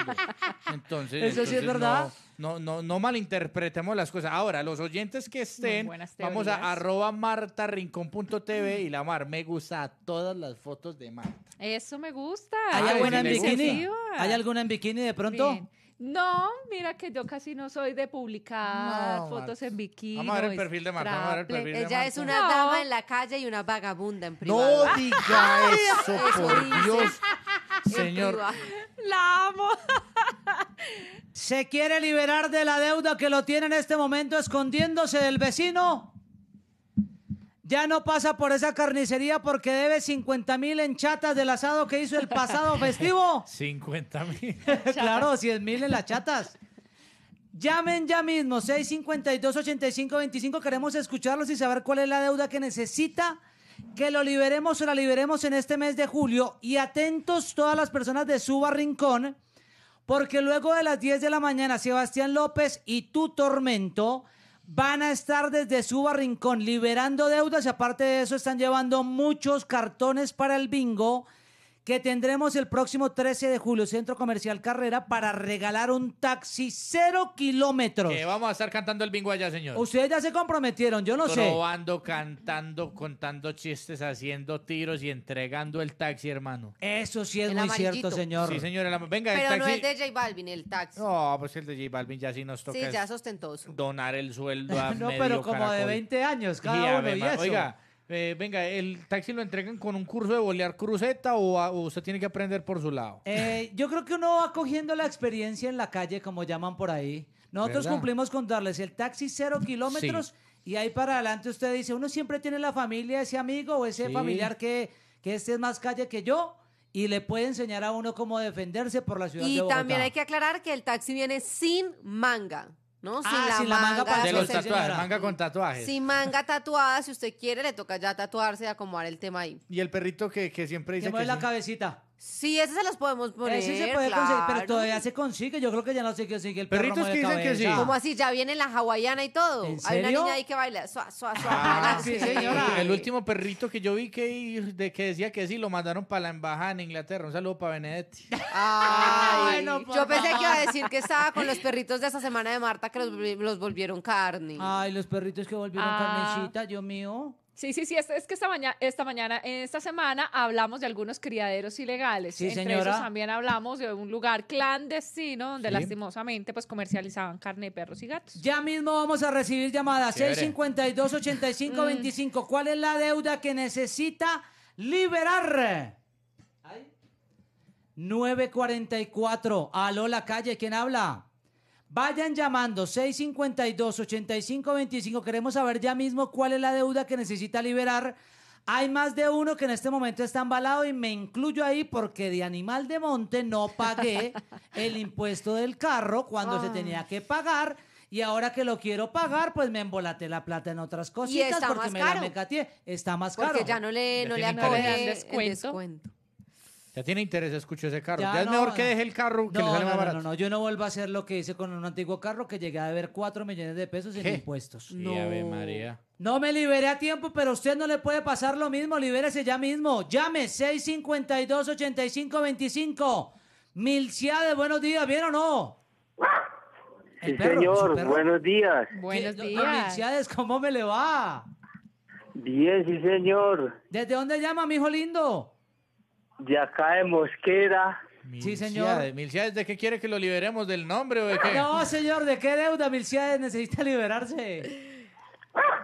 Entonces, eso sí es verdad. No, no, no, malinterpretemos las cosas. Ahora, los oyentes que estén, vamos a arroba TV y la mar. Me gusta todas las fotos de Marta. Eso me gusta. ¿Hay, alguna en bikini? ¿Hay alguna en bikini de pronto? No, mira que yo casi no soy de publicar fotos en bikini. Vamos a ver el perfil de Marta. Vamos a ver el perfil Ella de Marta. es una dama en la calle y una vagabunda en privado. No diga eso, por Dios. Señor. La amo. ¿Se quiere liberar de la deuda que lo tiene en este momento escondiéndose del vecino? ya no pasa por esa carnicería porque debe 50 mil en chatas del asado que hizo el pasado festivo. 50 mil. claro, 100 mil en las chatas. Llamen ya mismo, 652-8525. Queremos escucharlos y saber cuál es la deuda que necesita que lo liberemos o la liberemos en este mes de julio. Y atentos todas las personas de su Rincón, porque luego de las 10 de la mañana, Sebastián López y tu tormento van a estar desde su barrincón liberando deudas y aparte de eso están llevando muchos cartones para el bingo que tendremos el próximo 13 de julio, Centro Comercial Carrera, para regalar un taxi cero kilómetros. Que vamos a estar cantando el bingo allá, señor. Ustedes ya se comprometieron, yo no sé. Probando, cantando, contando chistes, haciendo tiros y entregando el taxi, hermano. Eso sí es muy cierto, señor. Sí, señor. Venga, Pero no es de J Balvin, el taxi. No, pues el de J Balvin ya sí nos toca. Sí, ya sostentoso. Donar el sueldo a No, pero como de 20 años cada uno, y Oiga eh, venga, el taxi lo entregan con un curso de bolear cruceta o, usted tiene que aprender por su lado? Eh, yo creo que uno va cogiendo la experiencia en la calle, como llaman por ahí. Nosotros cumplimos con darles el taxi cero kilómetros y ahí para adelante usted dice, uno siempre tiene la familia, ese amigo o ese familiar que, que este es más calle que yo y le puede enseñar a uno cómo defenderse por la ciudad de Bogotá. Y también hay que aclarar que el taxi viene sin manga. ¿no? Ah, sin, la, manga, de con tatuajes. Sin manga tatuada, si usted quiere, le toca ya tatuarse y acomodar el tema ahí. Y el perrito que, siempre dice. Que la cabecita. Sí, ese se los podemos poner. Ese se puede conseguir, pero todavía se consigue. Yo creo que ya no sé qué sigue el perrito Perritos que dicen que sí. ¿Cómo así? Ya viene la hawaiana y todo. Hay una niña ahí que baila. Ah, sí, señora. El último perrito que yo vi que, de, que decía que sí lo mandaron para la embajada en Inglaterra. Un saludo para Benedetti. Ay, yo pensé que iba a decir que estaba con los perritos de esa semana de Marta que los, volvieron carne. Ay, los perritos que volvieron ah. carnecita, Dios mío. Sí, sí, sí, es, que esta, mañana, esta mañana, esta semana hablamos de algunos criaderos ilegales. Sí, Entre señora. también hablamos de un lugar clandestino donde lastimosamente pues comercializaban carne de perros y gatos. Ya mismo vamos a recibir llamadas 652-8525. ¿Cuál es la deuda que necesita liberar? 944. Aló, la calle, ¿quién habla? Vayan llamando 652-8525. Queremos saber ya mismo cuál es la deuda que necesita liberar. Hay más de uno que en este momento está embalado y me incluyo ahí porque de animal de monte no pagué el impuesto del carro cuando se ah. tenía que pagar. Y ahora que lo quiero pagar, pues me embolaté la plata en otras cositas porque me caro. la Está más caro. Porque ya no le, no le El descuento. Ya tiene interés, escucho ese carro. Ya, es mejor que deje el carro que le sale más barato. No, no, no, yo no vuelvo a hacer lo que hice con un antiguo carro que llegué a deber cuatro millones de pesos en impuestos. No. María. No me liberé a tiempo, pero usted no le puede pasar lo mismo. Libérese ya mismo. Llame 652-8525. Milciades, buenos días, ¿bien o no? Sí, señor, buenos días. Buenos días. Milciades, ¿cómo me le va? Bien, sí, señor. ¿Desde dónde llama, mi hijo lindo? de acá Mosquera. sí, señor. Milciades, ¿de qué quiere que lo liberemos? ¿Del nombre o de qué? No, señor, ¿de qué deuda Milciades necesita liberarse?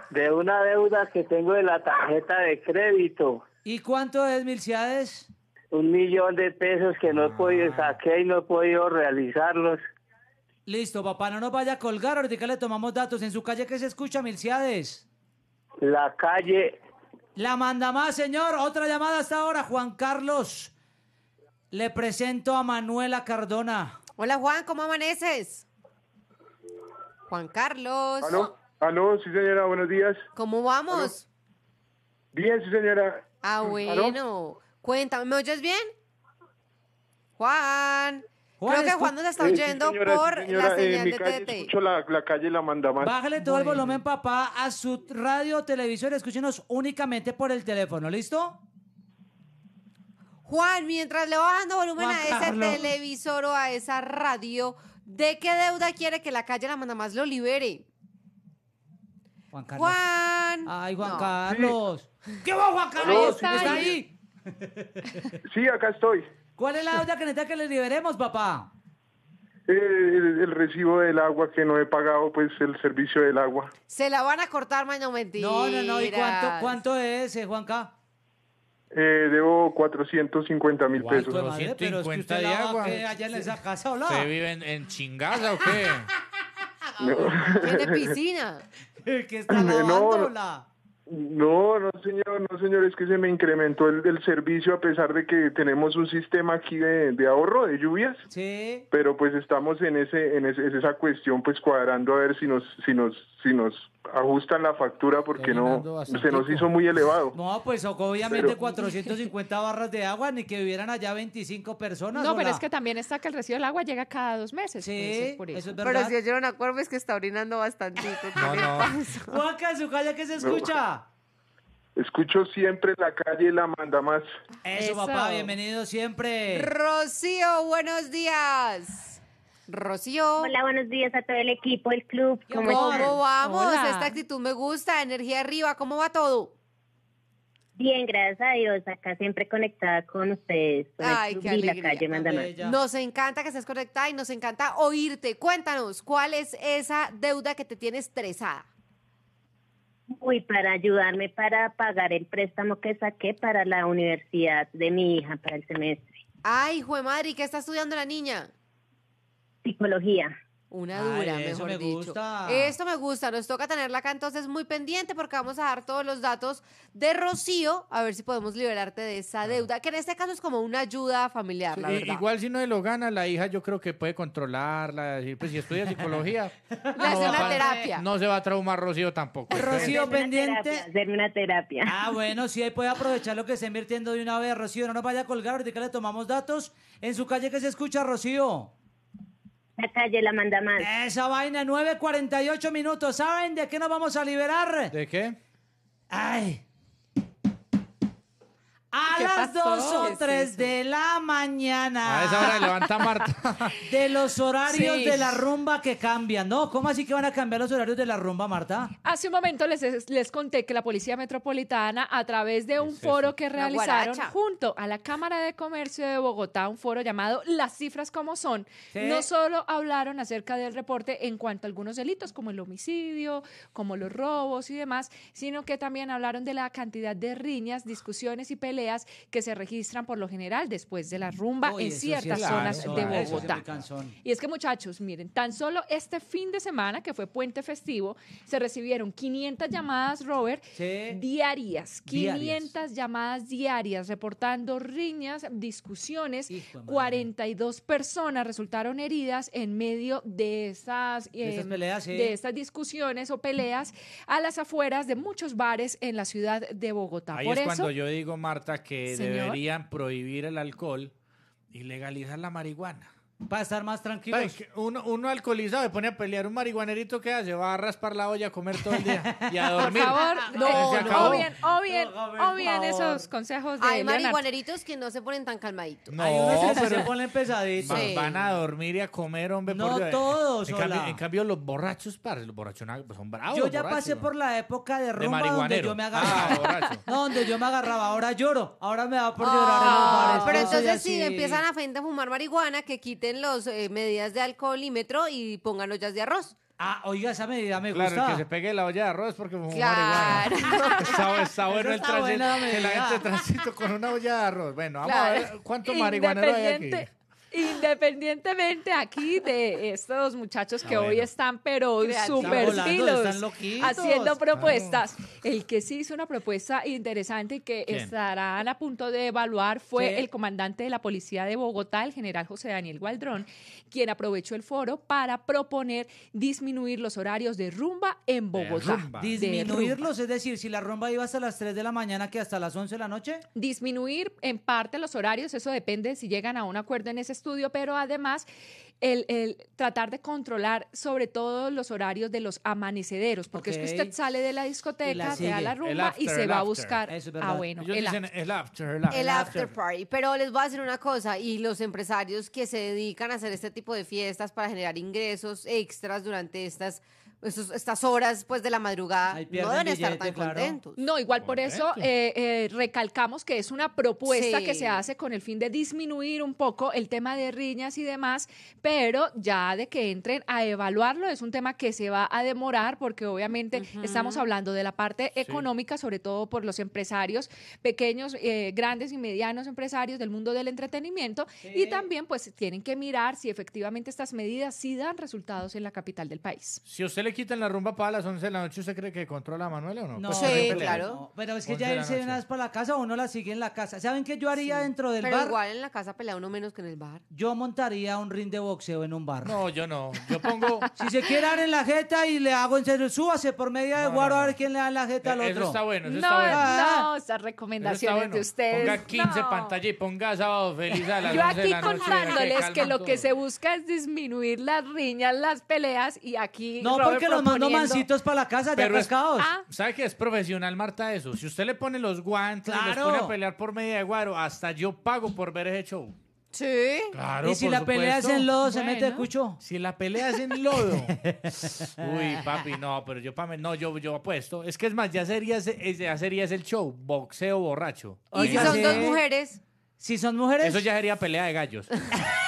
De una deuda que tengo de la tarjeta de crédito. ¿Y cuánto es Milciades? Un millón de pesos que no he ah. podido saqué y no he podido realizarlos. Listo, papá, no nos vaya a colgar, ahorita le tomamos datos. ¿En su calle qué se escucha, Milciades? La calle la manda más, señor. Otra llamada hasta ahora, Juan Carlos. Le presento a Manuela Cardona. Hola, Juan, ¿cómo amaneces? Juan Carlos. Aló, aló, sí, señora, buenos días. ¿Cómo vamos? Bien, sí, señora. Ah, bueno. Cuéntame, ¿me oyes bien? Juan. Juan, Creo que Juan nos pues, está eh, oyendo por la señal de calle Escucho la, calle La Manda Bájale todo el volumen, papá, a su radio, televisor. Escúchenos únicamente por el teléfono, ¿listo? Juan, mientras le va bajando volumen a ese televisor o a esa radio, ¿de qué deuda quiere que la calle La Manda Más lo libere? Juan Carlos. Juan. Ay, Juan Carlos. ¿Qué va, Juan Carlos? ¿Está ahí? Sí, acá estoy. ¿Cuál es la deuda que necesita que le liberemos, papá? El, el, recibo del agua que no he pagado, pues el servicio del agua. Se la van a cortar, mañana, mentira. No, no, no. ¿Y cuánto, es, eh, Juanca? Eh, debo 450 mil pesos. ¿450 pero es que de agua. Que allá en esa casa, ¿o ¿Se viven en, chingada o qué? ¿Tiene piscina? ¿Qué está lavando, no, no, no señor, no señor, es que se me incrementó el, servicio a pesar de que tenemos un sistema aquí de, de, ahorro de lluvias. Sí. Pero pues estamos en ese, en esa cuestión, pues cuadrando a ver si nos, si nos si nos ajustan la factura porque no se nos hizo muy elevado. No, pues obviamente 450 barras de agua, ni que vivieran allá 25 personas. No, pero es que también está que el recibo del agua llega cada dos meses. Sí, por eso. es verdad. Pero si oyeron a Cuervo es que está orinando bastante. no, no. su que se escucha. Escucho siempre la calle la manda más. Eso, papá, bienvenido siempre. Rocío, buenos días. Rocío. Hola, buenos días a todo el equipo, el club. ¿Cómo, vamos? Esta actitud me gusta, energía arriba, ¿cómo va todo? Bien, gracias a Dios, acá siempre conectada con ustedes. Ay, qué Nos encanta que estés conectada y nos encanta oírte. Cuéntanos, ¿cuál es esa deuda que te tiene estresada? Uy, para ayudarme para pagar el préstamo que saqué para la universidad de mi hija, para el semestre. Ay, de madre, ¿y qué está estudiando la niña? psicología. Una dura, dicho. mejor me Gusta. Esto me gusta, nos toca tenerla acá entonces muy pendiente porque vamos a dar todos los datos de Rocío, a ver si podemos liberarte de esa deuda, que en este caso es como una ayuda familiar, la verdad. Igual si no lo gana, la hija yo creo que puede controlarla, decir, pues si estudia psicología. no, hace una terapia. No se va a traumar Rocío tampoco. Rocío pendiente. Hacer una terapia. Ah, bueno, sí, ahí puede aprovechar lo que está invirtiendo de una vez, Rocío. No nos vaya a colgar, ahorita le tomamos datos. En su calle que se escucha, Rocío la calle La manda más. Esa vaina, 9.48 minutos. ¿Saben de qué nos vamos a liberar? ¿De qué? Ay, a las 2 dos o tres de la mañana. A esa hora levanta Marta. de los horarios de la rumba que cambian. No, ¿cómo así que van a cambiar los horarios de la rumba, Marta? Hace un momento les, les conté que la Policía Metropolitana, a través de un foro que realizaron junto a la Cámara de Comercio de Bogotá, un foro llamado Las cifras como son, no solo hablaron acerca del reporte en cuanto a algunos delitos, como el homicidio, como los robos y demás, sino que también hablaron de la cantidad de riñas, discusiones y peleas que se registran por lo general después de la mm. rumba en ciertas zonas de Bogotá. y es que muchachos, miren, tan solo este fin de semana, que fue puente festivo, se recibieron 500 llamadas, Robert, diarias, 500 llamadas diarias, reportando riñas, discusiones, 42 personas resultaron heridas en medio de esas, em, de estas discusiones o peleas a las afueras de muchos bares en la ciudad de Bogotá. Ahí es cuando yo digo, Marta, que deberían prohibir el alcohol y legalizar la marihuana. Para estar más tranquilo uno, uno, alcoholizado se pone a pelear un marihuanerito que hace, va a raspar la olla, a comer todo el día y a dormir. Por favor, ah, no, o o o bien, o bien esos consejos de Hay marihuaneritos que no se ponen tan calmaditos. No, Hay que se ponen pesaditos. Van a dormir y a comer, hombre. No todos, en cambio, los borrachos, para los borrachos son bravos. Yo ya pasé por la época de rumba donde yo me ah, agarraba. donde yo me agarraba. Ahora lloro. Ahora me da por llorar ah, Pero entonces si empiezan a, a fumar marihuana, que quite las los eh, medidas de alcoholímetro y pongan ollas de arroz. Ah, oiga, esa medida me Claro, que se pegue la olla de arroz porque fumó Claro. marihuana. Está, bueno el gente de con una olla de arroz. Bueno, vamos a ver cuánto marihuana hay aquí. Independientemente aquí de estos muchachos que ah, hoy están, pero súper filos, haciendo propuestas. El que sí hizo una propuesta interesante que estarán a punto de evaluar fue el comandante de la policía de Bogotá, el general José Daniel Gualdrón, quien aprovechó el foro para proponer disminuir los horarios de rumba en Bogotá. Disminuirlos, es decir, si la rumba iba hasta las 3 de la mañana, que hasta las 11 de la noche. Disminuir en parte los horarios, eso depende si llegan a un acuerdo en ese estudio pero además el, el, tratar de controlar sobre todo los horarios de los amanecederos, porque es que usted sale de la discoteca, se da la rumba y se va a buscar. el, after. party. Pero les voy a decir una cosa, y los empresarios que se dedican a hacer este tipo de fiestas para generar ingresos extras durante estas estas horas pues de la madrugada no deben estar tan contentos. No, igual por eso eh, eh, recalcamos que es una propuesta que se hace con el fin de disminuir un poco el tema de riñas y demás, pero ya de que entren a evaluarlo es un tema que se va a demorar porque obviamente estamos hablando de la parte económica, sobre todo por los empresarios pequeños, eh, grandes y medianos empresarios del mundo del entretenimiento y también pues tienen que mirar si efectivamente estas medidas sí dan resultados en la capital del país. Si usted le quitan la rumba para las 11 de la noche, ¿usted cree que controla a Manuel o no? No, pues, sí, claro. Bueno, pero es que ya él se irse una vez para la casa o uno la sigue en la casa. ¿Saben qué yo haría dentro del Pero bar? igual en la casa pelea uno menos que en el bar. Yo montaría un ring de boxeo en un bar. No, yo no. Yo pongo. Si se quiere dar en la jeta y le hago en serio, súbase por media de No, a ver quién le da en la jeta al eh, otro. Eso está bueno, eso está bueno. no, ah. esas recomendaciones de ustedes. Ponga 15 pantallas y ponga sábado feliz a las Yo aquí contándoles que lo que se busca es disminuir las riñas, las peleas y aquí No, que los mando mancitos para la casa, de ya pescados. sabes ah. ¿Sabe que es profesional, Marta, eso? Si usted le pone los guantes y los pone a pelear por media de guaro, hasta yo pago por ver ese show. Sí. Claro, y si la pelea es en lodo, se mete el cucho. Si la pelea es en lodo. Uy, papi, no, pero yo no, yo, yo apuesto. Es que es más, ya sería, ya sería el show, boxeo borracho. ¿Y si son dos mujeres? Si son mujeres. Eso ya sería pelea de gallos.